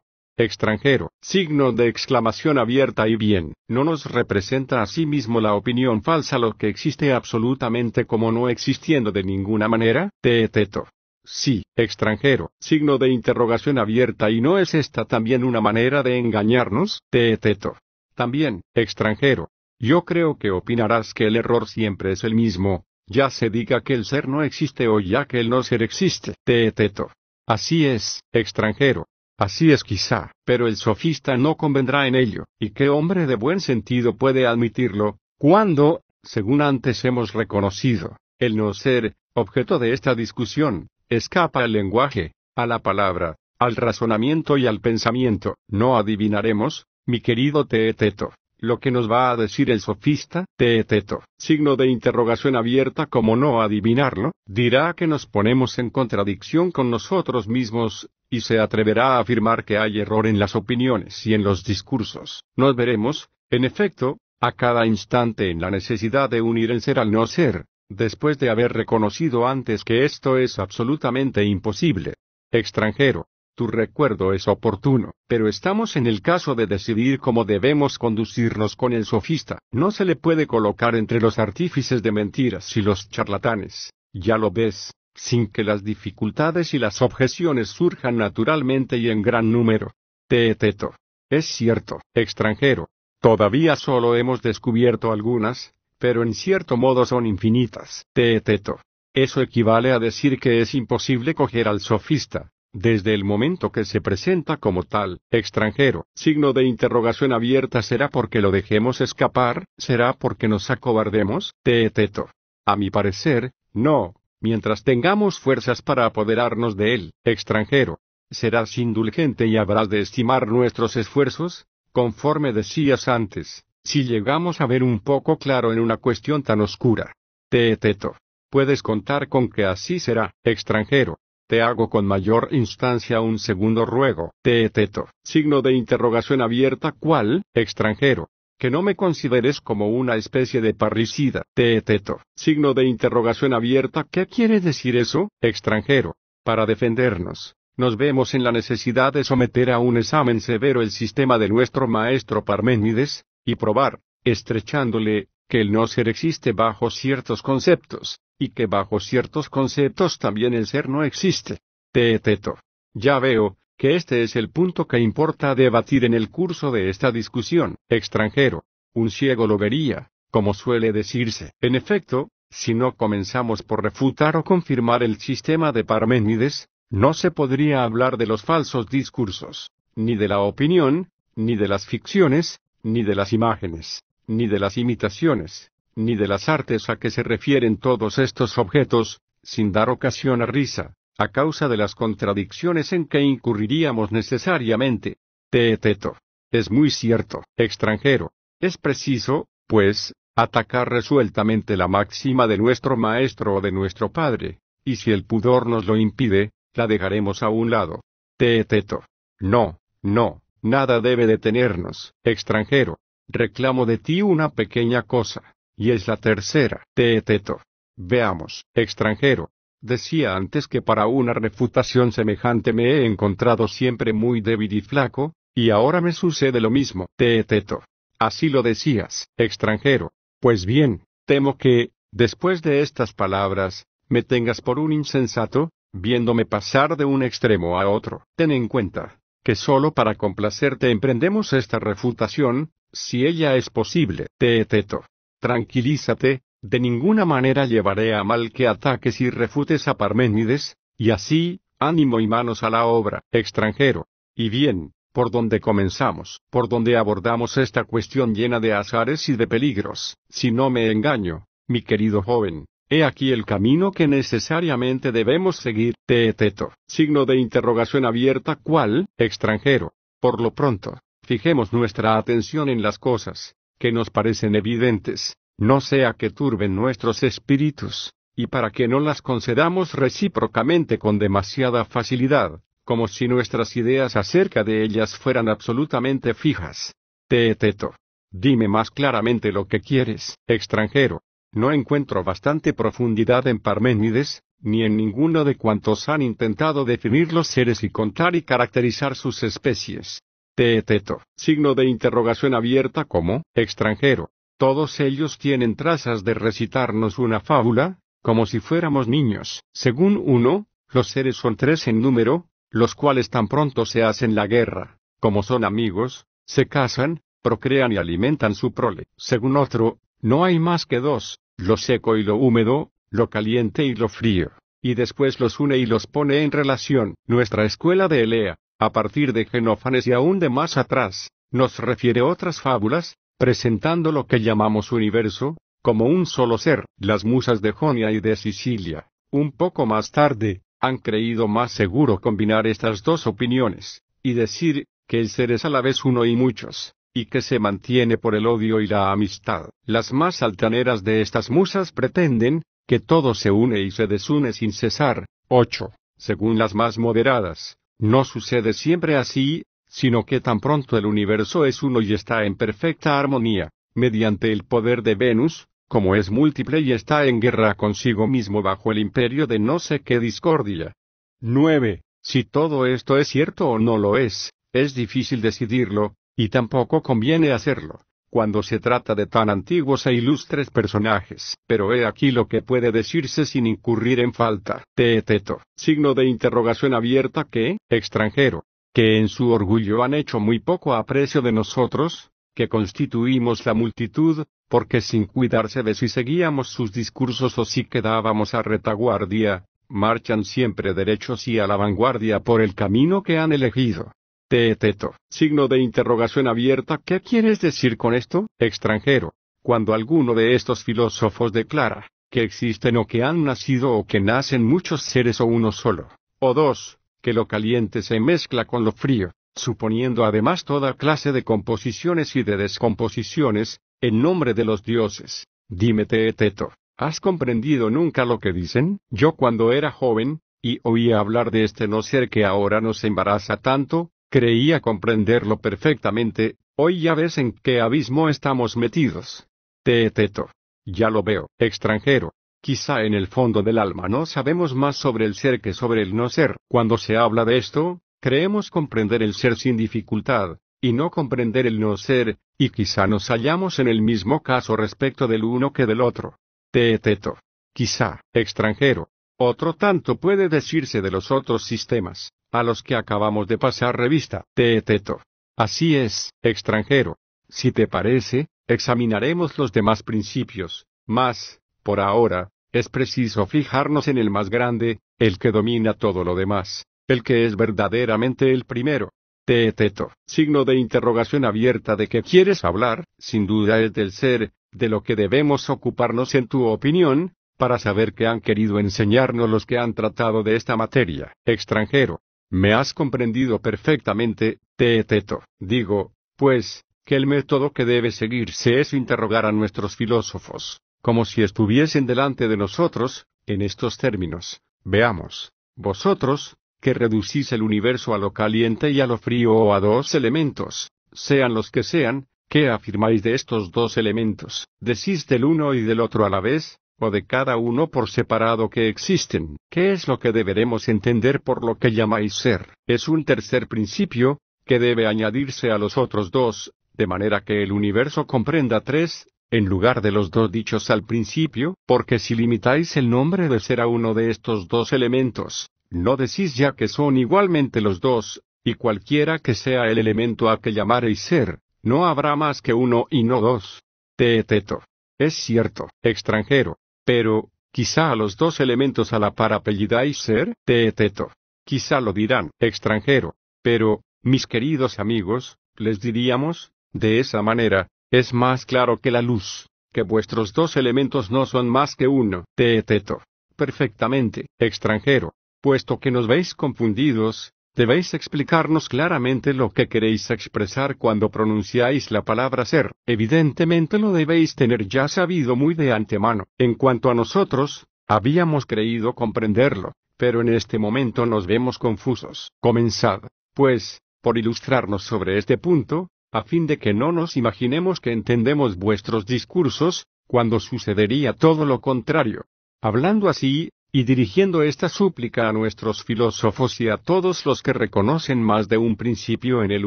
extranjero, signo de exclamación abierta y bien, no nos representa a sí mismo la opinión falsa lo que existe absolutamente como no existiendo de ninguna manera, te teto Sí, extranjero, signo de interrogación abierta y no es esta también una manera de engañarnos, te teto. También, extranjero. Yo creo que opinarás que el error siempre es el mismo, ya se diga que el ser no existe o ya que el no ser existe, te teto Así es, extranjero, Así es quizá, pero el sofista no convendrá en ello, y qué hombre de buen sentido puede admitirlo, cuando, según antes hemos reconocido, el no ser, objeto de esta discusión, escapa al lenguaje, a la palabra, al razonamiento y al pensamiento. No adivinaremos, mi querido Teeteto, lo que nos va a decir el sofista, Teeteto, signo de interrogación abierta como no adivinarlo, dirá que nos ponemos en contradicción con nosotros mismos, y se atreverá a afirmar que hay error en las opiniones y en los discursos. Nos veremos, en efecto, a cada instante en la necesidad de unir el ser al no ser, después de haber reconocido antes que esto es absolutamente imposible. Extranjero, tu recuerdo es oportuno, pero estamos en el caso de decidir cómo debemos conducirnos con el sofista. No se le puede colocar entre los artífices de mentiras y los charlatanes. Ya lo ves, sin que las dificultades y las objeciones surjan naturalmente y en gran número. Teeteto. Es cierto, extranjero. Todavía solo hemos descubierto algunas, pero en cierto modo son infinitas. Teeteto. Eso equivale a decir que es imposible coger al sofista, desde el momento que se presenta como tal, extranjero, signo de interrogación abierta será porque lo dejemos escapar, será porque nos acobardemos, teeteto. A mi parecer, no, mientras tengamos fuerzas para apoderarnos de él, extranjero. Serás indulgente y habrás de estimar nuestros esfuerzos, conforme decías antes, si llegamos a ver un poco claro en una cuestión tan oscura. teto. Puedes contar con que así será, extranjero. Te hago con mayor instancia un segundo ruego, Teeteto, signo de interrogación abierta ¿Cuál, extranjero, que no me consideres como una especie de parricida, Teeteto, signo de interrogación abierta ¿qué quiere decir eso, extranjero? Para defendernos, nos vemos en la necesidad de someter a un examen severo el sistema de nuestro maestro Parménides, y probar, estrechándole, que el no ser existe bajo ciertos conceptos, y que bajo ciertos conceptos también el ser no existe. Teeteto. Ya veo, que este es el punto que importa debatir en el curso de esta discusión, extranjero. Un ciego lo vería, como suele decirse. En efecto, si no comenzamos por refutar o confirmar el sistema de Parménides, no se podría hablar de los falsos discursos, ni de la opinión, ni de las ficciones, ni de las imágenes ni de las imitaciones, ni de las artes a que se refieren todos estos objetos, sin dar ocasión a risa, a causa de las contradicciones en que incurriríamos necesariamente. Teeteto. Es muy cierto, extranjero. Es preciso, pues, atacar resueltamente la máxima de nuestro maestro o de nuestro padre, y si el pudor nos lo impide, la dejaremos a un lado. Teeteto. No, no, nada debe detenernos, extranjero reclamo de ti una pequeña cosa, y es la tercera. te Teeteto. Veamos, extranjero. Decía antes que para una refutación semejante me he encontrado siempre muy débil y flaco, y ahora me sucede lo mismo. te Teeteto. Así lo decías, extranjero. Pues bien, temo que, después de estas palabras, me tengas por un insensato, viéndome pasar de un extremo a otro. Ten en cuenta, que solo para complacerte emprendemos esta refutación, si ella es posible. te Teeteto. Tranquilízate, de ninguna manera llevaré a mal que ataques y refutes a Parménides, y así, ánimo y manos a la obra. Extranjero. Y bien, por donde comenzamos, por donde abordamos esta cuestión llena de azares y de peligros, si no me engaño, mi querido joven, He aquí el camino que necesariamente debemos seguir, teeteto, signo de interrogación abierta ¿cuál, extranjero. Por lo pronto, fijemos nuestra atención en las cosas, que nos parecen evidentes, no sea que turben nuestros espíritus, y para que no las concedamos recíprocamente con demasiada facilidad, como si nuestras ideas acerca de ellas fueran absolutamente fijas. Teeteto. Dime más claramente lo que quieres, extranjero. No encuentro bastante profundidad en Parménides, ni en ninguno de cuantos han intentado definir los seres y contar y caracterizar sus especies. Teeteto, signo de interrogación abierta como extranjero. Todos ellos tienen trazas de recitarnos una fábula, como si fuéramos niños. Según uno, los seres son tres en número, los cuales tan pronto se hacen la guerra, como son amigos, se casan, procrean y alimentan su prole. Según otro, no hay más que dos, lo seco y lo húmedo, lo caliente y lo frío, y después los une y los pone en relación. Nuestra escuela de Elea, a partir de Genófanes y aún de más atrás, nos refiere otras fábulas, presentando lo que llamamos universo, como un solo ser. Las musas de Jonia y de Sicilia, un poco más tarde, han creído más seguro combinar estas dos opiniones, y decir, que el ser es a la vez uno y muchos, que se mantiene por el odio y la amistad. Las más altaneras de estas musas pretenden, que todo se une y se desune sin cesar. 8. Según las más moderadas, no sucede siempre así, sino que tan pronto el universo es uno y está en perfecta armonía, mediante el poder de Venus, como es múltiple y está en guerra consigo mismo bajo el imperio de no sé qué discordia. 9. Si todo esto es cierto o no lo es, es difícil decidirlo, y tampoco conviene hacerlo, cuando se trata de tan antiguos e ilustres personajes. Pero he aquí lo que puede decirse sin incurrir en falta. Teeteto, signo de interrogación abierta que, extranjero, que en su orgullo han hecho muy poco aprecio de nosotros, que constituimos la multitud, porque sin cuidarse de si seguíamos sus discursos o si quedábamos a retaguardia, marchan siempre derechos y a la vanguardia por el camino que han elegido. Teeteto, signo de interrogación abierta, ¿qué quieres decir con esto, extranjero? Cuando alguno de estos filósofos declara, que existen o que han nacido o que nacen muchos seres o uno solo, o dos, que lo caliente se mezcla con lo frío, suponiendo además toda clase de composiciones y de descomposiciones, en nombre de los dioses. Dime Teeteto, ¿has comprendido nunca lo que dicen? Yo cuando era joven, y oía hablar de este no ser que ahora nos embaraza tanto, Creía comprenderlo perfectamente, hoy ya ves en qué abismo estamos metidos. Teeteto. Ya lo veo, extranjero. Quizá en el fondo del alma no sabemos más sobre el ser que sobre el no ser. Cuando se habla de esto, creemos comprender el ser sin dificultad, y no comprender el no ser, y quizá nos hallamos en el mismo caso respecto del uno que del otro. Teeteto. Quizá, extranjero. Otro tanto puede decirse de los otros sistemas a los que acabamos de pasar revista. Teeteto. Así es, extranjero. Si te parece, examinaremos los demás principios, mas, por ahora, es preciso fijarnos en el más grande, el que domina todo lo demás, el que es verdaderamente el primero. Teeteto, signo de interrogación abierta de que quieres hablar, sin duda es del ser, de lo que debemos ocuparnos en tu opinión, para saber qué han querido enseñarnos los que han tratado de esta materia. Extranjero, me has comprendido perfectamente, Teeteto. Digo, pues, que el método que debe seguirse es interrogar a nuestros filósofos, como si estuviesen delante de nosotros, en estos términos. Veamos. Vosotros, que reducís el universo a lo caliente y a lo frío o a dos elementos, sean los que sean, ¿qué afirmáis de estos dos elementos? ¿Decís del uno y del otro a la vez? o de cada uno por separado que existen. ¿Qué es lo que deberemos entender por lo que llamáis ser? Es un tercer principio, que debe añadirse a los otros dos, de manera que el universo comprenda tres, en lugar de los dos dichos al principio, porque si limitáis el nombre de ser a uno de estos dos elementos, no decís ya que son igualmente los dos, y cualquiera que sea el elemento a que llamareis ser, no habrá más que uno y no dos. Teeteto. Es cierto, extranjero, pero, quizá a los dos elementos a la par apellidáis ser teeteto. Quizá lo dirán extranjero. Pero, mis queridos amigos, les diríamos, de esa manera, es más claro que la luz, que vuestros dos elementos no son más que uno, teeteto. Perfectamente, extranjero. Puesto que nos veis confundidos, debéis explicarnos claramente lo que queréis expresar cuando pronunciáis la palabra ser. Evidentemente lo debéis tener ya sabido muy de antemano. En cuanto a nosotros, habíamos creído comprenderlo, pero en este momento nos vemos confusos. Comenzad, pues, por ilustrarnos sobre este punto, a fin de que no nos imaginemos que entendemos vuestros discursos, cuando sucedería todo lo contrario. Hablando así, y dirigiendo esta súplica a nuestros filósofos y a todos los que reconocen más de un principio en el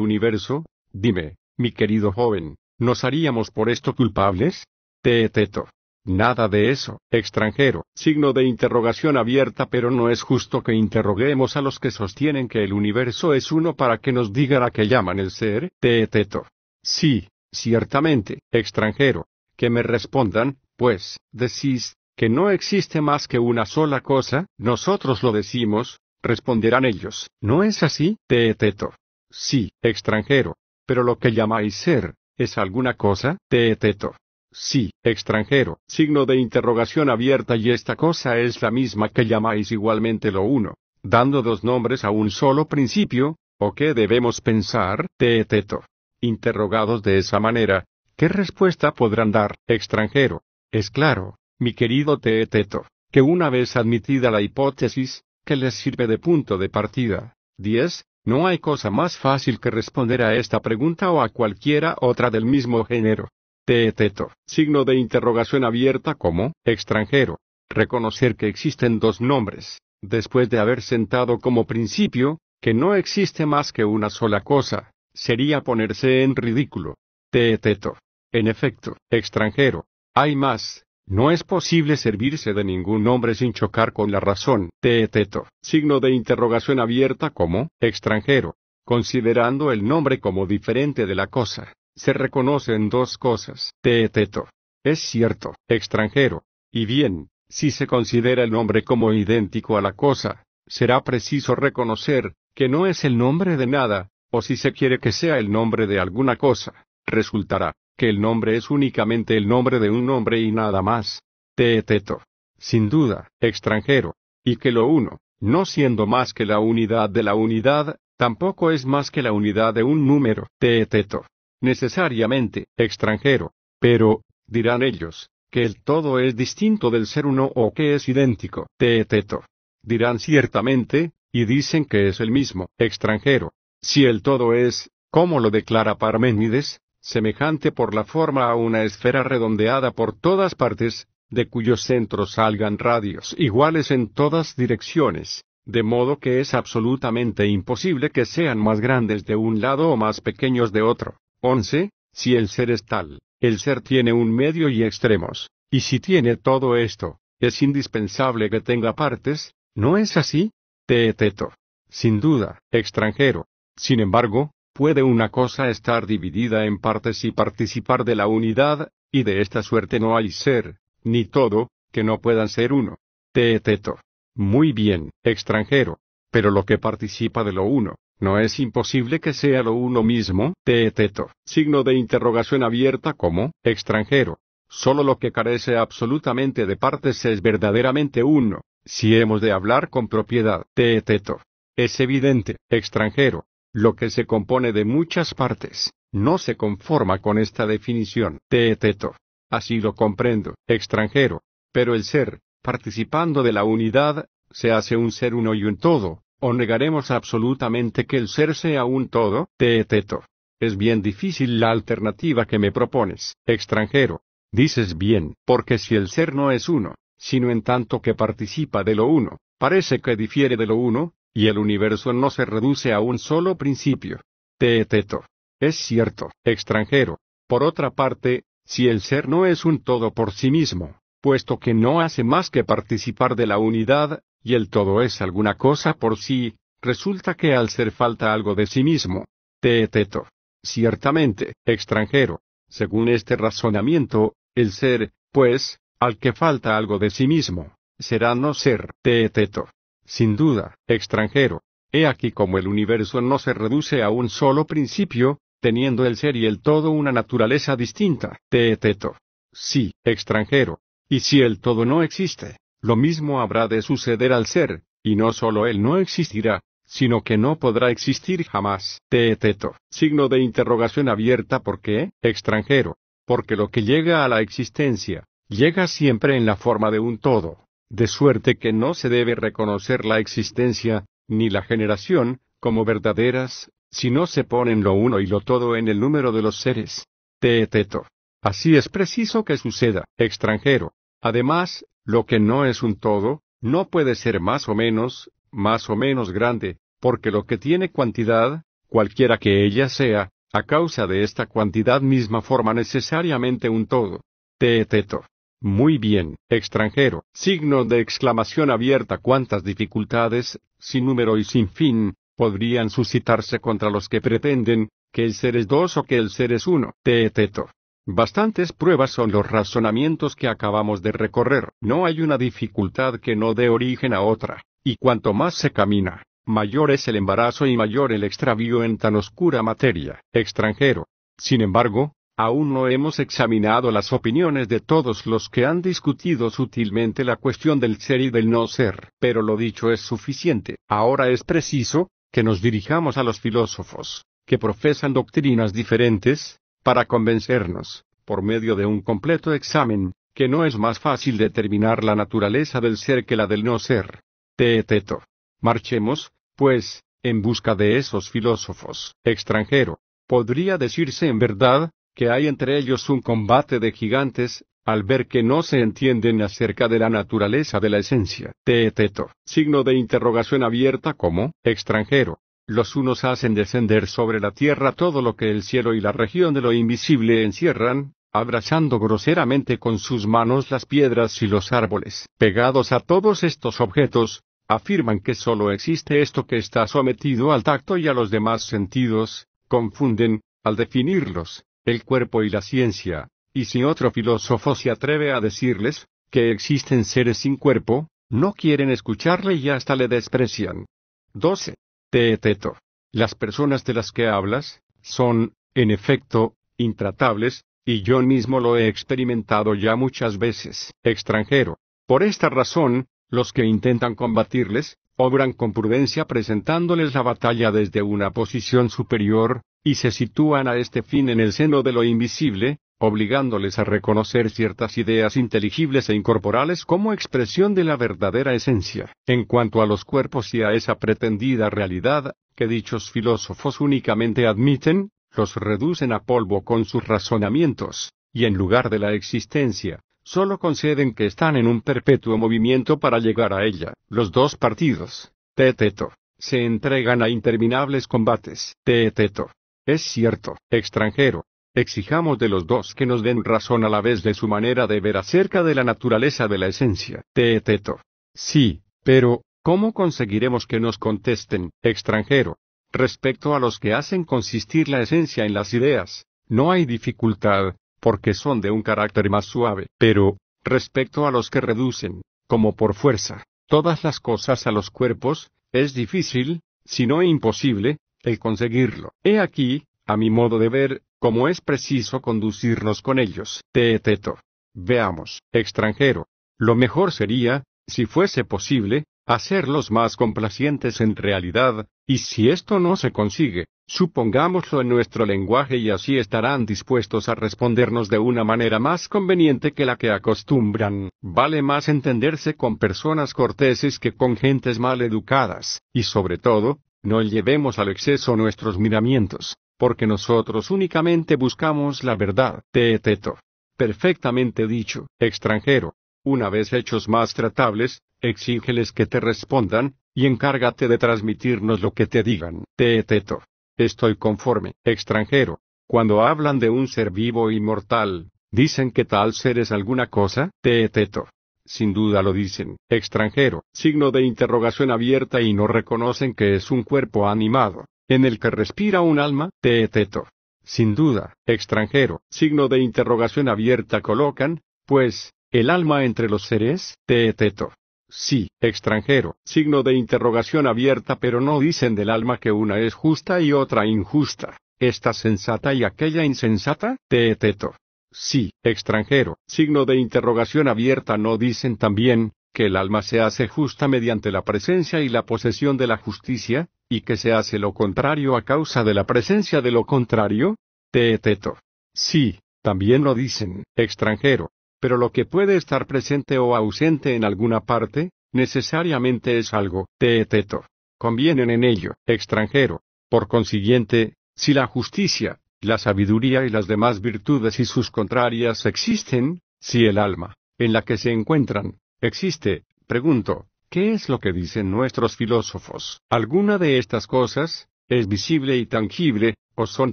universo, dime, mi querido joven, ¿nos haríamos por esto culpables? Teeteto. Nada de eso, extranjero. Signo de interrogación abierta, pero no es justo que interroguemos a los que sostienen que el universo es uno para que nos digan a qué llaman el ser, teeteto. Sí, ciertamente, extranjero. Que me respondan, pues, decís, que no existe más que una sola cosa, nosotros lo decimos, responderán ellos, ¿no es así, Teeteto? Sí, extranjero. Pero lo que llamáis ser, ¿es alguna cosa, Teeteto? Sí, extranjero, signo de interrogación abierta y esta cosa es la misma que llamáis igualmente lo uno, dando dos nombres a un solo principio, ¿o qué debemos pensar, Teeteto? Interrogados de esa manera, ¿qué respuesta podrán dar, extranjero? Es claro, mi querido Teeteto, que una vez admitida la hipótesis, que les sirve de punto de partida. 10. No hay cosa más fácil que responder a esta pregunta o a cualquiera otra del mismo género. Teeteto, signo de interrogación abierta como extranjero. Reconocer que existen dos nombres, después de haber sentado como principio, que no existe más que una sola cosa, sería ponerse en ridículo. Teeteto. En efecto, extranjero. Hay más, no es posible servirse de ningún nombre sin chocar con la razón, teeteto, signo de interrogación abierta como extranjero. Considerando el nombre como diferente de la cosa, se reconocen dos cosas, teeteto. Es cierto, extranjero. Y bien, si se considera el nombre como idéntico a la cosa, será preciso reconocer que no es el nombre de nada, o si se quiere que sea el nombre de alguna cosa, resultará que el nombre es únicamente el nombre de un hombre y nada más. Teeteto. Sin duda, extranjero. Y que lo uno, no siendo más que la unidad de la unidad, tampoco es más que la unidad de un número, teeteto. Necesariamente, extranjero. Pero, dirán ellos, que el todo es distinto del ser uno o que es idéntico, teeteto. Dirán ciertamente, y dicen que es el mismo, extranjero. Si el todo es, ¿cómo lo declara Parménides, semejante por la forma a una esfera redondeada por todas partes, de cuyos centros salgan radios iguales en todas direcciones, de modo que es absolutamente imposible que sean más grandes de un lado o más pequeños de otro. 11. Si el ser es tal, el ser tiene un medio y extremos, y si tiene todo esto, es indispensable que tenga partes, ¿no es así? Teeteto. Sin duda, extranjero. Sin embargo, puede una cosa estar dividida en partes y participar de la unidad, y de esta suerte no hay ser, ni todo, que no puedan ser uno. Teeteto. Muy bien, extranjero. Pero lo que participa de lo uno, ¿no es imposible que sea lo uno mismo? Teeteto. Signo de interrogación abierta como, extranjero. Solo lo que carece absolutamente de partes es verdaderamente uno, si hemos de hablar con propiedad. Teeteto. Es evidente, extranjero, lo que se compone de muchas partes, no se conforma con esta definición. Teeteto. Así lo comprendo, extranjero. Pero el ser, participando de la unidad, se hace un ser uno y un todo, o negaremos absolutamente que el ser sea un todo. Teeteto. Es bien difícil la alternativa que me propones, extranjero. Dices bien, porque si el ser no es uno, sino en tanto que participa de lo uno, parece que difiere de lo uno, y el universo no se reduce a un solo principio. Teeteto. Es cierto, extranjero. Por otra parte, si el ser no es un todo por sí mismo, puesto que no hace más que participar de la unidad, y el todo es alguna cosa por sí, resulta que al ser falta algo de sí mismo. Teeteto. Ciertamente, extranjero. Según este razonamiento, el ser, pues, al que falta algo de sí mismo, será no ser. Teeteto sin duda, extranjero. He aquí como el universo no se reduce a un solo principio, teniendo el ser y el todo una naturaleza distinta. te Teeteto. Sí, extranjero. Y si el todo no existe, lo mismo habrá de suceder al ser, y no solo él no existirá, sino que no podrá existir jamás. Teeteto. Signo de interrogación abierta porque, extranjero, porque lo que llega a la existencia, llega siempre en la forma de un todo de suerte que no se debe reconocer la existencia, ni la generación, como verdaderas, si no se ponen lo uno y lo todo en el número de los seres. Teeteto. Así es preciso que suceda, extranjero. Además, lo que no es un todo, no puede ser más o menos, más o menos grande, porque lo que tiene cuantidad, cualquiera que ella sea, a causa de esta cuantidad misma forma necesariamente un todo. Teeteto. Muy bien, extranjero, signo de exclamación abierta cuántas dificultades, sin número y sin fin, podrían suscitarse contra los que pretenden, que el ser es dos o que el ser es uno, teeteto. Bastantes pruebas son los razonamientos que acabamos de recorrer. No hay una dificultad que no dé origen a otra, y cuanto más se camina, mayor es el embarazo y mayor el extravío en tan oscura materia, extranjero. Sin embargo, Aún no hemos examinado las opiniones de todos los que han discutido sutilmente la cuestión del ser y del no ser, pero lo dicho es suficiente. Ahora es preciso, que nos dirijamos a los filósofos, que profesan doctrinas diferentes, para convencernos, por medio de un completo examen, que no es más fácil determinar la naturaleza del ser que la del no ser. Teeteto. Marchemos, pues, en busca de esos filósofos. Extranjero. Podría decirse en verdad, que hay entre ellos un combate de gigantes, al ver que no se entienden acerca de la naturaleza de la esencia. Teeteto, signo de interrogación abierta como extranjero. Los unos hacen descender sobre la tierra todo lo que el cielo y la región de lo invisible encierran, abrazando groseramente con sus manos las piedras y los árboles. Pegados a todos estos objetos, afirman que sólo existe esto que está sometido al tacto y a los demás sentidos, confunden, al definirlos, el cuerpo y la ciencia, y si otro filósofo se atreve a decirles, que existen seres sin cuerpo, no quieren escucharle y hasta le desprecian. 12. Teeteto. Las personas de las que hablas, son, en efecto, intratables, y yo mismo lo he experimentado ya muchas veces, extranjero. Por esta razón, los que intentan combatirles, obran con prudencia presentándoles la batalla desde una posición superior, y se sitúan a este fin en el seno de lo invisible, obligándoles a reconocer ciertas ideas inteligibles e incorporales como expresión de la verdadera esencia. En cuanto a los cuerpos y a esa pretendida realidad, que dichos filósofos únicamente admiten, los reducen a polvo con sus razonamientos, y en lugar de la existencia, solo conceden que están en un perpetuo movimiento para llegar a ella. Los dos partidos, Teteto, se entregan a interminables combates. Teteto es cierto, extranjero. Exijamos de los dos que nos den razón a la vez de su manera de ver acerca de la naturaleza de la esencia. Teeteto. Sí, pero, ¿cómo conseguiremos que nos contesten, extranjero? Respecto a los que hacen consistir la esencia en las ideas, no hay dificultad, porque son de un carácter más suave, pero, respecto a los que reducen, como por fuerza, todas las cosas a los cuerpos, es difícil, si no imposible, el conseguirlo. He aquí, a mi modo de ver, cómo es preciso conducirnos con ellos. Teeteto. Veamos, extranjero. Lo mejor sería, si fuese posible, hacerlos más complacientes en realidad, y si esto no se consigue, supongámoslo en nuestro lenguaje y así estarán dispuestos a respondernos de una manera más conveniente que la que acostumbran. Vale más entenderse con personas corteses que con gentes mal educadas, y sobre todo, no llevemos al exceso nuestros miramientos, porque nosotros únicamente buscamos la verdad. teto. Perfectamente dicho, extranjero. Una vez hechos más tratables, exígeles que te respondan, y encárgate de transmitirnos lo que te digan. teto Estoy conforme, extranjero. Cuando hablan de un ser vivo y mortal, dicen que tal ser es alguna cosa. eteto sin duda lo dicen, extranjero, signo de interrogación abierta y no reconocen que es un cuerpo animado, en el que respira un alma, teeteto. Sin duda, extranjero, signo de interrogación abierta colocan, pues, el alma entre los seres, teeteto. Sí, extranjero, signo de interrogación abierta pero no dicen del alma que una es justa y otra injusta, esta sensata y aquella insensata, teeteto. Sí, extranjero, signo de interrogación abierta no dicen también, que el alma se hace justa mediante la presencia y la posesión de la justicia, y que se hace lo contrario a causa de la presencia de lo contrario? Teeteto. Sí, también lo dicen, extranjero. Pero lo que puede estar presente o ausente en alguna parte, necesariamente es algo, teeteto. Convienen en ello, extranjero. Por consiguiente, si la justicia, la sabiduría y las demás virtudes y sus contrarias existen, si el alma, en la que se encuentran, existe, pregunto, ¿qué es lo que dicen nuestros filósofos? ¿Alguna de estas cosas, es visible y tangible, o son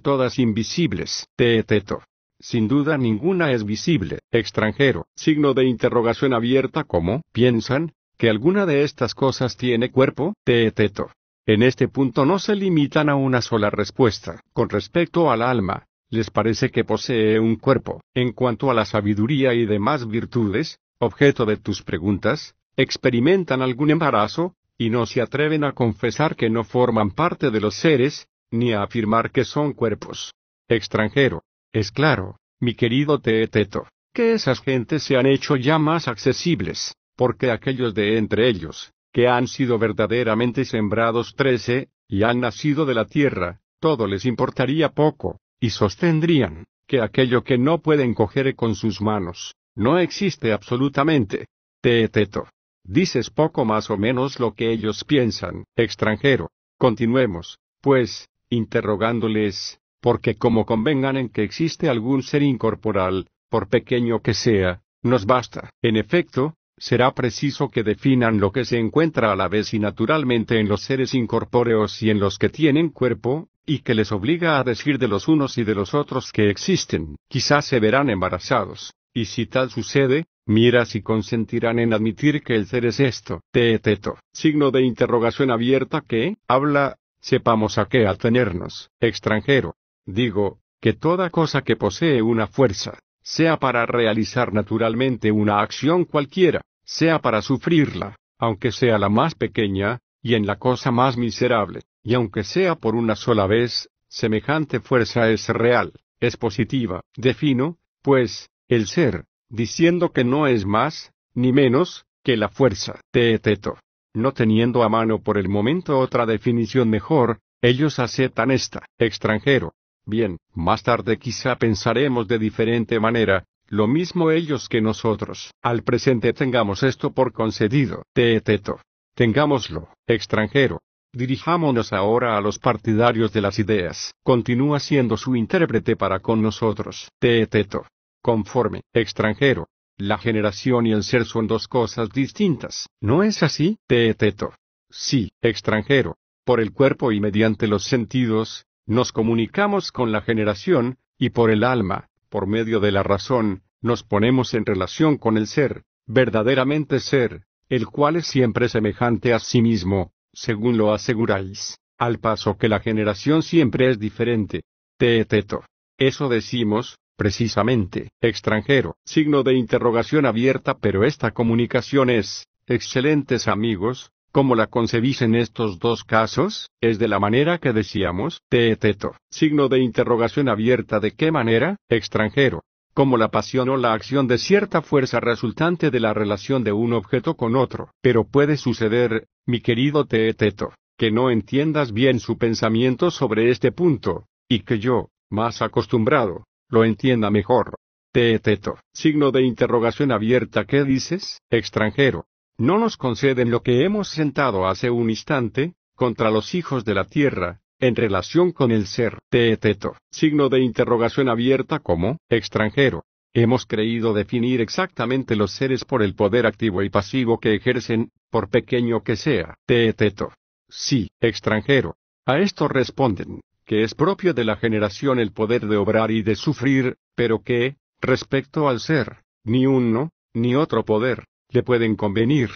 todas invisibles? te eteto. Sin duda ninguna es visible. Extranjero. Signo de interrogación abierta como, ¿piensan, que alguna de estas cosas tiene cuerpo? eteto? En este punto no se limitan a una sola respuesta. Con respecto al alma, les parece que posee un cuerpo. En cuanto a la sabiduría y demás virtudes, objeto de tus preguntas, experimentan algún embarazo, y no se atreven a confesar que no forman parte de los seres, ni a afirmar que son cuerpos. Extranjero. Es claro, mi querido Teeteto, que esas gentes se han hecho ya más accesibles, porque aquellos de entre ellos, que han sido verdaderamente sembrados trece, y han nacido de la tierra, todo les importaría poco, y sostendrían, que aquello que no pueden coger con sus manos, no existe absolutamente. Teeteto. Dices poco más o menos lo que ellos piensan, extranjero. Continuemos, pues, interrogándoles, porque como convengan en que existe algún ser incorporal, por pequeño que sea, nos basta. En efecto, será preciso que definan lo que se encuentra a la vez y naturalmente en los seres incorpóreos y en los que tienen cuerpo, y que les obliga a decir de los unos y de los otros que existen, quizás se verán embarazados, y si tal sucede, mira si consentirán en admitir que el ser es esto, teeteto, signo de interrogación abierta que, habla, sepamos a qué atenernos, extranjero. Digo, que toda cosa que posee una fuerza, sea para realizar naturalmente una acción cualquiera, sea para sufrirla, aunque sea la más pequeña, y en la cosa más miserable, y aunque sea por una sola vez, semejante fuerza es real, es positiva. Defino, pues, el ser, diciendo que no es más, ni menos, que la fuerza. Teeteto. No teniendo a mano por el momento otra definición mejor, ellos aceptan esta. Extranjero. Bien, más tarde quizá pensaremos de diferente manera, lo mismo ellos que nosotros. Al presente tengamos esto por concedido, teeteto. Tengámoslo, extranjero. Dirijámonos ahora a los partidarios de las ideas, continúa siendo su intérprete para con nosotros, teeteto. Conforme, extranjero. La generación y el ser son dos cosas distintas, ¿no es así, teeteto? Sí, extranjero. Por el cuerpo y mediante los sentidos, nos comunicamos con la generación, y por el alma, por medio de la razón, nos ponemos en relación con el ser, verdaderamente ser, el cual es siempre semejante a sí mismo, según lo aseguráis, al paso que la generación siempre es diferente. Teeteto. Eso decimos, precisamente, extranjero, signo de interrogación abierta, pero esta comunicación es, excelentes amigos, como la concebís en estos dos casos, es de la manera que decíamos, teeteto, signo de interrogación abierta de qué manera, extranjero, como la pasión o la acción de cierta fuerza resultante de la relación de un objeto con otro. Pero puede suceder, mi querido teeteto, que no entiendas bien su pensamiento sobre este punto, y que yo, más acostumbrado, lo entienda mejor. Teeteto, signo de interrogación abierta, ¿qué dices, extranjero? no nos conceden lo que hemos sentado hace un instante, contra los hijos de la tierra, en relación con el ser teeteto, signo de interrogación abierta como extranjero. Hemos creído definir exactamente los seres por el poder activo y pasivo que ejercen, por pequeño que sea, teeteto. Sí, extranjero. A esto responden, que es propio de la generación el poder de obrar y de sufrir, pero que, respecto al ser, ni uno, ni otro poder, le pueden convenir.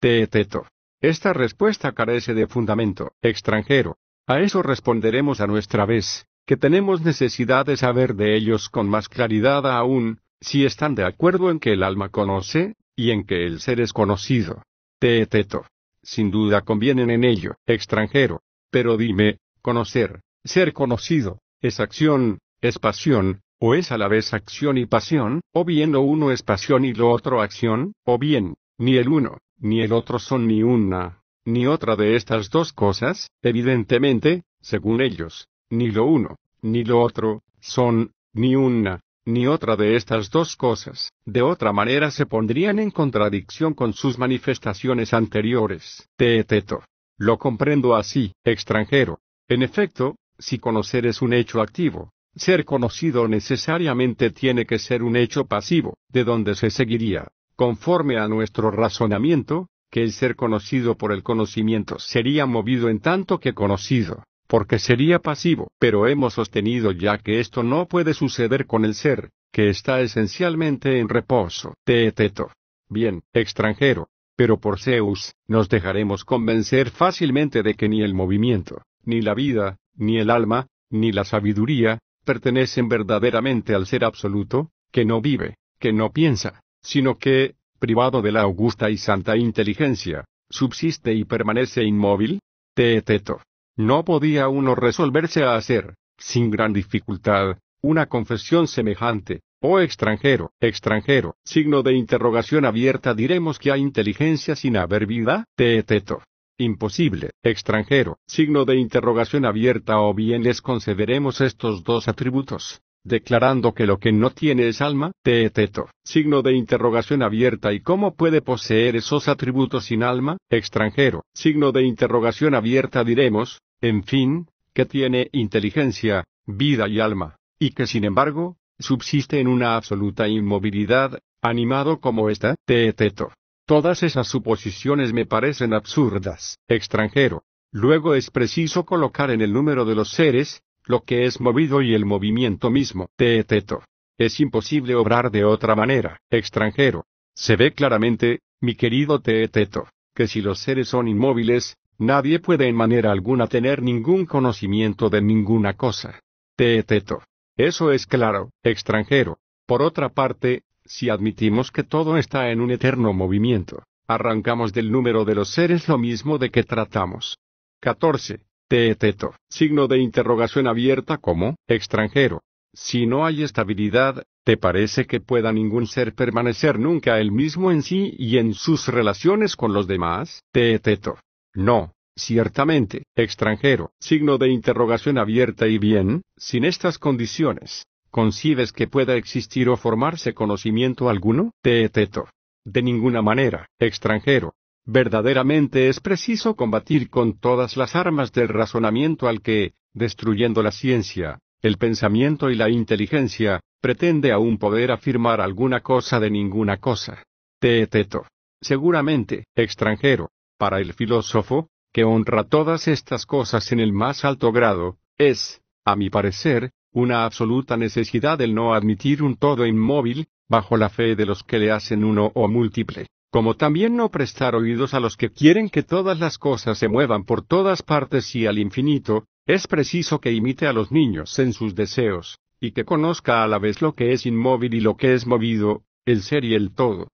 Teeteto. Esta respuesta carece de fundamento, extranjero. A eso responderemos a nuestra vez, que tenemos necesidad de saber de ellos con más claridad aún, si están de acuerdo en que el alma conoce, y en que el ser es conocido. Teeteto. Sin duda convienen en ello, extranjero. Pero dime, conocer, ser conocido, es acción, es pasión, o es a la vez acción y pasión, o bien lo uno es pasión y lo otro acción, o bien, ni el uno, ni el otro son ni una, ni otra de estas dos cosas, evidentemente, según ellos, ni lo uno, ni lo otro, son, ni una, ni otra de estas dos cosas, de otra manera se pondrían en contradicción con sus manifestaciones anteriores. Teeteto. Lo comprendo así, extranjero. En efecto, si conocer es un hecho activo, ser conocido necesariamente tiene que ser un hecho pasivo, de donde se seguiría, conforme a nuestro razonamiento, que el ser conocido por el conocimiento sería movido en tanto que conocido, porque sería pasivo, pero hemos sostenido ya que esto no puede suceder con el ser, que está esencialmente en reposo. Teeteto. Bien, extranjero, pero por Zeus, nos dejaremos convencer fácilmente de que ni el movimiento, ni la vida, ni el alma, ni la sabiduría, pertenecen verdaderamente al ser absoluto, que no vive, que no piensa, sino que, privado de la augusta y santa inteligencia, subsiste y permanece inmóvil? Teeteto. No podía uno resolverse a hacer, sin gran dificultad, una confesión semejante, oh extranjero, extranjero, signo de interrogación abierta diremos que hay inteligencia sin haber vida, teeteto imposible, extranjero, signo de interrogación abierta o bien les concederemos estos dos atributos, declarando que lo que no tiene es alma, teeteto, signo de interrogación abierta y cómo puede poseer esos atributos sin alma, extranjero, signo de interrogación abierta diremos, en fin, que tiene inteligencia, vida y alma, y que sin embargo, subsiste en una absoluta inmovilidad, animado como esta, teeteto, Todas esas suposiciones me parecen absurdas, extranjero. Luego es preciso colocar en el número de los seres, lo que es movido y el movimiento mismo, teeteto. Es imposible obrar de otra manera, extranjero. Se ve claramente, mi querido teeteto, que si los seres son inmóviles, nadie puede en manera alguna tener ningún conocimiento de ninguna cosa. Teeteto. Eso es claro, extranjero. Por otra parte, si admitimos que todo está en un eterno movimiento, arrancamos del número de los seres lo mismo de que tratamos. 14. Teeteto, signo de interrogación abierta como extranjero. Si no hay estabilidad, ¿te parece que pueda ningún ser permanecer nunca el mismo en sí y en sus relaciones con los demás? Teeteto. No, ciertamente, extranjero, signo de interrogación abierta y bien, sin estas condiciones, ¿concibes que pueda existir o formarse conocimiento alguno? Teeteto. De ninguna manera, extranjero. Verdaderamente es preciso combatir con todas las armas del razonamiento al que, destruyendo la ciencia, el pensamiento y la inteligencia, pretende aún poder afirmar alguna cosa de ninguna cosa. Teeteto. Seguramente, extranjero, para el filósofo, que honra todas estas cosas en el más alto grado, es, a mi parecer, una absoluta necesidad el no admitir un todo inmóvil, bajo la fe de los que le hacen uno o múltiple, como también no prestar oídos a los que quieren que todas las cosas se muevan por todas partes y al infinito, es preciso que imite a los niños en sus deseos, y que conozca a la vez lo que es inmóvil y lo que es movido, el ser y el todo.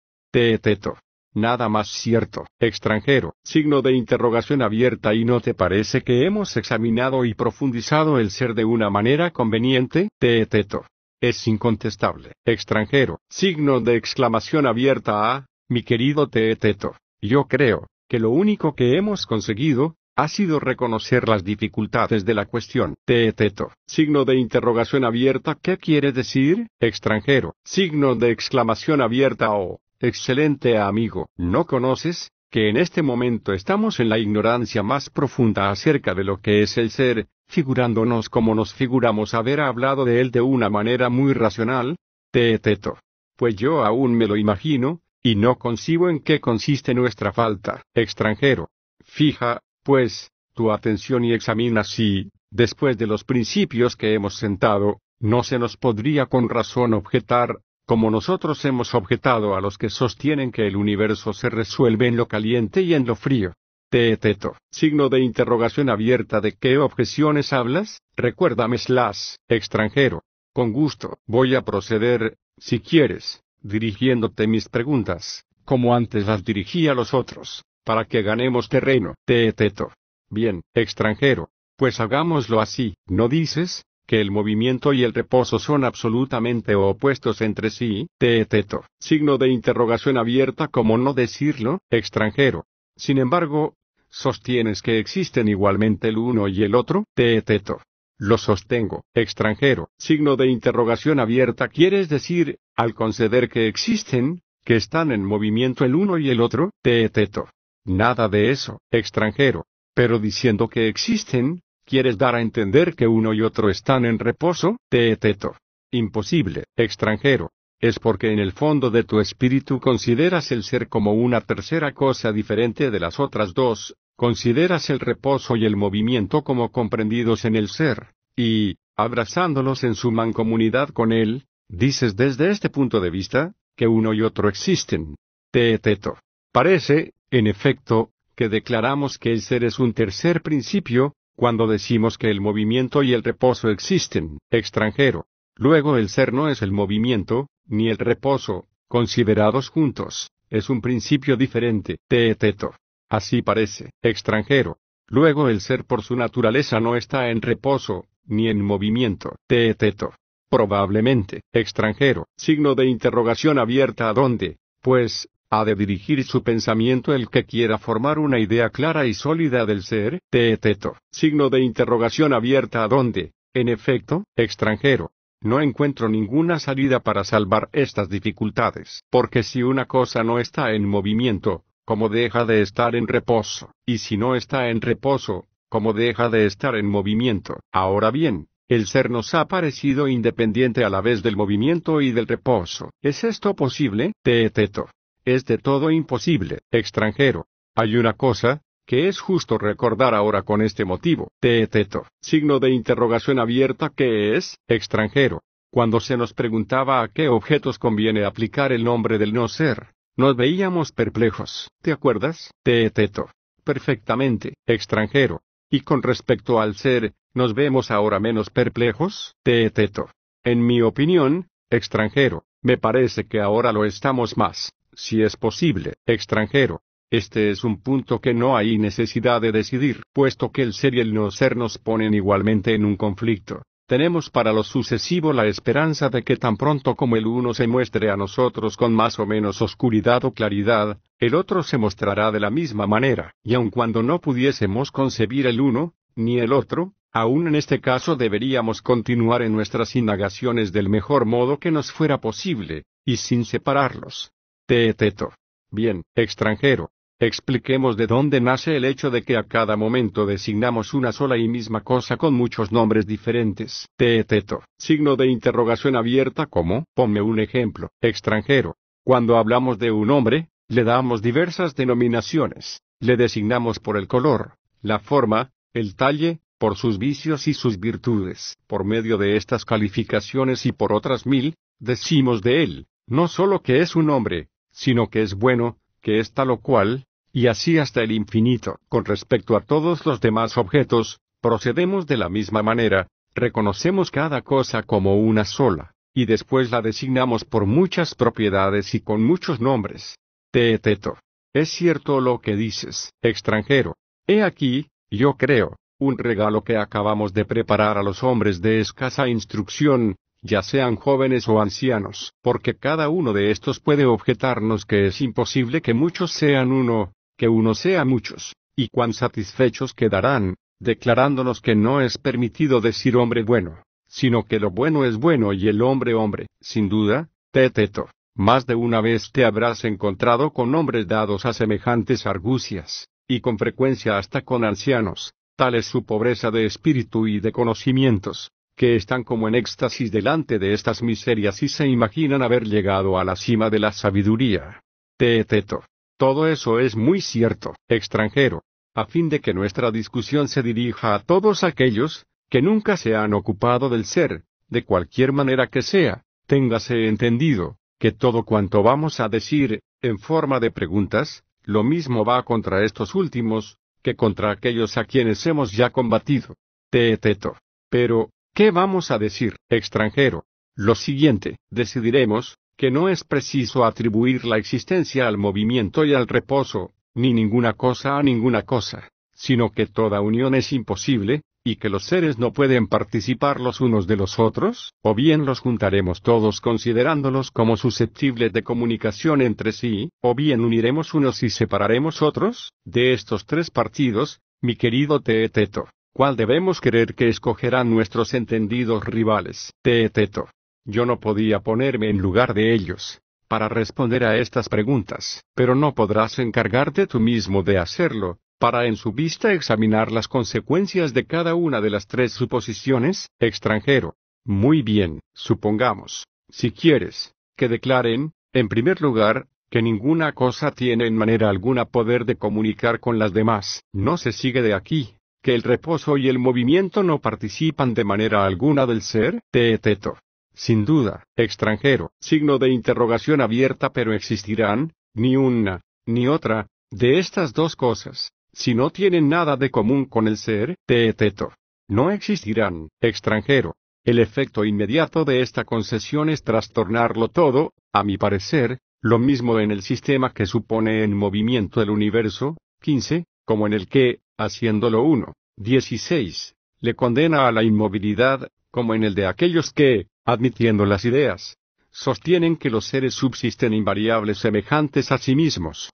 Nada más cierto, extranjero, signo de interrogación abierta y no te parece que hemos examinado y profundizado el ser de una manera conveniente, teeteto. Es incontestable, extranjero, signo de exclamación abierta a, mi querido teeteto. Yo creo, que lo único que hemos conseguido, ha sido reconocer las dificultades de la cuestión. Teeteto, signo de interrogación abierta, ¿qué quiere decir? Extranjero, signo de exclamación abierta o, Excelente amigo, ¿no conoces que en este momento estamos en la ignorancia más profunda acerca de lo que es el ser, figurándonos como nos figuramos haber hablado de él de una manera muy racional? Te teto. Pues yo aún me lo imagino, y no concibo en qué consiste nuestra falta. Extranjero. Fija, pues, tu atención y examina si, después de los principios que hemos sentado, no se nos podría con razón objetar, como nosotros hemos objetado a los que sostienen que el universo se resuelve en lo caliente y en lo frío. Teeteto, signo de interrogación abierta de qué objeciones hablas, recuérdame las, extranjero. Con gusto, voy a proceder, si quieres, dirigiéndote mis preguntas, como antes las dirigí a los otros, para que ganemos terreno, Teeteto. Bien, extranjero, pues hagámoslo así, ¿no dices? que el movimiento y el reposo son absolutamente opuestos entre sí, teeteto, signo de interrogación abierta como no decirlo, extranjero. Sin embargo, sostienes que existen igualmente el uno y el otro, teeteto. Lo sostengo, extranjero, signo de interrogación abierta quieres decir, al conceder que existen, que están en movimiento el uno y el otro, teeteto. Nada de eso, extranjero. Pero diciendo que existen, ¿Quieres dar a entender que uno y otro están en reposo, te Teeteto? Imposible, extranjero. Es porque en el fondo de tu espíritu consideras el ser como una tercera cosa diferente de las otras dos, consideras el reposo y el movimiento como comprendidos en el ser, y, abrazándolos en su mancomunidad con él, dices desde este punto de vista, que uno y otro existen. Teeteto. Parece, en efecto, que declaramos que el ser es un tercer principio, cuando decimos que el movimiento y el reposo existen, extranjero. Luego el ser no es el movimiento, ni el reposo, considerados juntos, es un principio diferente, teeteto. Así parece, extranjero. Luego el ser por su naturaleza no está en reposo, ni en movimiento, teeteto. Probablemente, extranjero, signo de interrogación abierta a dónde, pues, ha de dirigir su pensamiento el que quiera formar una idea clara y sólida del ser, teeteto, signo de interrogación abierta a donde, en efecto, extranjero. No encuentro ninguna salida para salvar estas dificultades, porque si una cosa no está en movimiento, ¿cómo deja de estar en reposo, y si no está en reposo, ¿cómo deja de estar en movimiento. Ahora bien, el ser nos ha parecido independiente a la vez del movimiento y del reposo. ¿Es esto posible? Teeteto es de todo imposible, extranjero. Hay una cosa, que es justo recordar ahora con este motivo, teeteto, signo de interrogación abierta que es, extranjero. Cuando se nos preguntaba a qué objetos conviene aplicar el nombre del no ser, nos veíamos perplejos, ¿te acuerdas? Teeteto. Perfectamente, extranjero. Y con respecto al ser, ¿nos vemos ahora menos perplejos? Teeteto. En mi opinión, extranjero, me parece que ahora lo estamos más si es posible, extranjero. Este es un punto que no hay necesidad de decidir, puesto que el ser y el no ser nos ponen igualmente en un conflicto. Tenemos para lo sucesivo la esperanza de que tan pronto como el uno se muestre a nosotros con más o menos oscuridad o claridad, el otro se mostrará de la misma manera, y aun cuando no pudiésemos concebir el uno, ni el otro, aun en este caso deberíamos continuar en nuestras indagaciones del mejor modo que nos fuera posible, y sin separarlos. Teeteto. Bien, extranjero. Expliquemos de dónde nace el hecho de que a cada momento designamos una sola y misma cosa con muchos nombres diferentes. Teeteto. Signo de interrogación abierta como, ponme un ejemplo, extranjero. Cuando hablamos de un hombre, le damos diversas denominaciones. Le designamos por el color, la forma, el talle, por sus vicios y sus virtudes. Por medio de estas calificaciones y por otras mil, decimos de él, no solo que es un hombre, sino que es bueno, que es tal o cual, y así hasta el infinito. Con respecto a todos los demás objetos, procedemos de la misma manera, reconocemos cada cosa como una sola, y después la designamos por muchas propiedades y con muchos nombres. Teeteto. Es cierto lo que dices, extranjero. He aquí, yo creo, un regalo que acabamos de preparar a los hombres de escasa instrucción, ya sean jóvenes o ancianos, porque cada uno de estos puede objetarnos que es imposible que muchos sean uno, que uno sea muchos, y cuán satisfechos quedarán, declarándonos que no es permitido decir hombre bueno, sino que lo bueno es bueno y el hombre hombre, sin duda, teteto. Más de una vez te habrás encontrado con hombres dados a semejantes argucias, y con frecuencia hasta con ancianos, tal es su pobreza de espíritu y de conocimientos, que están como en éxtasis delante de estas miserias y se imaginan haber llegado a la cima de la sabiduría. Teeteto. Todo eso es muy cierto, extranjero, a fin de que nuestra discusión se dirija a todos aquellos, que nunca se han ocupado del ser, de cualquier manera que sea, téngase entendido, que todo cuanto vamos a decir, en forma de preguntas, lo mismo va contra estos últimos, que contra aquellos a quienes hemos ya combatido. Teeteto. Pero, ¿Qué vamos a decir, extranjero? Lo siguiente, decidiremos, que no es preciso atribuir la existencia al movimiento y al reposo, ni ninguna cosa a ninguna cosa, sino que toda unión es imposible, y que los seres no pueden participar los unos de los otros, o bien los juntaremos todos considerándolos como susceptibles de comunicación entre sí, o bien uniremos unos y separaremos otros, de estos tres partidos, mi querido Teeteto. ¿Cuál debemos creer que escogerán nuestros entendidos rivales? Teeteto. Yo no podía ponerme en lugar de ellos para responder a estas preguntas, pero no podrás encargarte tú mismo de hacerlo, para en su vista examinar las consecuencias de cada una de las tres suposiciones, extranjero. Muy bien, supongamos, si quieres, que declaren, en primer lugar, que ninguna cosa tiene en manera alguna poder de comunicar con las demás. No se sigue de aquí, que el reposo y el movimiento no participan de manera alguna del ser, teeteto. Sin duda, extranjero, signo de interrogación abierta pero existirán, ni una, ni otra, de estas dos cosas, si no tienen nada de común con el ser, teeteto. No existirán, extranjero. El efecto inmediato de esta concesión es trastornarlo todo, a mi parecer, lo mismo en el sistema que supone en movimiento el universo, 15, como en el que, haciéndolo uno. 16. Le condena a la inmovilidad, como en el de aquellos que, admitiendo las ideas, sostienen que los seres subsisten invariables semejantes a sí mismos.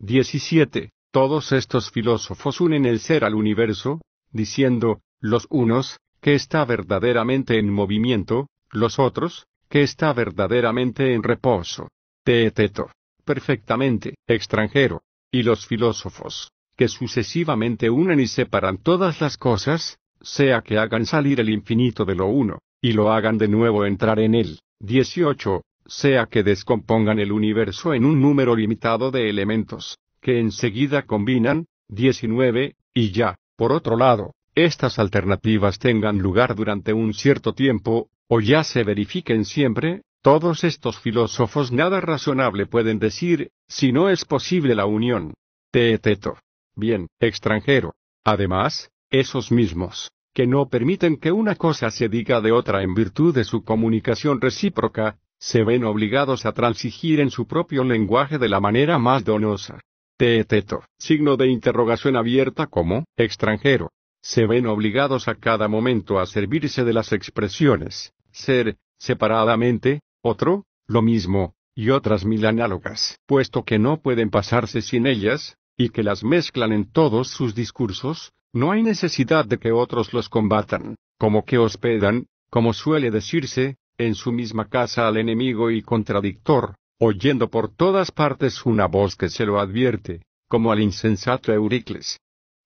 17. Todos estos filósofos unen el ser al universo, diciendo, los unos, que está verdaderamente en movimiento, los otros, que está verdaderamente en reposo. Teeteto. Perfectamente, extranjero. Y los filósofos, que sucesivamente unen y separan todas las cosas, sea que hagan salir el infinito de lo uno, y lo hagan de nuevo entrar en él. 18. Sea que descompongan el universo en un número limitado de elementos, que enseguida combinan, 19, y ya, por otro lado, estas alternativas tengan lugar durante un cierto tiempo, o ya se verifiquen siempre, todos estos filósofos nada razonable pueden decir, si no es posible la unión. Teeteto bien, extranjero. Además, esos mismos, que no permiten que una cosa se diga de otra en virtud de su comunicación recíproca, se ven obligados a transigir en su propio lenguaje de la manera más donosa. Teteto, signo de interrogación abierta como extranjero. Se ven obligados a cada momento a servirse de las expresiones ser, separadamente, otro, lo mismo, y otras mil análogas, puesto que no pueden pasarse sin ellas, y que las mezclan en todos sus discursos, no hay necesidad de que otros los combatan, como que hospedan, como suele decirse, en su misma casa al enemigo y contradictor, oyendo por todas partes una voz que se lo advierte, como al insensato Euricles.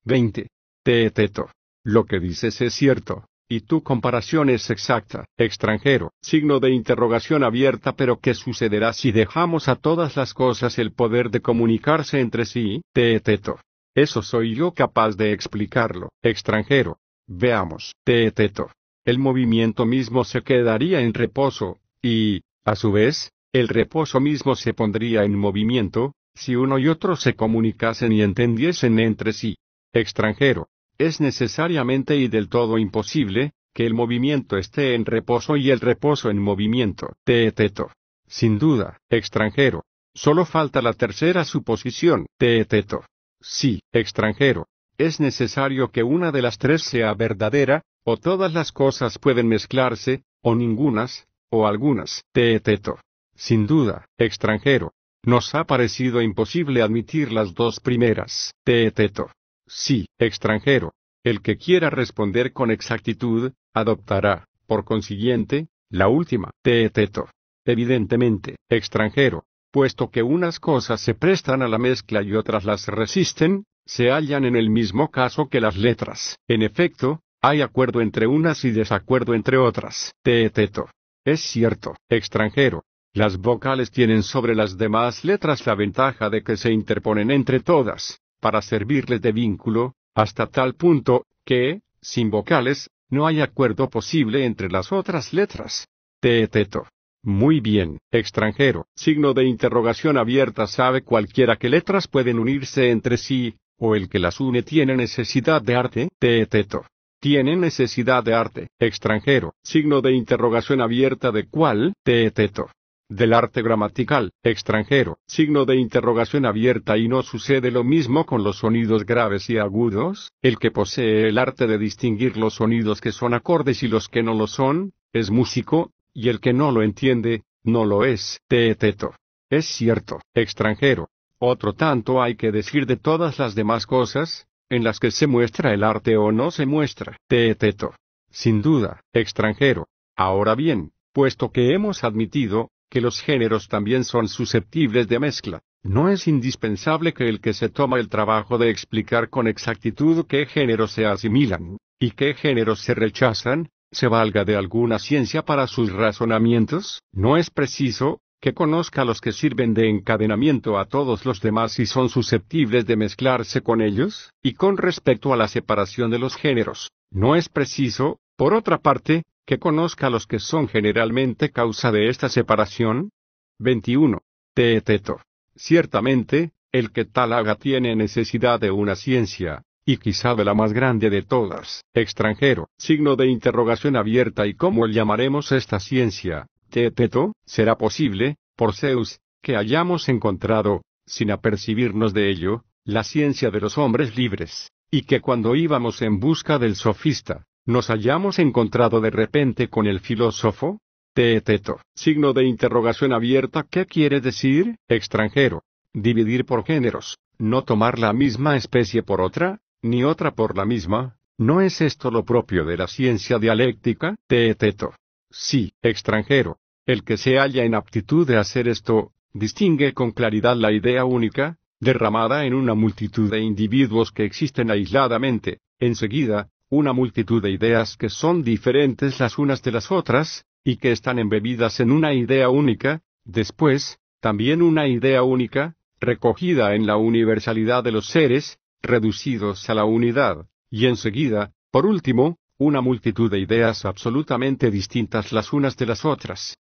20. Teeteto. Lo que dices es cierto, y tu comparación es exacta, extranjero, signo de interrogación abierta pero ¿qué sucederá si dejamos a todas las cosas el poder de comunicarse entre sí, teeteto? Eso soy yo capaz de explicarlo, extranjero. Veamos, teeteto. El movimiento mismo se quedaría en reposo, y, a su vez, el reposo mismo se pondría en movimiento, si uno y otro se comunicasen y entendiesen entre sí. Extranjero, es necesariamente y del todo imposible, que el movimiento esté en reposo y el reposo en movimiento. Teeteto. Sin duda, extranjero. Solo falta la tercera suposición. Teeteto. Sí, extranjero. Es necesario que una de las tres sea verdadera, o todas las cosas pueden mezclarse, o ningunas, o algunas. Teeteto. Sin duda, extranjero. Nos ha parecido imposible admitir las dos primeras. Teeteto sí, extranjero. El que quiera responder con exactitud, adoptará, por consiguiente, la última, teeteto. Evidentemente, extranjero. Puesto que unas cosas se prestan a la mezcla y otras las resisten, se hallan en el mismo caso que las letras. En efecto, hay acuerdo entre unas y desacuerdo entre otras. te-teto. Es cierto, extranjero. Las vocales tienen sobre las demás letras la ventaja de que se interponen entre todas para servirles de vínculo, hasta tal punto, que, sin vocales, no hay acuerdo posible entre las otras letras. Teeteto. Muy bien, extranjero. Signo de interrogación abierta sabe cualquiera que letras pueden unirse entre sí, o el que las une tiene necesidad de arte. Teeteto. Tiene necesidad de arte. Extranjero. Signo de interrogación abierta de cuál. Teeteto del arte gramatical, extranjero, signo de interrogación abierta y no sucede lo mismo con los sonidos graves y agudos, el que posee el arte de distinguir los sonidos que son acordes y los que no lo son, es músico, y el que no lo entiende, no lo es, teeteto. Es cierto, extranjero. Otro tanto hay que decir de todas las demás cosas, en las que se muestra el arte o no se muestra, teeteto. Sin duda, extranjero. Ahora bien, puesto que hemos admitido, que los géneros también son susceptibles de mezcla. No es indispensable que el que se toma el trabajo de explicar con exactitud qué géneros se asimilan, y qué géneros se rechazan, se valga de alguna ciencia para sus razonamientos, no es preciso, que conozca los que sirven de encadenamiento a todos los demás y son susceptibles de mezclarse con ellos, y con respecto a la separación de los géneros, no es preciso, por otra parte, que conozca los que son generalmente causa de esta separación? 21. Teeteto. Ciertamente, el que tal haga tiene necesidad de una ciencia, y quizá de la más grande de todas, extranjero, signo de interrogación abierta y cómo llamaremos esta ciencia, Teeteto, será posible, por Zeus, que hayamos encontrado, sin apercibirnos de ello, la ciencia de los hombres libres, y que cuando íbamos en busca del sofista, ¿Nos hayamos encontrado de repente con el filósofo? Teeteto, signo de interrogación abierta, ¿qué quiere decir, extranjero? Dividir por géneros, no tomar la misma especie por otra, ni otra por la misma, ¿no es esto lo propio de la ciencia dialéctica? Teeteto. Sí, extranjero. El que se halla en aptitud de hacer esto, distingue con claridad la idea única, derramada en una multitud de individuos que existen aisladamente, enseguida, una multitud de ideas que son diferentes las unas de las otras, y que están embebidas en una idea única, después, también una idea única, recogida en la universalidad de los seres, reducidos a la unidad, y enseguida, por último, una multitud de ideas absolutamente distintas las unas de las otras.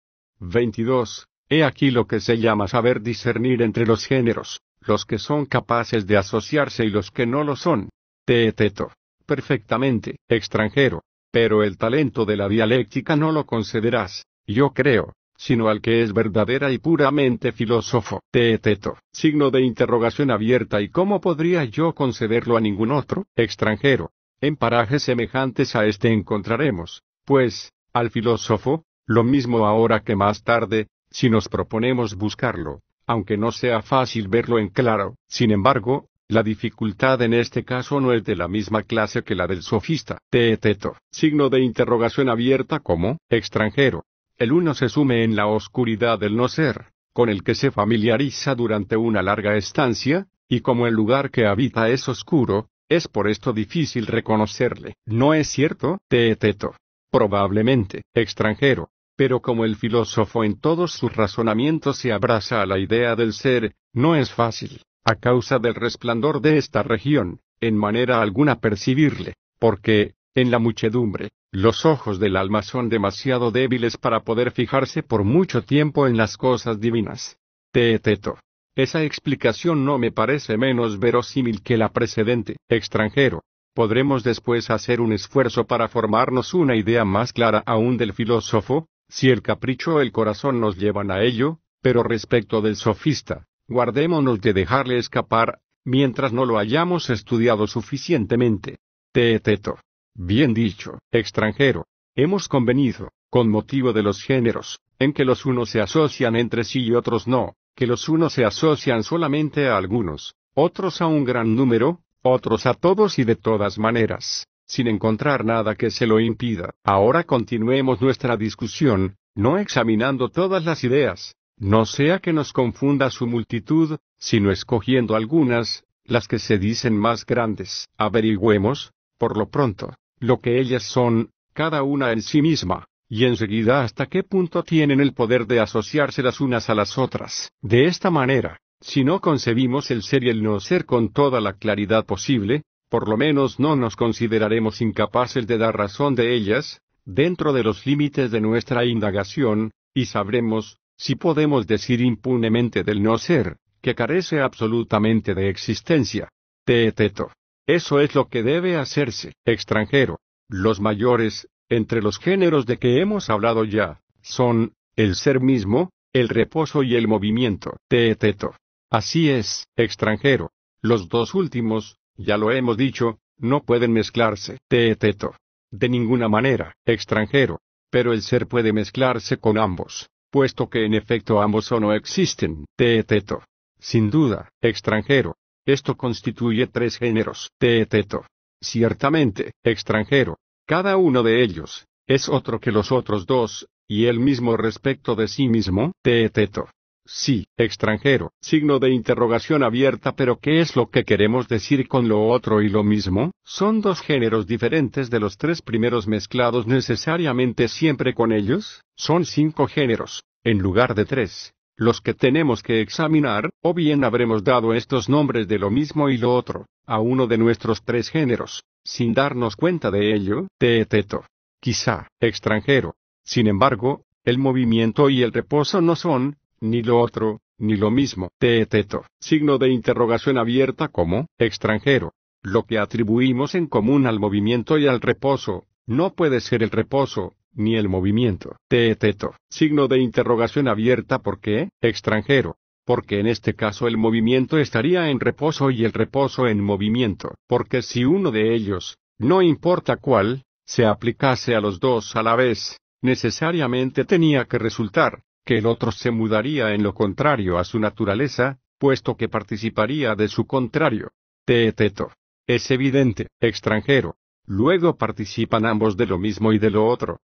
22. He aquí lo que se llama saber discernir entre los géneros, los que son capaces de asociarse y los que no lo son. Teeteto perfectamente, extranjero, pero el talento de la dialéctica no lo concederás, yo creo, sino al que es verdadera y puramente filósofo. Teeteto, signo de interrogación abierta y cómo podría yo concederlo a ningún otro, extranjero. En parajes semejantes a este encontraremos, pues, al filósofo, lo mismo ahora que más tarde, si nos proponemos buscarlo, aunque no sea fácil verlo en claro. Sin embargo, la dificultad en este caso no es de la misma clase que la del sofista. Teeteto, signo de interrogación abierta como extranjero. El uno se sume en la oscuridad del no ser, con el que se familiariza durante una larga estancia, y como el lugar que habita es oscuro, es por esto difícil reconocerle. ¿No es cierto? Teeteto. Probablemente, extranjero. Pero como el filósofo en todos sus razonamientos se abraza a la idea del ser, no es fácil a causa del resplandor de esta región, en manera alguna percibirle, porque, en la muchedumbre, los ojos del alma son demasiado débiles para poder fijarse por mucho tiempo en las cosas divinas. Teeteto. Esa explicación no me parece menos verosímil que la precedente, extranjero. Podremos después hacer un esfuerzo para formarnos una idea más clara aún del filósofo, si el capricho o el corazón nos llevan a ello, pero respecto del sofista, guardémonos de dejarle escapar, mientras no lo hayamos estudiado suficientemente. Teeteto. Bien dicho, extranjero. Hemos convenido, con motivo de los géneros, en que los unos se asocian entre sí y otros no, que los unos se asocian solamente a algunos, otros a un gran número, otros a todos y de todas maneras, sin encontrar nada que se lo impida. Ahora continuemos nuestra discusión, no examinando todas las ideas, no sea que nos confunda su multitud, sino escogiendo algunas, las que se dicen más grandes. Averigüemos, por lo pronto, lo que ellas son, cada una en sí misma, y enseguida hasta qué punto tienen el poder de asociarse las unas a las otras. De esta manera, si no concebimos el ser y el no ser con toda la claridad posible, por lo menos no nos consideraremos incapaces de dar razón de ellas, dentro de los límites de nuestra indagación, y sabremos, si podemos decir impunemente del no ser, que carece absolutamente de existencia. Teeteto. Eso es lo que debe hacerse, extranjero. Los mayores, entre los géneros de que hemos hablado ya, son, el ser mismo, el reposo y el movimiento. Teteto. Así es, extranjero. Los dos últimos, ya lo hemos dicho, no pueden mezclarse. Teeteto. De ninguna manera, extranjero. Pero el ser puede mezclarse con ambos puesto que en efecto ambos o no existen, teeteto. Sin duda, extranjero. Esto constituye tres géneros, teeteto. Ciertamente, extranjero. Cada uno de ellos, es otro que los otros dos, y el mismo respecto de sí mismo, teeteto. Sí, extranjero, signo de interrogación abierta, pero ¿qué es lo que queremos decir con lo otro y lo mismo? Son dos géneros diferentes de los tres primeros mezclados necesariamente siempre con ellos? Son cinco géneros, en lugar de tres, los que tenemos que examinar, o bien habremos dado estos nombres de lo mismo y lo otro, a uno de nuestros tres géneros, sin darnos cuenta de ello, teeteto. Quizá, extranjero. Sin embargo, el movimiento y el reposo no son, ni lo otro, ni lo mismo. Teeteto, signo de interrogación abierta como, extranjero. Lo que atribuimos en común al movimiento y al reposo, no puede ser el reposo, ni el movimiento. Teeteto. Signo de interrogación abierta ¿por qué? Extranjero. Porque en este caso el movimiento estaría en reposo y el reposo en movimiento. Porque si uno de ellos, no importa cuál, se aplicase a los dos a la vez, necesariamente tenía que resultar, que el otro se mudaría en lo contrario a su naturaleza, puesto que participaría de su contrario. Teeteto. Es evidente, extranjero, Luego participan ambos de lo mismo y de lo otro.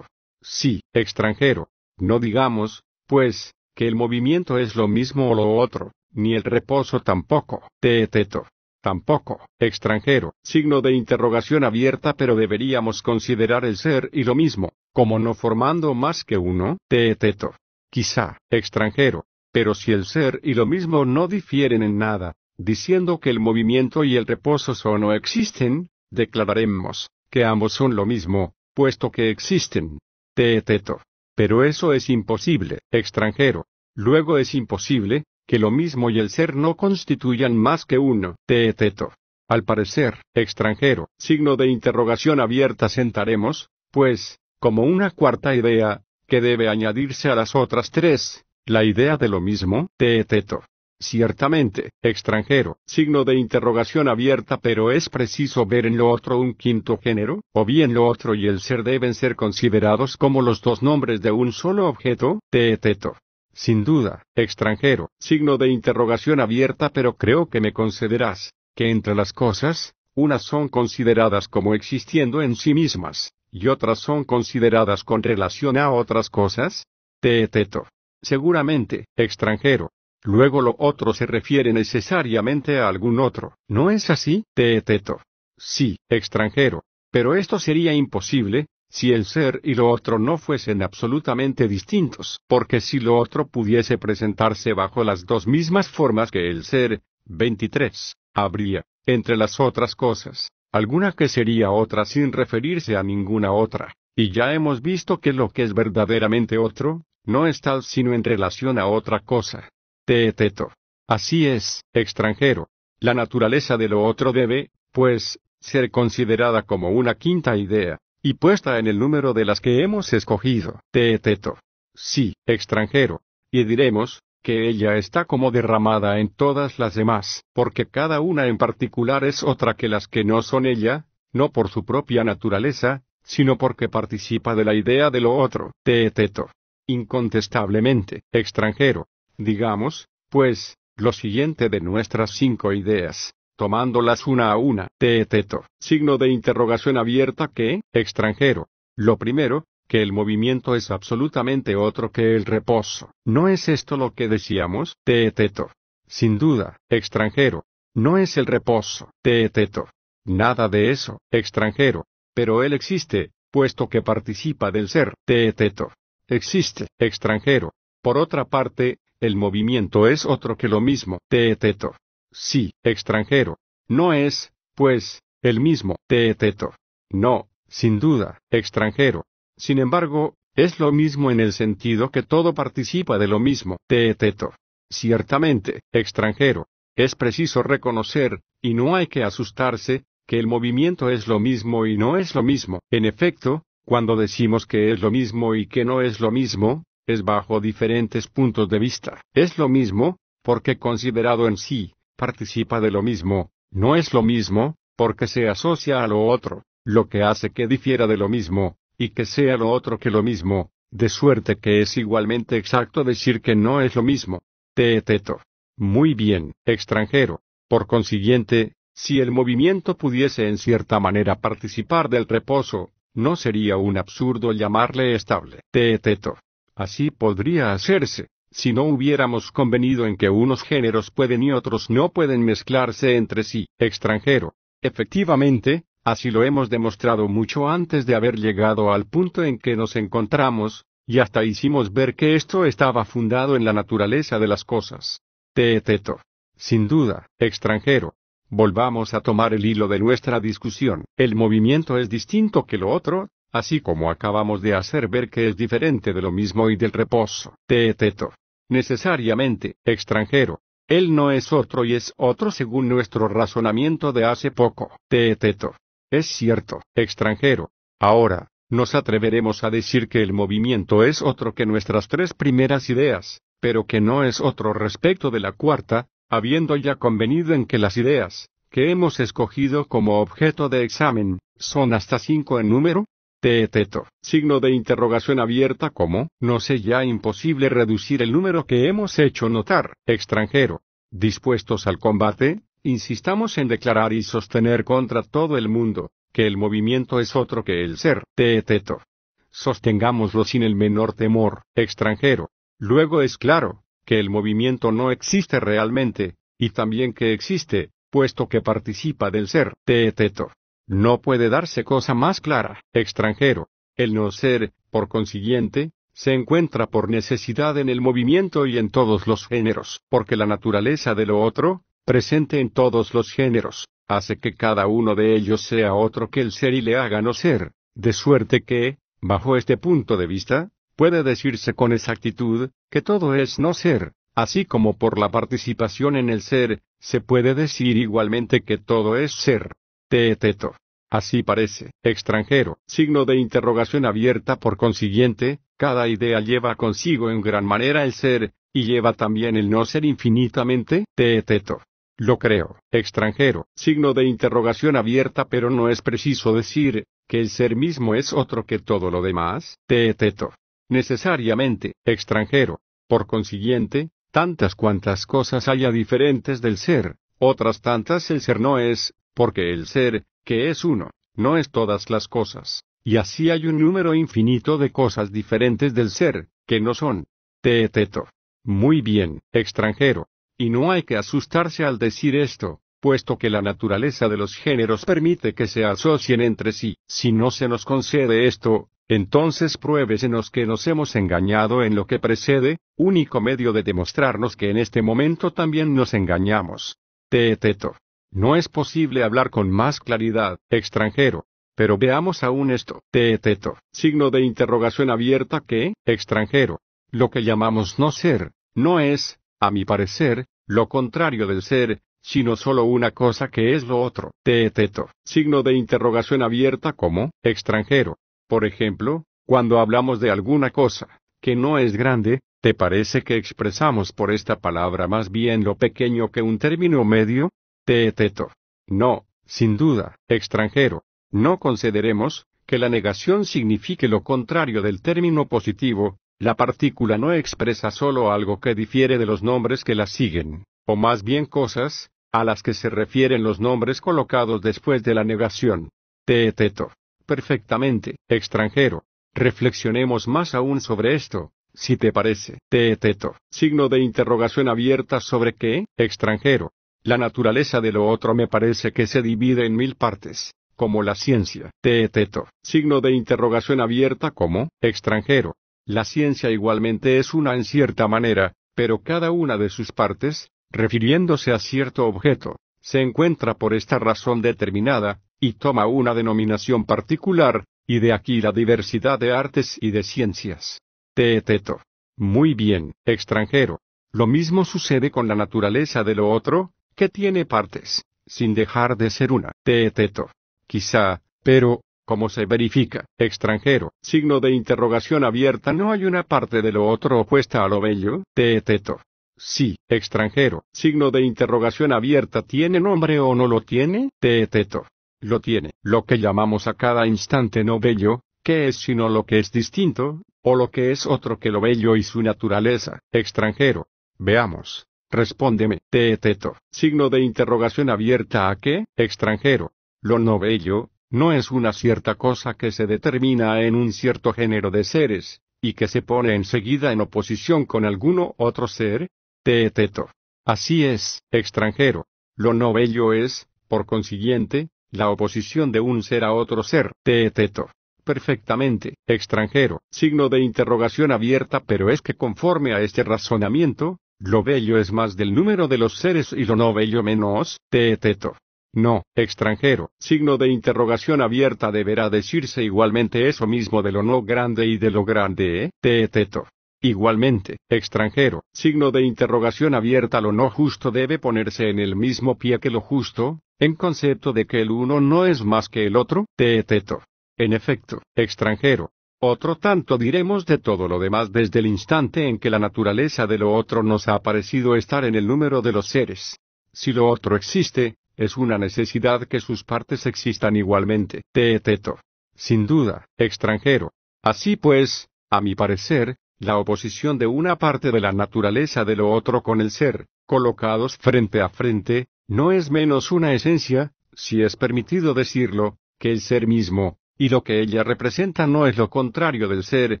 Sí, extranjero. No digamos, pues, que el movimiento es lo mismo o lo otro, ni el reposo tampoco. Teeteto. Tampoco, extranjero, signo de interrogación abierta pero deberíamos considerar el ser y lo mismo, como no formando más que uno, teeteto. Quizá, extranjero, pero si el ser y lo mismo no difieren en nada, diciendo que el movimiento y el reposo son existen, declararemos que ambos son lo mismo, puesto que existen. Teeteto. Pero eso es imposible, extranjero. Luego es imposible, que lo mismo y el ser no constituyan más que uno. Teeteto. Al parecer, extranjero, signo de interrogación abierta sentaremos, pues, como una cuarta idea, que debe añadirse a las otras tres, la idea de lo mismo, teeteto ciertamente, extranjero, signo de interrogación abierta, pero es preciso ver en lo otro un quinto género, o bien lo otro y el ser deben ser considerados como los dos nombres de un solo objeto, teeteto. Sin duda, extranjero, signo de interrogación abierta, pero creo que me concederás, que entre las cosas, unas son consideradas como existiendo en sí mismas, y otras son consideradas con relación a otras cosas? Teeteto. Seguramente, extranjero, Luego lo otro se refiere necesariamente a algún otro. ¿No es así, Teeteto? Sí, extranjero. Pero esto sería imposible, si el ser y lo otro no fuesen absolutamente distintos, porque si lo otro pudiese presentarse bajo las dos mismas formas que el ser, 23, habría, entre las otras cosas, alguna que sería otra sin referirse a ninguna otra. Y ya hemos visto que lo que es verdaderamente otro, no es tal sino en relación a otra cosa. Teeteto. Así es, extranjero. La naturaleza de lo otro debe, pues, ser considerada como una quinta idea, y puesta en el número de las que hemos escogido. Teeteto. Sí, extranjero. Y diremos, que ella está como derramada en todas las demás, porque cada una en particular es otra que las que no son ella, no por su propia naturaleza, sino porque participa de la idea de lo otro. Teeteto. Incontestablemente, extranjero. Digamos, pues, lo siguiente de nuestras cinco ideas, tomándolas una a una. Teeteto, signo de interrogación abierta que, extranjero. Lo primero, que el movimiento es absolutamente otro que el reposo. ¿No es esto lo que decíamos? Teeteto. Sin duda, extranjero. No es el reposo. Teeteto. Nada de eso, extranjero. Pero él existe, puesto que participa del ser. Teeteto. Existe, extranjero. Por otra parte, el movimiento es otro que lo mismo, teeteto. Sí, extranjero. No es, pues, el mismo, teeteto. No, sin duda, extranjero. Sin embargo, es lo mismo en el sentido que todo participa de lo mismo, teeteto. Ciertamente, extranjero. Es preciso reconocer, y no hay que asustarse, que el movimiento es lo mismo y no es lo mismo. En efecto, cuando decimos que es lo mismo y que no es lo mismo, es bajo diferentes puntos de vista. Es lo mismo, porque considerado en sí, participa de lo mismo, no es lo mismo, porque se asocia a lo otro, lo que hace que difiera de lo mismo, y que sea lo otro que lo mismo, de suerte que es igualmente exacto decir que no es lo mismo. Teeteto. Muy bien, extranjero. Por consiguiente, si el movimiento pudiese en cierta manera participar del reposo, no sería un absurdo llamarle estable. Teeteto. Así podría hacerse, si no hubiéramos convenido en que unos géneros pueden y otros no pueden mezclarse entre sí, extranjero. Efectivamente, así lo hemos demostrado mucho antes de haber llegado al punto en que nos encontramos, y hasta hicimos ver que esto estaba fundado en la naturaleza de las cosas. Teeteto. Sin duda, extranjero. Volvamos a tomar el hilo de nuestra discusión. El movimiento es distinto que lo otro, así como acabamos de hacer ver que es diferente de lo mismo y del reposo, teeteto. Necesariamente, extranjero. Él no es otro y es otro según nuestro razonamiento de hace poco, teeteto. Es cierto, extranjero. Ahora, nos atreveremos a decir que el movimiento es otro que nuestras tres primeras ideas, pero que no es otro respecto de la cuarta, habiendo ya convenido en que las ideas, que hemos escogido como objeto de examen, son hasta cinco en número, teeteto, signo de interrogación abierta como, no sé ya imposible reducir el número que hemos hecho notar, extranjero. Dispuestos al combate, insistamos en declarar y sostener contra todo el mundo, que el movimiento es otro que el ser, teeteto. Sostengámoslo sin el menor temor, extranjero. Luego es claro, que el movimiento no existe realmente, y también que existe, puesto que participa del ser, teeteto. No puede darse cosa más clara, extranjero. El no ser, por consiguiente, se encuentra por necesidad en el movimiento y en todos los géneros, porque la naturaleza de lo otro, presente en todos los géneros, hace que cada uno de ellos sea otro que el ser y le haga no ser, de suerte que, bajo este punto de vista, puede decirse con exactitud, que todo es no ser, así como por la participación en el ser, se puede decir igualmente que todo es ser. Teeteto. Así parece, extranjero, signo de interrogación abierta por consiguiente, cada idea lleva consigo en gran manera el ser, y lleva también el no ser infinitamente, teeteto. Lo creo, extranjero, signo de interrogación abierta pero no es preciso decir, que el ser mismo es otro que todo lo demás, teeteto. Necesariamente, extranjero. Por consiguiente, tantas cuantas cosas haya diferentes del ser, otras tantas el ser no es, porque el ser, que es uno, no es todas las cosas, y así hay un número infinito de cosas diferentes del ser, que no son. Teeteto. Muy bien, extranjero. Y no hay que asustarse al decir esto, puesto que la naturaleza de los géneros permite que se asocien entre sí. Si no se nos concede esto, entonces pruébesenos que nos hemos engañado en lo que precede, único medio de demostrarnos que en este momento también nos engañamos. Teeteto. No es posible hablar con más claridad, extranjero. Pero veamos aún esto. Teeteto, signo de interrogación abierta que, extranjero. Lo que llamamos no ser, no es, a mi parecer, lo contrario del ser, sino solo una cosa que es lo otro. Teeteto, signo de interrogación abierta como, extranjero. Por ejemplo, cuando hablamos de alguna cosa, que no es grande, ¿te parece que expresamos por esta palabra más bien lo pequeño que un término medio? Teeteto. No, sin duda, extranjero. No concederemos que la negación signifique lo contrario del término positivo, la partícula no expresa sólo algo que difiere de los nombres que la siguen, o más bien cosas, a las que se refieren los nombres colocados después de la negación. Teeteto. Perfectamente, extranjero. Reflexionemos más aún sobre esto, si te parece. Teeteto. Signo de interrogación abierta sobre qué, extranjero. La naturaleza de lo otro me parece que se divide en mil partes, como la ciencia, teeteto, signo de interrogación abierta como extranjero. La ciencia igualmente es una en cierta manera, pero cada una de sus partes, refiriéndose a cierto objeto, se encuentra por esta razón determinada, y toma una denominación particular, y de aquí la diversidad de artes y de ciencias. Teeteto. Muy bien, extranjero. Lo mismo sucede con la naturaleza de lo otro, que tiene partes, sin dejar de ser una, teeteto. Quizá, pero, como se verifica, extranjero, signo de interrogación abierta, no hay una parte de lo otro opuesta a lo bello, teeteto. Sí, extranjero, signo de interrogación abierta, ¿tiene nombre o no lo tiene? Teeteto. Lo tiene, lo que llamamos a cada instante no bello, ¿qué es sino lo que es distinto, o lo que es otro que lo bello y su naturaleza, extranjero? Veamos. Respóndeme, Teeteto, signo de interrogación abierta a qué, extranjero. Lo novello, no es una cierta cosa que se determina en un cierto género de seres, y que se pone enseguida en oposición con alguno otro ser? Teeteto. Así es, extranjero. Lo novello es, por consiguiente, la oposición de un ser a otro ser. Teeteto. Perfectamente, extranjero, signo de interrogación abierta, pero es que conforme a este razonamiento, lo bello es más del número de los seres y lo no bello menos, te-teto. No, extranjero, signo de interrogación abierta deberá decirse igualmente eso mismo de lo no grande y de lo grande, te-teto. Igualmente, extranjero, signo de interrogación abierta lo no justo debe ponerse en el mismo pie que lo justo, en concepto de que el uno no es más que el otro, te-teto. En efecto, extranjero, otro tanto diremos de todo lo demás desde el instante en que la naturaleza de lo otro nos ha parecido estar en el número de los seres. Si lo otro existe, es una necesidad que sus partes existan igualmente. Teeteto. Sin duda, extranjero. Así pues, a mi parecer, la oposición de una parte de la naturaleza de lo otro con el ser, colocados frente a frente, no es menos una esencia, si es permitido decirlo, que el ser mismo, y lo que ella representa no es lo contrario del ser,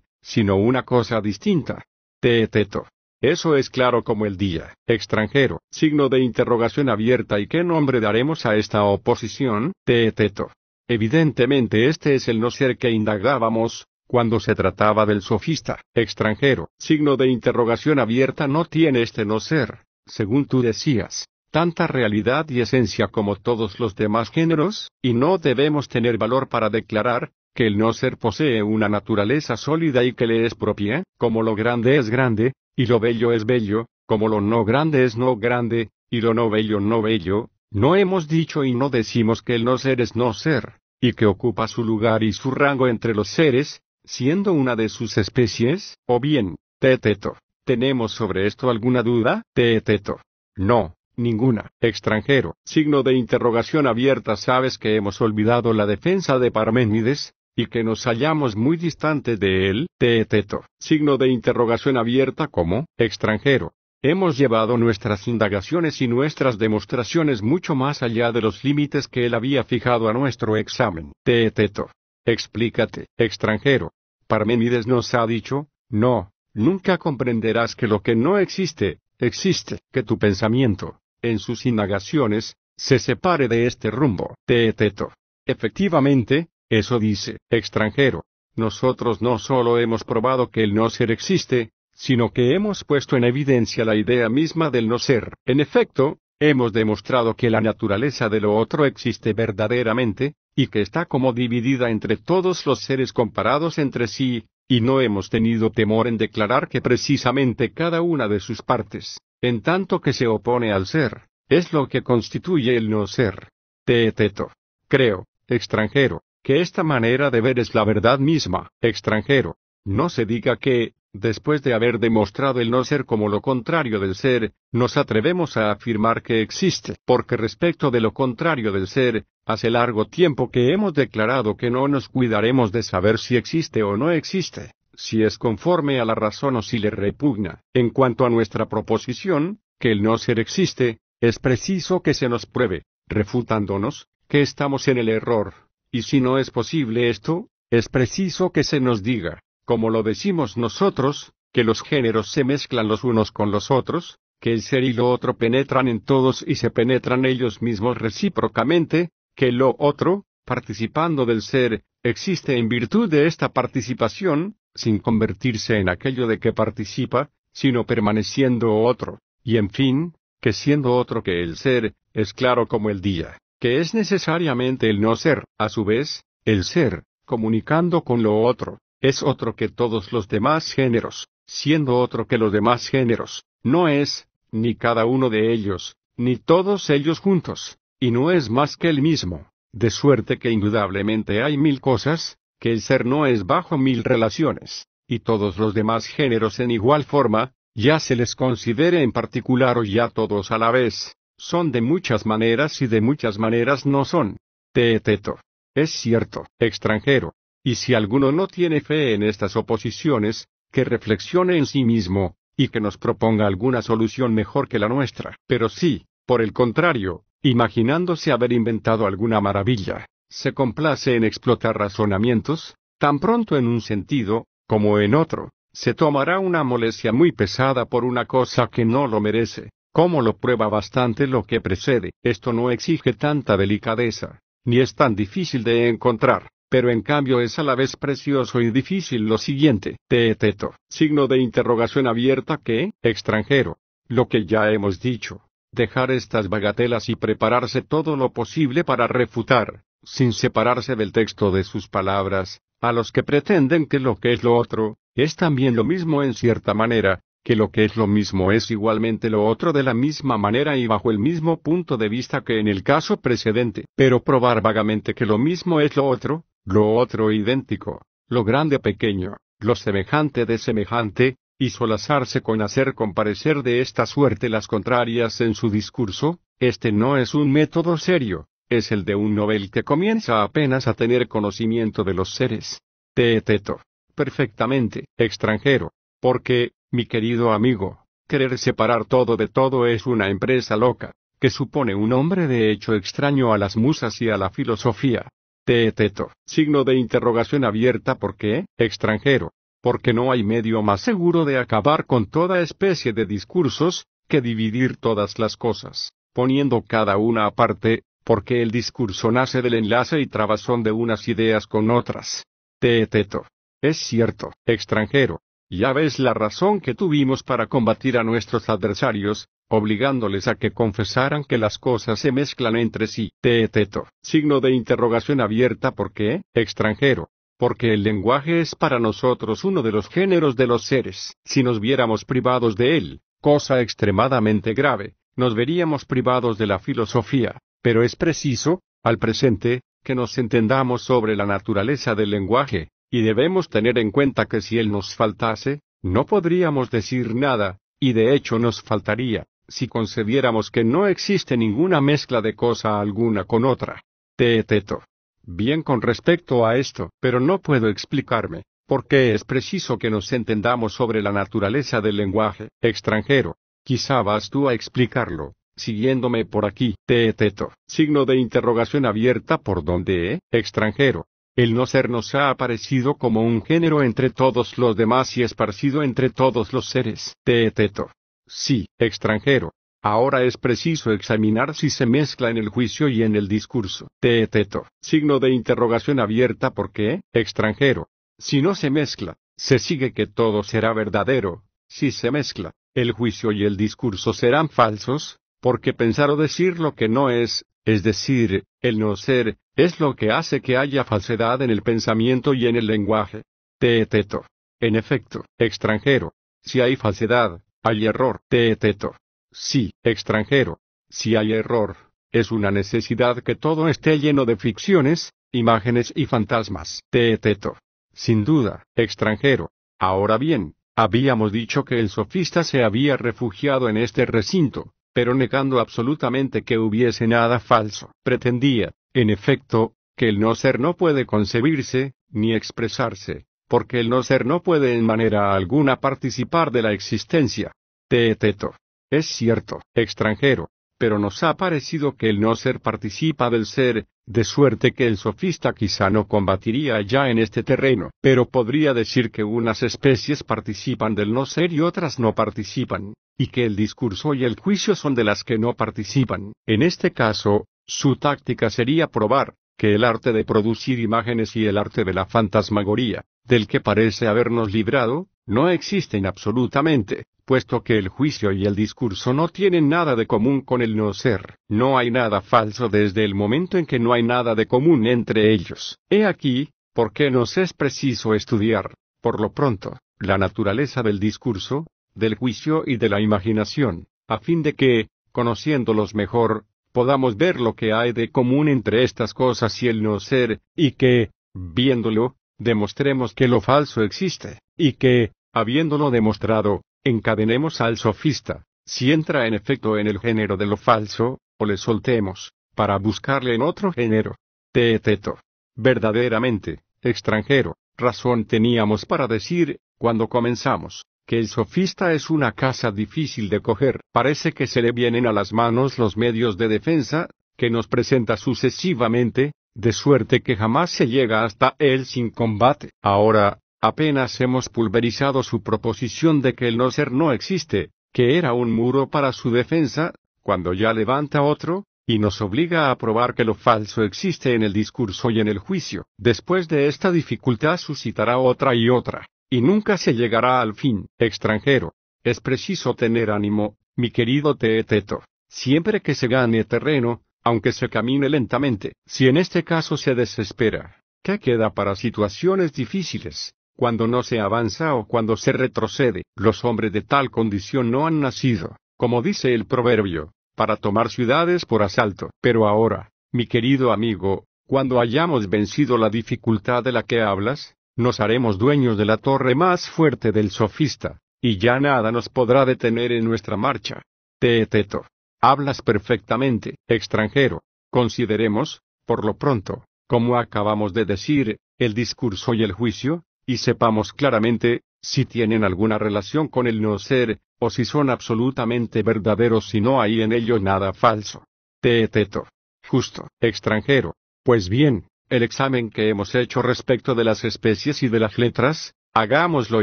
sino una cosa distinta. Teeteto. Eso es claro como el día. Extranjero, signo de interrogación abierta y qué nombre daremos a esta oposición, teeteto. Evidentemente este es el no ser que indagábamos, cuando se trataba del sofista. Extranjero, signo de interrogación abierta no tiene este no ser, según tú decías tanta realidad y esencia como todos los demás géneros, y no debemos tener valor para declarar, que el no ser posee una naturaleza sólida y que le es propia, como lo grande es grande, y lo bello es bello, como lo no grande es no grande, y lo no bello no bello, no hemos dicho y no decimos que el no ser es no ser, y que ocupa su lugar y su rango entre los seres, siendo una de sus especies, o bien, teteto. ¿Tenemos sobre esto alguna duda, teteto? No. Ninguna. Extranjero. Signo de interrogación abierta. Sabes que hemos olvidado la defensa de Parménides, y que nos hallamos muy distante de él. Teeteto. Signo de interrogación abierta como extranjero. Hemos llevado nuestras indagaciones y nuestras demostraciones mucho más allá de los límites que él había fijado a nuestro examen. Teeteto. Explícate, extranjero. Parménides nos ha dicho, no, nunca comprenderás que lo que no existe, existe, que tu pensamiento, en sus indagaciones, se separe de este rumbo. Teeteto. Efectivamente, eso dice, extranjero. Nosotros no solo hemos probado que el no ser existe, sino que hemos puesto en evidencia la idea misma del no ser. En efecto, hemos demostrado que la naturaleza de lo otro existe verdaderamente, y que está como dividida entre todos los seres comparados entre sí, y no hemos tenido temor en declarar que precisamente cada una de sus partes en tanto que se opone al ser, es lo que constituye el no ser. Teeteto. Creo, extranjero, que esta manera de ver es la verdad misma, extranjero. No se diga que, después de haber demostrado el no ser como lo contrario del ser, nos atrevemos a afirmar que existe, porque respecto de lo contrario del ser, hace largo tiempo que hemos declarado que no nos cuidaremos de saber si existe o no existe, si es conforme a la razón o si le repugna. En cuanto a nuestra proposición, que el no ser existe, es preciso que se nos pruebe, refutándonos, que estamos en el error. Y si no es posible esto, es preciso que se nos diga, como lo decimos nosotros, que los géneros se mezclan los unos con los otros, que el ser y lo otro penetran en todos y se penetran ellos mismos recíprocamente, que lo otro, participando del ser, existe en virtud de esta participación, sin convertirse en aquello de que participa, sino permaneciendo otro, y en fin, que siendo otro que el ser, es claro como el día, que es necesariamente el no ser, a su vez, el ser, comunicando con lo otro, es otro que todos los demás géneros, siendo otro que los demás géneros, no es, ni cada uno de ellos, ni todos ellos juntos, y no es más que el mismo, de suerte que indudablemente hay mil cosas, que el ser no es bajo mil relaciones, y todos los demás géneros en igual forma, ya se les considere en particular o ya todos a la vez, son de muchas maneras y de muchas maneras no son. Teeteto. Es cierto, extranjero. Y si alguno no tiene fe en estas oposiciones, que reflexione en sí mismo, y que nos proponga alguna solución mejor que la nuestra. Pero sí, por el contrario, imaginándose haber inventado alguna maravilla, se complace en explotar razonamientos, tan pronto en un sentido como en otro, se tomará una molestia muy pesada por una cosa que no lo merece, como lo prueba bastante lo que precede. Esto no exige tanta delicadeza, ni es tan difícil de encontrar, pero en cambio es a la vez precioso y difícil lo siguiente. Teeteto, signo de interrogación abierta que, extranjero, lo que ya hemos dicho, dejar estas bagatelas y prepararse todo lo posible para refutar, sin separarse del texto de sus palabras, a los que pretenden que lo que es lo otro, es también lo mismo en cierta manera, que lo que es lo mismo es igualmente lo otro de la misma manera y bajo el mismo punto de vista que en el caso precedente. Pero probar vagamente que lo mismo es lo otro, lo otro idéntico, lo grande pequeño, lo semejante de semejante, y solazarse con hacer comparecer de esta suerte las contrarias en su discurso, este no es un método serio, es el de un novel que comienza apenas a tener conocimiento de los seres. Teeteto. Perfectamente, extranjero. Porque, mi querido amigo, querer separar todo de todo es una empresa loca, que supone un hombre de hecho extraño a las musas y a la filosofía. Teeteto. Signo de interrogación abierta porque, extranjero. Porque no hay medio más seguro de acabar con toda especie de discursos, que dividir todas las cosas, poniendo cada una aparte, porque el discurso nace del enlace y trabazón de unas ideas con otras. Teeteto. Es cierto, extranjero. Ya ves la razón que tuvimos para combatir a nuestros adversarios, obligándoles a que confesaran que las cosas se mezclan entre sí. Teeteto. Signo de interrogación abierta ¿Por qué, extranjero. Porque el lenguaje es para nosotros uno de los géneros de los seres. Si nos viéramos privados de él, cosa extremadamente grave, nos veríamos privados de la filosofía, pero es preciso, al presente, que nos entendamos sobre la naturaleza del lenguaje, y debemos tener en cuenta que si él nos faltase, no podríamos decir nada, y de hecho nos faltaría, si concebiéramos que no existe ninguna mezcla de cosa alguna con otra. Teeteto. Bien con respecto a esto, pero no puedo explicarme, porque es preciso que nos entendamos sobre la naturaleza del lenguaje extranjero. Quizá vas tú a explicarlo siguiéndome por aquí, teeteto, signo de interrogación abierta por donde, eh? extranjero. El no ser nos ha aparecido como un género entre todos los demás y esparcido entre todos los seres, teeteto. Sí, extranjero. Ahora es preciso examinar si se mezcla en el juicio y en el discurso, teeteto, signo de interrogación abierta porque, extranjero. Si no se mezcla, se sigue que todo será verdadero, si se mezcla, el juicio y el discurso serán falsos, porque pensar o decir lo que no es, es decir, el no ser, es lo que hace que haya falsedad en el pensamiento y en el lenguaje. Teeteto. En efecto, extranjero. Si hay falsedad, hay error. Teeteto. Sí, extranjero. Si hay error, es una necesidad que todo esté lleno de ficciones, imágenes y fantasmas. Teeteto. Sin duda, extranjero. Ahora bien, habíamos dicho que el sofista se había refugiado en este recinto, pero negando absolutamente que hubiese nada falso. Pretendía, en efecto, que el no ser no puede concebirse, ni expresarse, porque el no ser no puede en manera alguna participar de la existencia. Teeteto. Es cierto, extranjero, pero nos ha parecido que el no ser participa del ser, de suerte que el sofista quizá no combatiría ya en este terreno, pero podría decir que unas especies participan del no ser y otras no participan, y que el discurso y el juicio son de las que no participan. En este caso, su táctica sería probar que el arte de producir imágenes y el arte de la fantasmagoría, del que parece habernos librado, no existen absolutamente, puesto que el juicio y el discurso no tienen nada de común con el no ser, no hay nada falso desde el momento en que no hay nada de común entre ellos. He aquí, por qué nos es preciso estudiar, por lo pronto, la naturaleza del discurso, del juicio y de la imaginación, a fin de que, conociéndolos mejor, podamos ver lo que hay de común entre estas cosas y el no ser, y que, viéndolo, demostremos que lo falso existe, y que, habiéndolo demostrado, Encadenemos al sofista, si entra en efecto en el género de lo falso, o le soltemos, para buscarle en otro género. Teeteto. Verdaderamente, extranjero, razón teníamos para decir, cuando comenzamos, que el sofista es una casa difícil de coger. Parece que se le vienen a las manos los medios de defensa, que nos presenta sucesivamente, de suerte que jamás se llega hasta él sin combate. Ahora, Apenas hemos pulverizado su proposición de que el no ser no existe, que era un muro para su defensa, cuando ya levanta otro, y nos obliga a probar que lo falso existe en el discurso y en el juicio. Después de esta dificultad suscitará otra y otra, y nunca se llegará al fin. Extranjero. Es preciso tener ánimo, mi querido Teeteto. Siempre que se gane terreno, aunque se camine lentamente, si en este caso se desespera, ¿qué queda para situaciones difíciles? Cuando no se avanza o cuando se retrocede, los hombres de tal condición no han nacido, como dice el proverbio, para tomar ciudades por asalto. Pero ahora, mi querido amigo, cuando hayamos vencido la dificultad de la que hablas, nos haremos dueños de la torre más fuerte del sofista, y ya nada nos podrá detener en nuestra marcha. Teeteto. Hablas perfectamente, extranjero. Consideremos, por lo pronto, como acabamos de decir, el discurso y el juicio, y sepamos claramente, si tienen alguna relación con el no ser, o si son absolutamente verdaderos y no hay en ello nada falso. Teeteto. Justo. Extranjero. Pues bien, el examen que hemos hecho respecto de las especies y de las letras, hagámoslo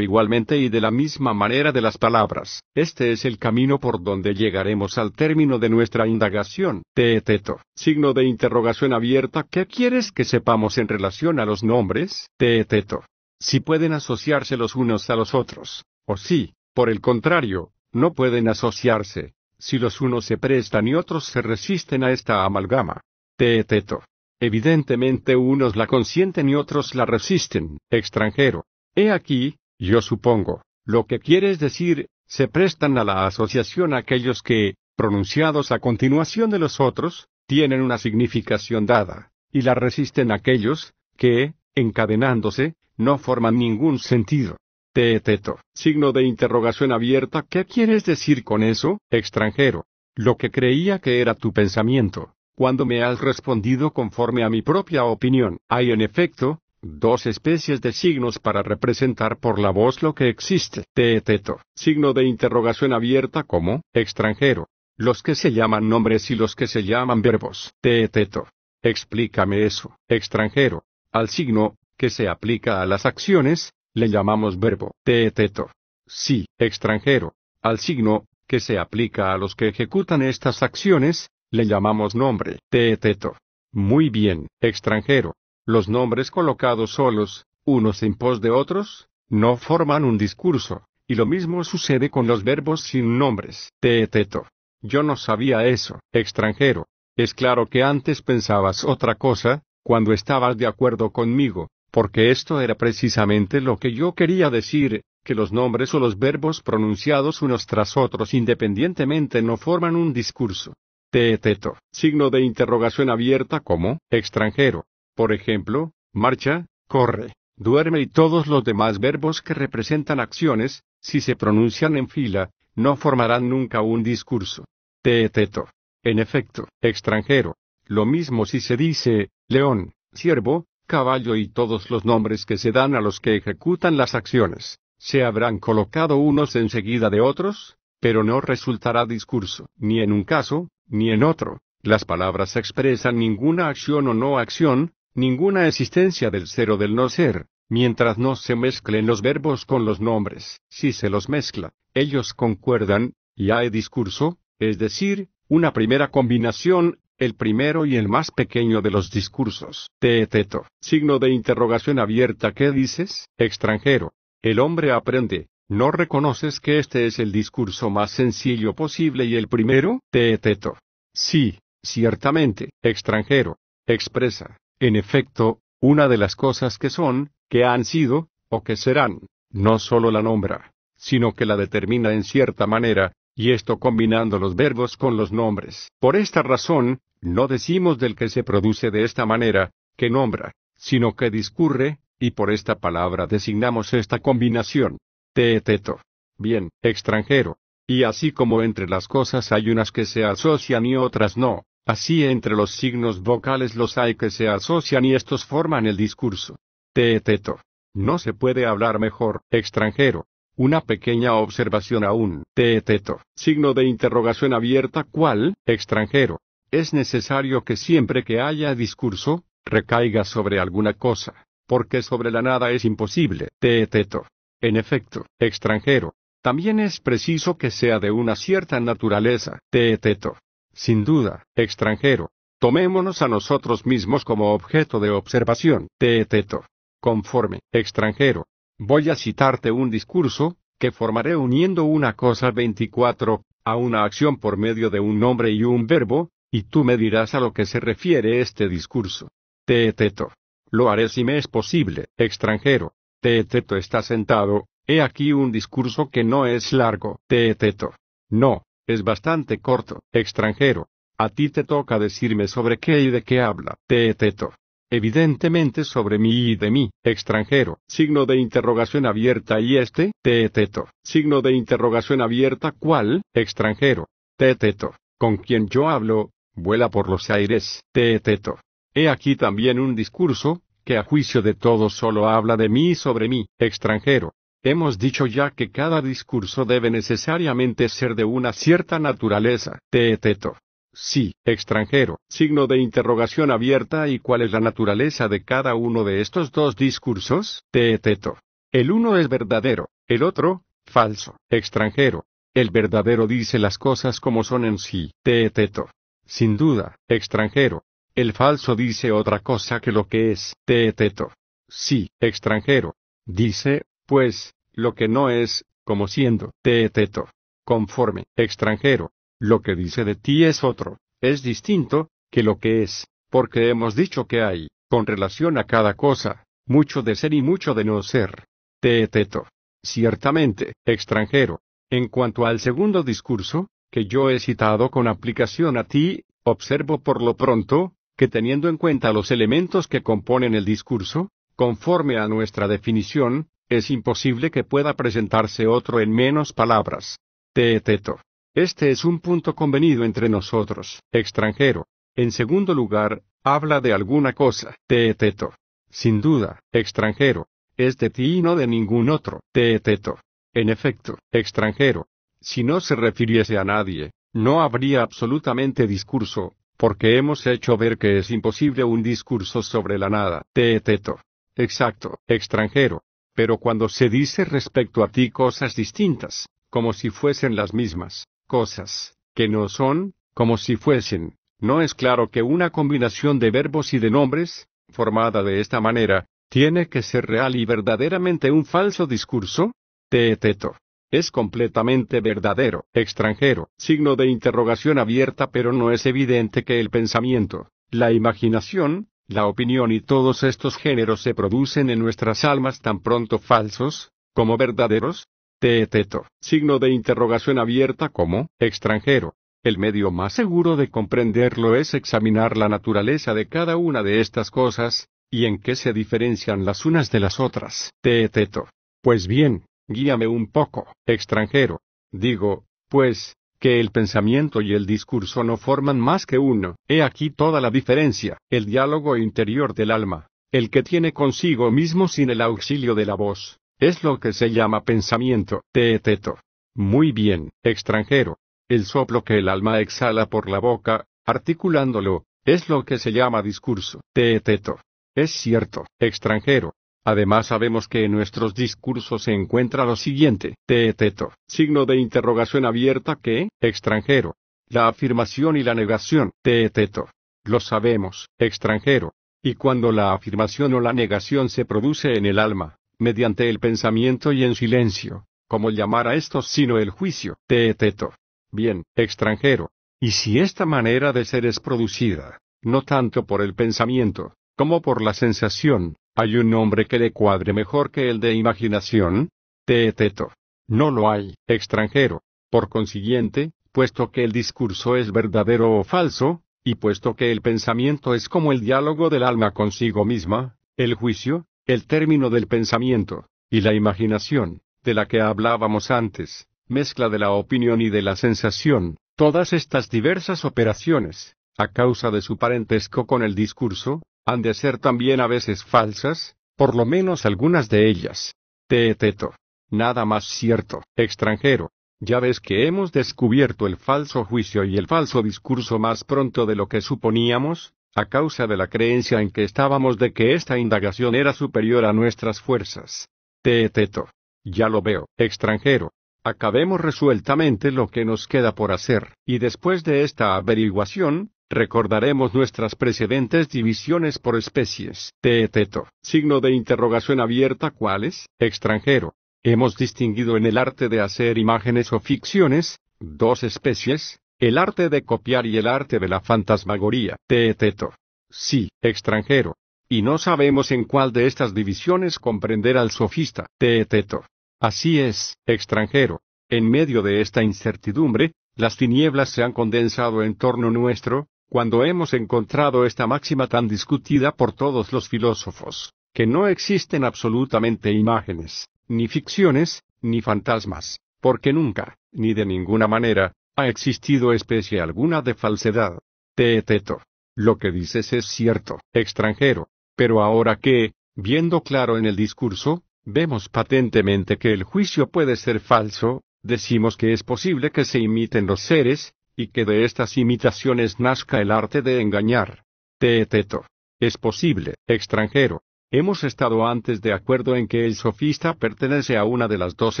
igualmente y de la misma manera de las palabras. Este es el camino por donde llegaremos al término de nuestra indagación. Teeteto. Signo de interrogación abierta. ¿Qué quieres que sepamos en relación a los nombres? Teeteto si pueden asociarse los unos a los otros, o si, por el contrario, no pueden asociarse, si los unos se prestan y otros se resisten a esta amalgama. Teeteto. Evidentemente unos la consienten y otros la resisten, extranjero. He aquí, yo supongo, lo que quieres decir, se prestan a la asociación aquellos que, pronunciados a continuación de los otros, tienen una significación dada, y la resisten aquellos, que, encadenándose, no forman ningún sentido. Teeteto, signo de interrogación abierta, ¿qué quieres decir con eso, extranjero? Lo que creía que era tu pensamiento. Cuando me has respondido conforme a mi propia opinión, hay en efecto, dos especies de signos para representar por la voz lo que existe. Teeteto, signo de interrogación abierta como, extranjero. Los que se llaman nombres y los que se llaman verbos. Teeteto. Explícame eso, extranjero. Al signo que se aplica a las acciones, le llamamos verbo, teeteto. Sí, extranjero. Al signo, que se aplica a los que ejecutan estas acciones, le llamamos nombre, teeteto. Muy bien, extranjero. Los nombres colocados solos, unos en pos de otros, no forman un discurso, y lo mismo sucede con los verbos sin nombres, teeteto. Yo no sabía eso, extranjero. Es claro que antes pensabas otra cosa, cuando estabas de acuerdo conmigo, porque esto era precisamente lo que yo quería decir, que los nombres o los verbos pronunciados unos tras otros independientemente no forman un discurso. Teeteto, signo de interrogación abierta como extranjero. Por ejemplo, marcha, corre, duerme y todos los demás verbos que representan acciones, si se pronuncian en fila, no formarán nunca un discurso. Teeteto. En efecto, extranjero. Lo mismo si se dice, león, siervo, caballo y todos los nombres que se dan a los que ejecutan las acciones. Se habrán colocado unos enseguida de otros, pero no resultará discurso, ni en un caso, ni en otro. Las palabras expresan ninguna acción o no acción, ninguna existencia del ser o del no ser, mientras no se mezclen los verbos con los nombres. Si se los mezcla, ellos concuerdan, y hay discurso, es decir, una primera combinación el primero y el más pequeño de los discursos. Teeteto, signo de interrogación abierta, ¿qué dices, extranjero? El hombre aprende. ¿No reconoces que este es el discurso más sencillo posible y el primero? Teeteto. Sí, ciertamente, extranjero. Expresa, en efecto, una de las cosas que son, que han sido, o que serán. No solo la nombra, sino que la determina en cierta manera, y esto combinando los verbos con los nombres. Por esta razón, no decimos del que se produce de esta manera, que nombra, sino que discurre, y por esta palabra designamos esta combinación. Teeteto. Bien, extranjero. Y así como entre las cosas hay unas que se asocian y otras no, así entre los signos vocales los hay que se asocian y estos forman el discurso. Teeteto. No se puede hablar mejor, extranjero. Una pequeña observación aún. Teeteto. Signo de interrogación abierta cuál, extranjero es necesario que siempre que haya discurso, recaiga sobre alguna cosa, porque sobre la nada es imposible. Teeteto. En efecto, extranjero. También es preciso que sea de una cierta naturaleza. Teeteto. Sin duda, extranjero. Tomémonos a nosotros mismos como objeto de observación. Teeteto. Conforme, extranjero. Voy a citarte un discurso, que formaré uniendo una cosa 24, a una acción por medio de un nombre y un verbo, y tú me dirás a lo que se refiere este discurso. Teeteto. Lo haré si me es posible, extranjero. Teeteto está sentado, he aquí un discurso que no es largo. Teeteto. No, es bastante corto, extranjero. A ti te toca decirme sobre qué y de qué habla. Teeteto. Evidentemente sobre mí y de mí, extranjero. Signo de interrogación abierta y este, teeteto. Signo de interrogación abierta cuál, extranjero. Teeteto. Con quien yo hablo, Vuela por los aires, Teeteto. He aquí también un discurso, que a juicio de todos solo habla de mí y sobre mí, extranjero. Hemos dicho ya que cada discurso debe necesariamente ser de una cierta naturaleza, Teeteto. Sí, extranjero, signo de interrogación abierta y cuál es la naturaleza de cada uno de estos dos discursos, Teeteto. El uno es verdadero, el otro, falso, extranjero. El verdadero dice las cosas como son en sí, Teeteto sin duda, extranjero. El falso dice otra cosa que lo que es, teeteto. Sí, extranjero. Dice, pues, lo que no es, como siendo, teeteto. Conforme, extranjero. Lo que dice de ti es otro, es distinto, que lo que es, porque hemos dicho que hay, con relación a cada cosa, mucho de ser y mucho de no ser. Teeteto. Ciertamente, extranjero. En cuanto al segundo discurso, que yo he citado con aplicación a ti, observo por lo pronto, que teniendo en cuenta los elementos que componen el discurso, conforme a nuestra definición, es imposible que pueda presentarse otro en menos palabras. Teeteto. Este es un punto convenido entre nosotros, extranjero. En segundo lugar, habla de alguna cosa, teeteto. Sin duda, extranjero. Es de ti y no de ningún otro, teeteto. En efecto, extranjero. Si no se refiriese a nadie, no habría absolutamente discurso, porque hemos hecho ver que es imposible un discurso sobre la nada. eteto. Exacto, extranjero. Pero cuando se dice respecto a ti cosas distintas, como si fuesen las mismas, cosas, que no son, como si fuesen, no es claro que una combinación de verbos y de nombres, formada de esta manera, tiene que ser real y verdaderamente un falso discurso? eteto. Es completamente verdadero, extranjero, signo de interrogación abierta pero no es evidente que el pensamiento, la imaginación, la opinión y todos estos géneros se producen en nuestras almas tan pronto falsos, como verdaderos. Teeteto, signo de interrogación abierta como extranjero. El medio más seguro de comprenderlo es examinar la naturaleza de cada una de estas cosas, y en qué se diferencian las unas de las otras. Teeteto. Pues bien, guíame un poco, extranjero. Digo, pues, que el pensamiento y el discurso no forman más que uno, he aquí toda la diferencia, el diálogo interior del alma, el que tiene consigo mismo sin el auxilio de la voz, es lo que se llama pensamiento, teeteto. Muy bien, extranjero. El soplo que el alma exhala por la boca, articulándolo, es lo que se llama discurso, teeteto. Es cierto, extranjero. Además sabemos que en nuestros discursos se encuentra lo siguiente, teeteto, signo de interrogación abierta que, extranjero. La afirmación y la negación, teeteto. Lo sabemos, extranjero. Y cuando la afirmación o la negación se produce en el alma, mediante el pensamiento y en silencio, ¿cómo llamar a esto sino el juicio, teeteto. Bien, extranjero. Y si esta manera de ser es producida, no tanto por el pensamiento, como por la sensación, ¿Hay un nombre que le cuadre mejor que el de imaginación? Te eteto. No lo hay, extranjero. Por consiguiente, puesto que el discurso es verdadero o falso, y puesto que el pensamiento es como el diálogo del alma consigo misma, el juicio, el término del pensamiento, y la imaginación, de la que hablábamos antes, mezcla de la opinión y de la sensación, todas estas diversas operaciones, a causa de su parentesco con el discurso, han de ser también a veces falsas, por lo menos algunas de ellas. Teeteto. Nada más cierto, extranjero. Ya ves que hemos descubierto el falso juicio y el falso discurso más pronto de lo que suponíamos, a causa de la creencia en que estábamos de que esta indagación era superior a nuestras fuerzas. Teeteto. Ya lo veo, extranjero. Acabemos resueltamente lo que nos queda por hacer, y después de esta averiguación, Recordaremos nuestras precedentes divisiones por especies. Teeteto. Signo de interrogación abierta cuáles, extranjero. Hemos distinguido en el arte de hacer imágenes o ficciones, dos especies, el arte de copiar y el arte de la fantasmagoría. Teeteto. Sí, extranjero. Y no sabemos en cuál de estas divisiones comprender al sofista. Teeteto. Así es, extranjero. En medio de esta incertidumbre, las tinieblas se han condensado en torno nuestro, cuando hemos encontrado esta máxima tan discutida por todos los filósofos, que no existen absolutamente imágenes, ni ficciones, ni fantasmas, porque nunca, ni de ninguna manera, ha existido especie alguna de falsedad. Teeteto. Lo que dices es cierto, extranjero. Pero ahora que, viendo claro en el discurso, vemos patentemente que el juicio puede ser falso, decimos que es posible que se imiten los seres, y que de estas imitaciones nazca el arte de engañar. Teeteto. Es posible, extranjero. Hemos estado antes de acuerdo en que el sofista pertenece a una de las dos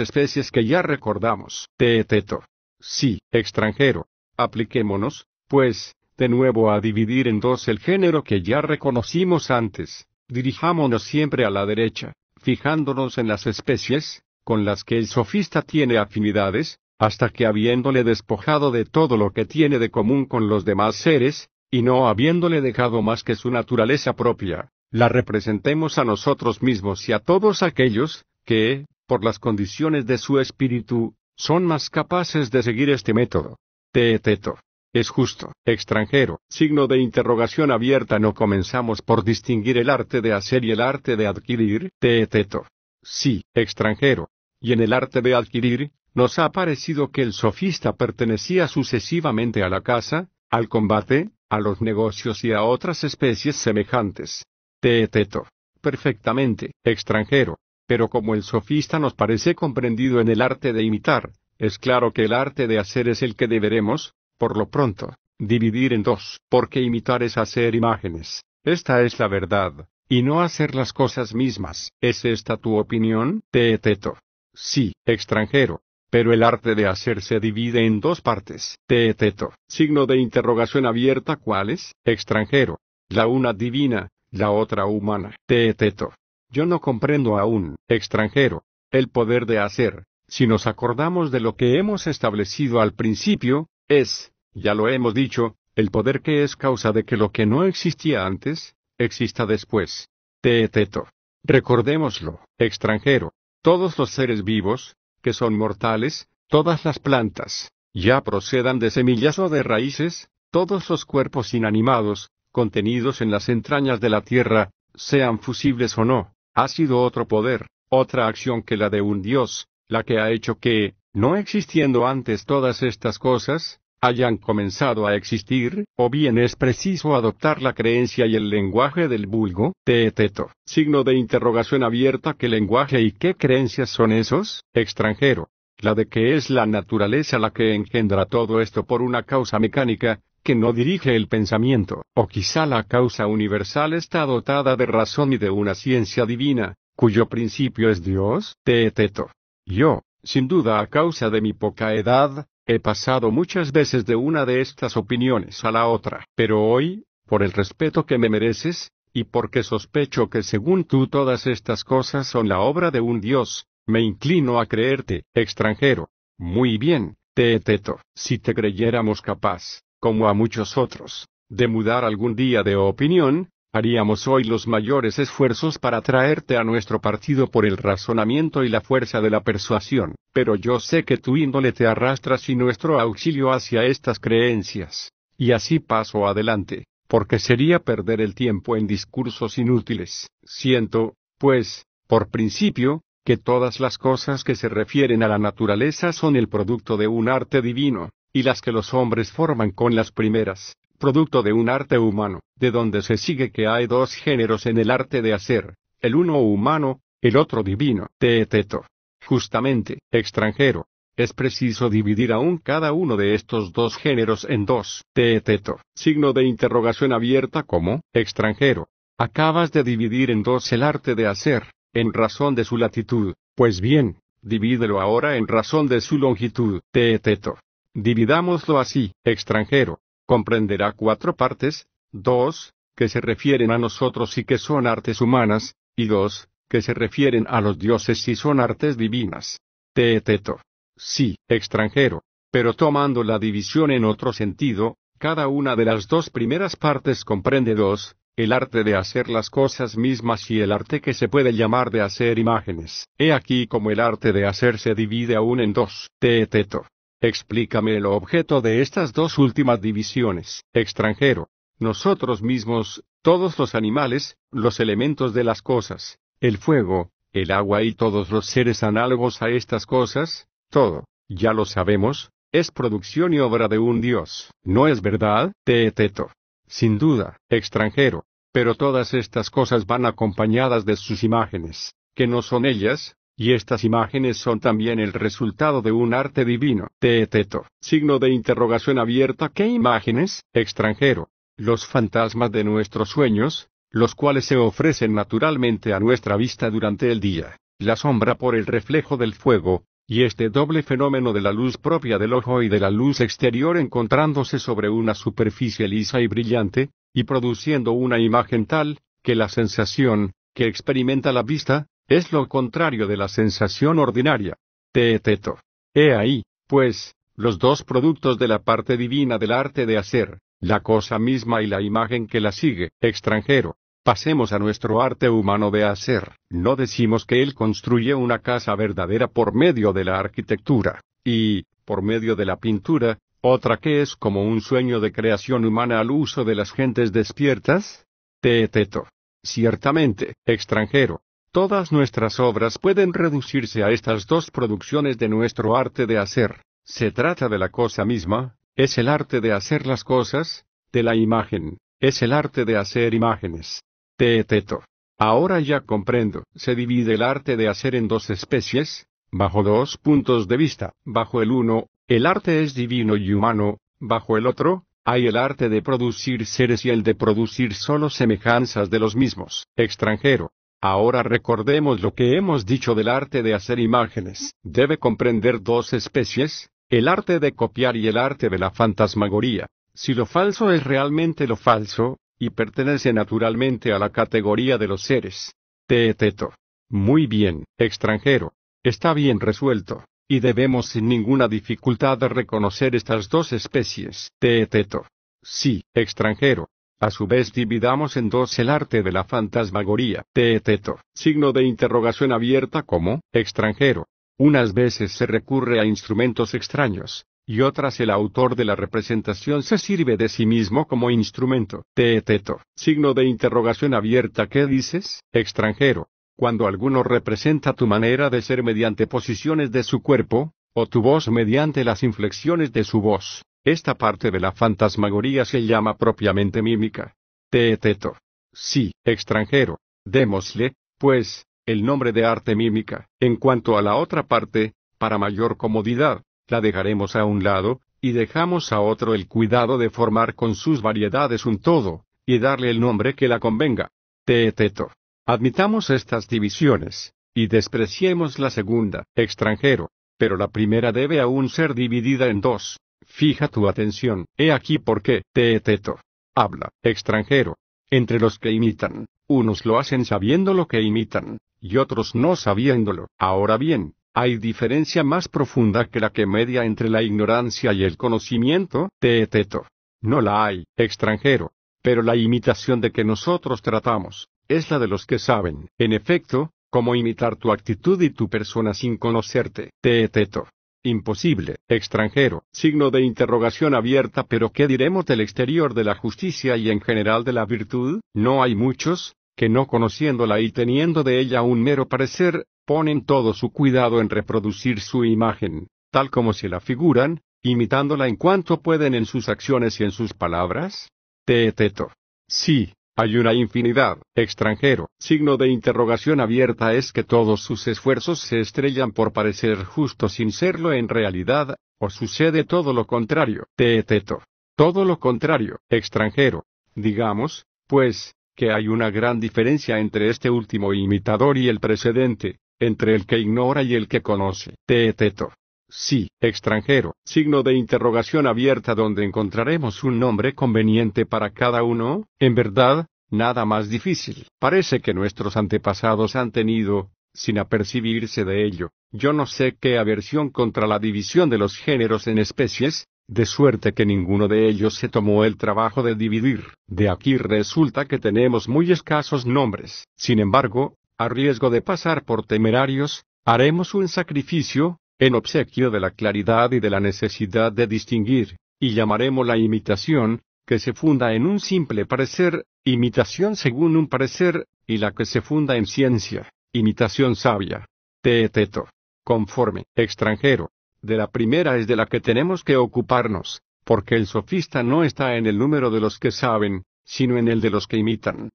especies que ya recordamos. Teeteto. Sí, extranjero. Apliquémonos, pues, de nuevo a dividir en dos el género que ya reconocimos antes. Dirijámonos siempre a la derecha, fijándonos en las especies, con las que el sofista tiene afinidades, hasta que habiéndole despojado de todo lo que tiene de común con los demás seres, y no habiéndole dejado más que su naturaleza propia, la representemos a nosotros mismos y a todos aquellos, que, por las condiciones de su espíritu, son más capaces de seguir este método. Teeteto. Es justo, extranjero, signo de interrogación abierta no comenzamos por distinguir el arte de hacer y el arte de adquirir, teeteto. Sí, extranjero. Y en el arte de adquirir, nos ha parecido que el sofista pertenecía sucesivamente a la casa, al combate, a los negocios y a otras especies semejantes. Teeteto. Perfectamente, extranjero. Pero como el sofista nos parece comprendido en el arte de imitar, es claro que el arte de hacer es el que deberemos, por lo pronto, dividir en dos, porque imitar es hacer imágenes. Esta es la verdad, y no hacer las cosas mismas. ¿Es esta tu opinión, Teeteto? Sí, extranjero, pero el arte de hacer se divide en dos partes, teeteto, signo de interrogación abierta es, extranjero, la una divina, la otra humana, teeteto. Yo no comprendo aún, extranjero, el poder de hacer, si nos acordamos de lo que hemos establecido al principio, es, ya lo hemos dicho, el poder que es causa de que lo que no existía antes, exista después. Teeteto. Recordémoslo, extranjero. Todos los seres vivos, que son mortales, todas las plantas, ya procedan de semillas o de raíces, todos los cuerpos inanimados, contenidos en las entrañas de la tierra, sean fusibles o no, ha sido otro poder, otra acción que la de un Dios, la que ha hecho que, no existiendo antes todas estas cosas, hayan comenzado a existir, o bien es preciso adoptar la creencia y el lenguaje del vulgo, teeteto, signo de interrogación abierta qué lenguaje y qué creencias son esos, extranjero, la de que es la naturaleza la que engendra todo esto por una causa mecánica, que no dirige el pensamiento, o quizá la causa universal está dotada de razón y de una ciencia divina, cuyo principio es Dios, teeteto. Yo, sin duda a causa de mi poca edad, He pasado muchas veces de una de estas opiniones a la otra, pero hoy, por el respeto que me mereces, y porque sospecho que según tú todas estas cosas son la obra de un dios, me inclino a creerte, extranjero. Muy bien, Teeteto, si te creyéramos capaz, como a muchos otros, de mudar algún día de opinión, Haríamos hoy los mayores esfuerzos para traerte a nuestro partido por el razonamiento y la fuerza de la persuasión, pero yo sé que tu índole te arrastra sin nuestro auxilio hacia estas creencias. Y así paso adelante, porque sería perder el tiempo en discursos inútiles. Siento, pues, por principio, que todas las cosas que se refieren a la naturaleza son el producto de un arte divino, y las que los hombres forman con las primeras, producto de un arte humano, de donde se sigue que hay dos géneros en el arte de hacer, el uno humano, el otro divino. Teeteto. Justamente, extranjero. Es preciso dividir aún cada uno de estos dos géneros en dos. Teeteto. Signo de interrogación abierta como, extranjero. Acabas de dividir en dos el arte de hacer, en razón de su latitud. Pues bien, divídelo ahora en razón de su longitud. Teeteto. Dividámoslo así, extranjero comprenderá cuatro partes, dos, que se refieren a nosotros y que son artes humanas, y dos, que se refieren a los dioses y son artes divinas. Teeteto. Sí, extranjero. Pero tomando la división en otro sentido, cada una de las dos primeras partes comprende dos, el arte de hacer las cosas mismas y el arte que se puede llamar de hacer imágenes. He aquí como el arte de hacer se divide aún en dos. Teeteto. Explícame el objeto de estas dos últimas divisiones, extranjero. Nosotros mismos, todos los animales, los elementos de las cosas, el fuego, el agua y todos los seres análogos a estas cosas, todo, ya lo sabemos, es producción y obra de un Dios. ¿No es verdad, Teeteto? Sin duda, extranjero. Pero todas estas cosas van acompañadas de sus imágenes, que no son ellas, y estas imágenes son también el resultado de un arte divino. Teeteto, signo de interrogación abierta. ¿Qué imágenes, extranjero? Los fantasmas de nuestros sueños, los cuales se ofrecen naturalmente a nuestra vista durante el día. La sombra por el reflejo del fuego, y este doble fenómeno de la luz propia del ojo y de la luz exterior encontrándose sobre una superficie lisa y brillante, y produciendo una imagen tal, que la sensación, que experimenta la vista, es lo contrario de la sensación ordinaria. Teeteto. He ahí, pues, los dos productos de la parte divina del arte de hacer, la cosa misma y la imagen que la sigue, extranjero. Pasemos a nuestro arte humano de hacer. No decimos que él construye una casa verdadera por medio de la arquitectura, y, por medio de la pintura, otra que es como un sueño de creación humana al uso de las gentes despiertas? Teeteto. Ciertamente, extranjero, Todas nuestras obras pueden reducirse a estas dos producciones de nuestro arte de hacer. Se trata de la cosa misma, es el arte de hacer las cosas, de la imagen, es el arte de hacer imágenes. Teeteto. Ahora ya comprendo, se divide el arte de hacer en dos especies, bajo dos puntos de vista, bajo el uno, el arte es divino y humano, bajo el otro, hay el arte de producir seres y el de producir solo semejanzas de los mismos, extranjero. Ahora recordemos lo que hemos dicho del arte de hacer imágenes. Debe comprender dos especies, el arte de copiar y el arte de la fantasmagoría. Si lo falso es realmente lo falso, y pertenece naturalmente a la categoría de los seres. Teeteto. Muy bien, extranjero. Está bien resuelto. Y debemos sin ninguna dificultad reconocer estas dos especies. Teeteto. Sí, extranjero. A su vez dividamos en dos el arte de la fantasmagoría, teeteto, signo de interrogación abierta como, extranjero. Unas veces se recurre a instrumentos extraños, y otras el autor de la representación se sirve de sí mismo como instrumento, teeteto, signo de interrogación abierta ¿qué dices, extranjero. Cuando alguno representa tu manera de ser mediante posiciones de su cuerpo, o tu voz mediante las inflexiones de su voz, esta parte de la fantasmagoría se llama propiamente mímica. Teeteto. Sí, extranjero. Démosle, pues, el nombre de arte mímica. En cuanto a la otra parte, para mayor comodidad, la dejaremos a un lado, y dejamos a otro el cuidado de formar con sus variedades un todo, y darle el nombre que la convenga. Teeteto. Admitamos estas divisiones, y despreciemos la segunda, extranjero, pero la primera debe aún ser dividida en dos. Fija tu atención, he aquí por qué, Teeteto. Habla, extranjero. Entre los que imitan, unos lo hacen sabiendo lo que imitan, y otros no sabiéndolo. Ahora bien, hay diferencia más profunda que la que media entre la ignorancia y el conocimiento, Teeteto. No la hay, extranjero. Pero la imitación de que nosotros tratamos, es la de los que saben. En efecto, cómo imitar tu actitud y tu persona sin conocerte, Teeteto. Imposible, extranjero, signo de interrogación abierta, pero ¿qué diremos del exterior de la justicia y en general de la virtud? ¿No hay muchos, que no conociéndola y teniendo de ella un mero parecer, ponen todo su cuidado en reproducir su imagen, tal como se la figuran, imitándola en cuanto pueden en sus acciones y en sus palabras? Teeteto. Sí, hay una infinidad, extranjero. Signo de interrogación abierta es que todos sus esfuerzos se estrellan por parecer justo sin serlo en realidad, o sucede todo lo contrario. Teeteto. Todo lo contrario, extranjero. Digamos, pues, que hay una gran diferencia entre este último imitador y el precedente, entre el que ignora y el que conoce. Teeteto sí, extranjero, signo de interrogación abierta donde encontraremos un nombre conveniente para cada uno, en verdad, nada más difícil. Parece que nuestros antepasados han tenido, sin apercibirse de ello, yo no sé qué aversión contra la división de los géneros en especies, de suerte que ninguno de ellos se tomó el trabajo de dividir. De aquí resulta que tenemos muy escasos nombres. Sin embargo, a riesgo de pasar por temerarios, haremos un sacrificio, en obsequio de la claridad y de la necesidad de distinguir, y llamaremos la imitación, que se funda en un simple parecer, imitación según un parecer, y la que se funda en ciencia, imitación sabia. Teeteto. Conforme, extranjero. De la primera es de la que tenemos que ocuparnos, porque el sofista no está en el número de los que saben, sino en el de los que imitan.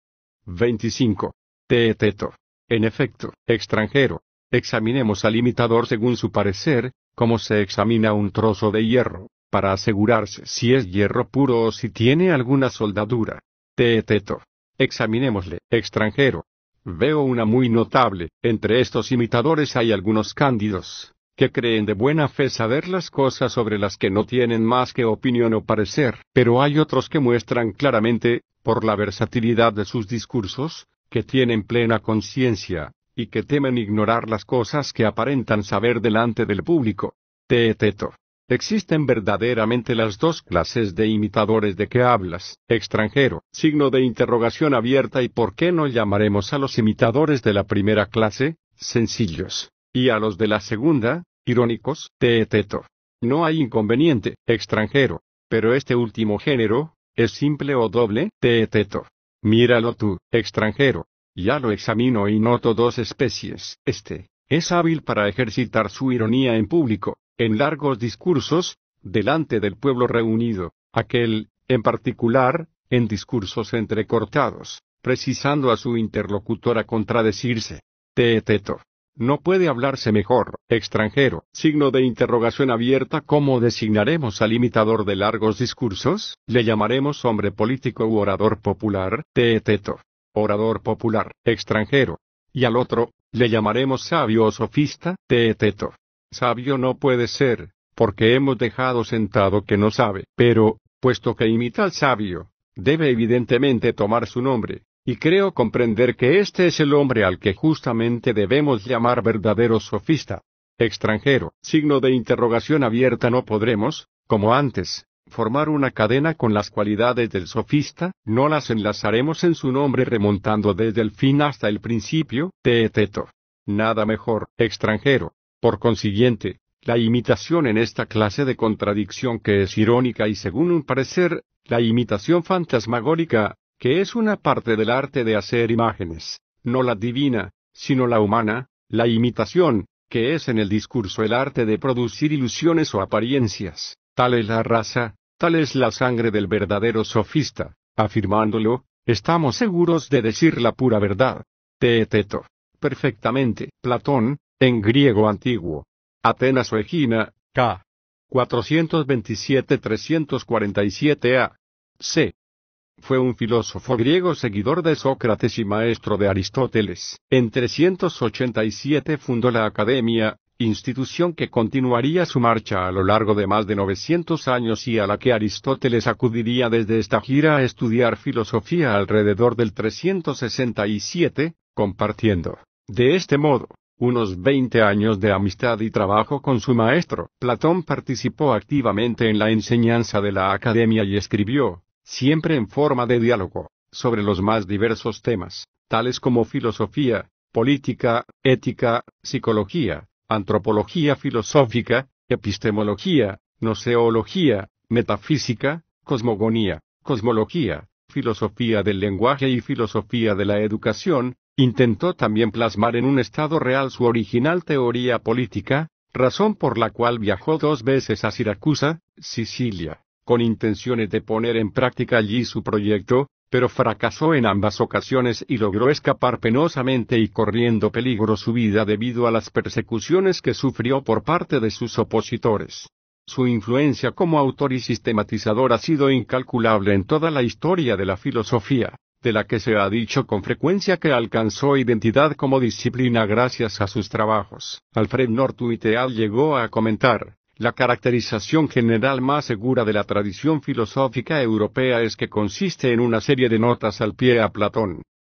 25. Teeteto. En efecto, extranjero, Examinemos al imitador según su parecer, como se examina un trozo de hierro, para asegurarse si es hierro puro o si tiene alguna soldadura. Teeteto. Examinémosle, extranjero. Veo una muy notable, entre estos imitadores hay algunos cándidos, que creen de buena fe saber las cosas sobre las que no tienen más que opinión o parecer, pero hay otros que muestran claramente, por la versatilidad de sus discursos, que tienen plena conciencia, y que temen ignorar las cosas que aparentan saber delante del público. T.E.T.O. Existen verdaderamente las dos clases de imitadores de que hablas, extranjero, signo de interrogación abierta y por qué no llamaremos a los imitadores de la primera clase, sencillos, y a los de la segunda, irónicos, T.E.T.O. No hay inconveniente, extranjero, pero este último género, es simple o doble, T.E.T.O. Míralo tú, extranjero, ya lo examino y noto dos especies. Este, es hábil para ejercitar su ironía en público, en largos discursos, delante del pueblo reunido, aquel, en particular, en discursos entrecortados, precisando a su interlocutor a contradecirse. Teeteto. No puede hablarse mejor, extranjero. Signo de interrogación abierta, ¿cómo designaremos al imitador de largos discursos? ¿Le llamaremos hombre político u orador popular? Teeteto orador popular, extranjero. Y al otro, le llamaremos sabio o sofista, teeteto. Sabio no puede ser, porque hemos dejado sentado que no sabe, pero, puesto que imita al sabio, debe evidentemente tomar su nombre, y creo comprender que este es el hombre al que justamente debemos llamar verdadero sofista. Extranjero, signo de interrogación abierta no podremos, como antes, formar una cadena con las cualidades del sofista, no las enlazaremos en su nombre remontando desde el fin hasta el principio, teeteto. Nada mejor, extranjero. Por consiguiente, la imitación en esta clase de contradicción que es irónica y según un parecer, la imitación fantasmagórica, que es una parte del arte de hacer imágenes, no la divina, sino la humana, la imitación, que es en el discurso el arte de producir ilusiones o apariencias, Tal es la raza, tal es la sangre del verdadero sofista. Afirmándolo, estamos seguros de decir la pura verdad. Teeteto. Perfectamente. Platón, en griego antiguo. Atenas o Egina, K. 427-347 A. C. Fue un filósofo griego seguidor de Sócrates y maestro de Aristóteles. En 387 fundó la Academia institución que continuaría su marcha a lo largo de más de 900 años y a la que Aristóteles acudiría desde esta gira a estudiar filosofía alrededor del 367, compartiendo, de este modo, unos 20 años de amistad y trabajo con su maestro. Platón participó activamente en la enseñanza de la academia y escribió, siempre en forma de diálogo, sobre los más diversos temas, tales como filosofía, política, ética, psicología, antropología filosófica, epistemología, noceología, metafísica, cosmogonía, cosmología, filosofía del lenguaje y filosofía de la educación, intentó también plasmar en un estado real su original teoría política, razón por la cual viajó dos veces a Siracusa, Sicilia, con intenciones de poner en práctica allí su proyecto, pero fracasó en ambas ocasiones y logró escapar penosamente y corriendo peligro su vida debido a las persecuciones que sufrió por parte de sus opositores. Su influencia como autor y sistematizador ha sido incalculable en toda la historia de la filosofía, de la que se ha dicho con frecuencia que alcanzó identidad como disciplina gracias a sus trabajos. Alfred Northwiteal llegó a comentar, la caracterización general más segura de la tradición filosófica europea es que consiste en una serie de notas al pie a Platón.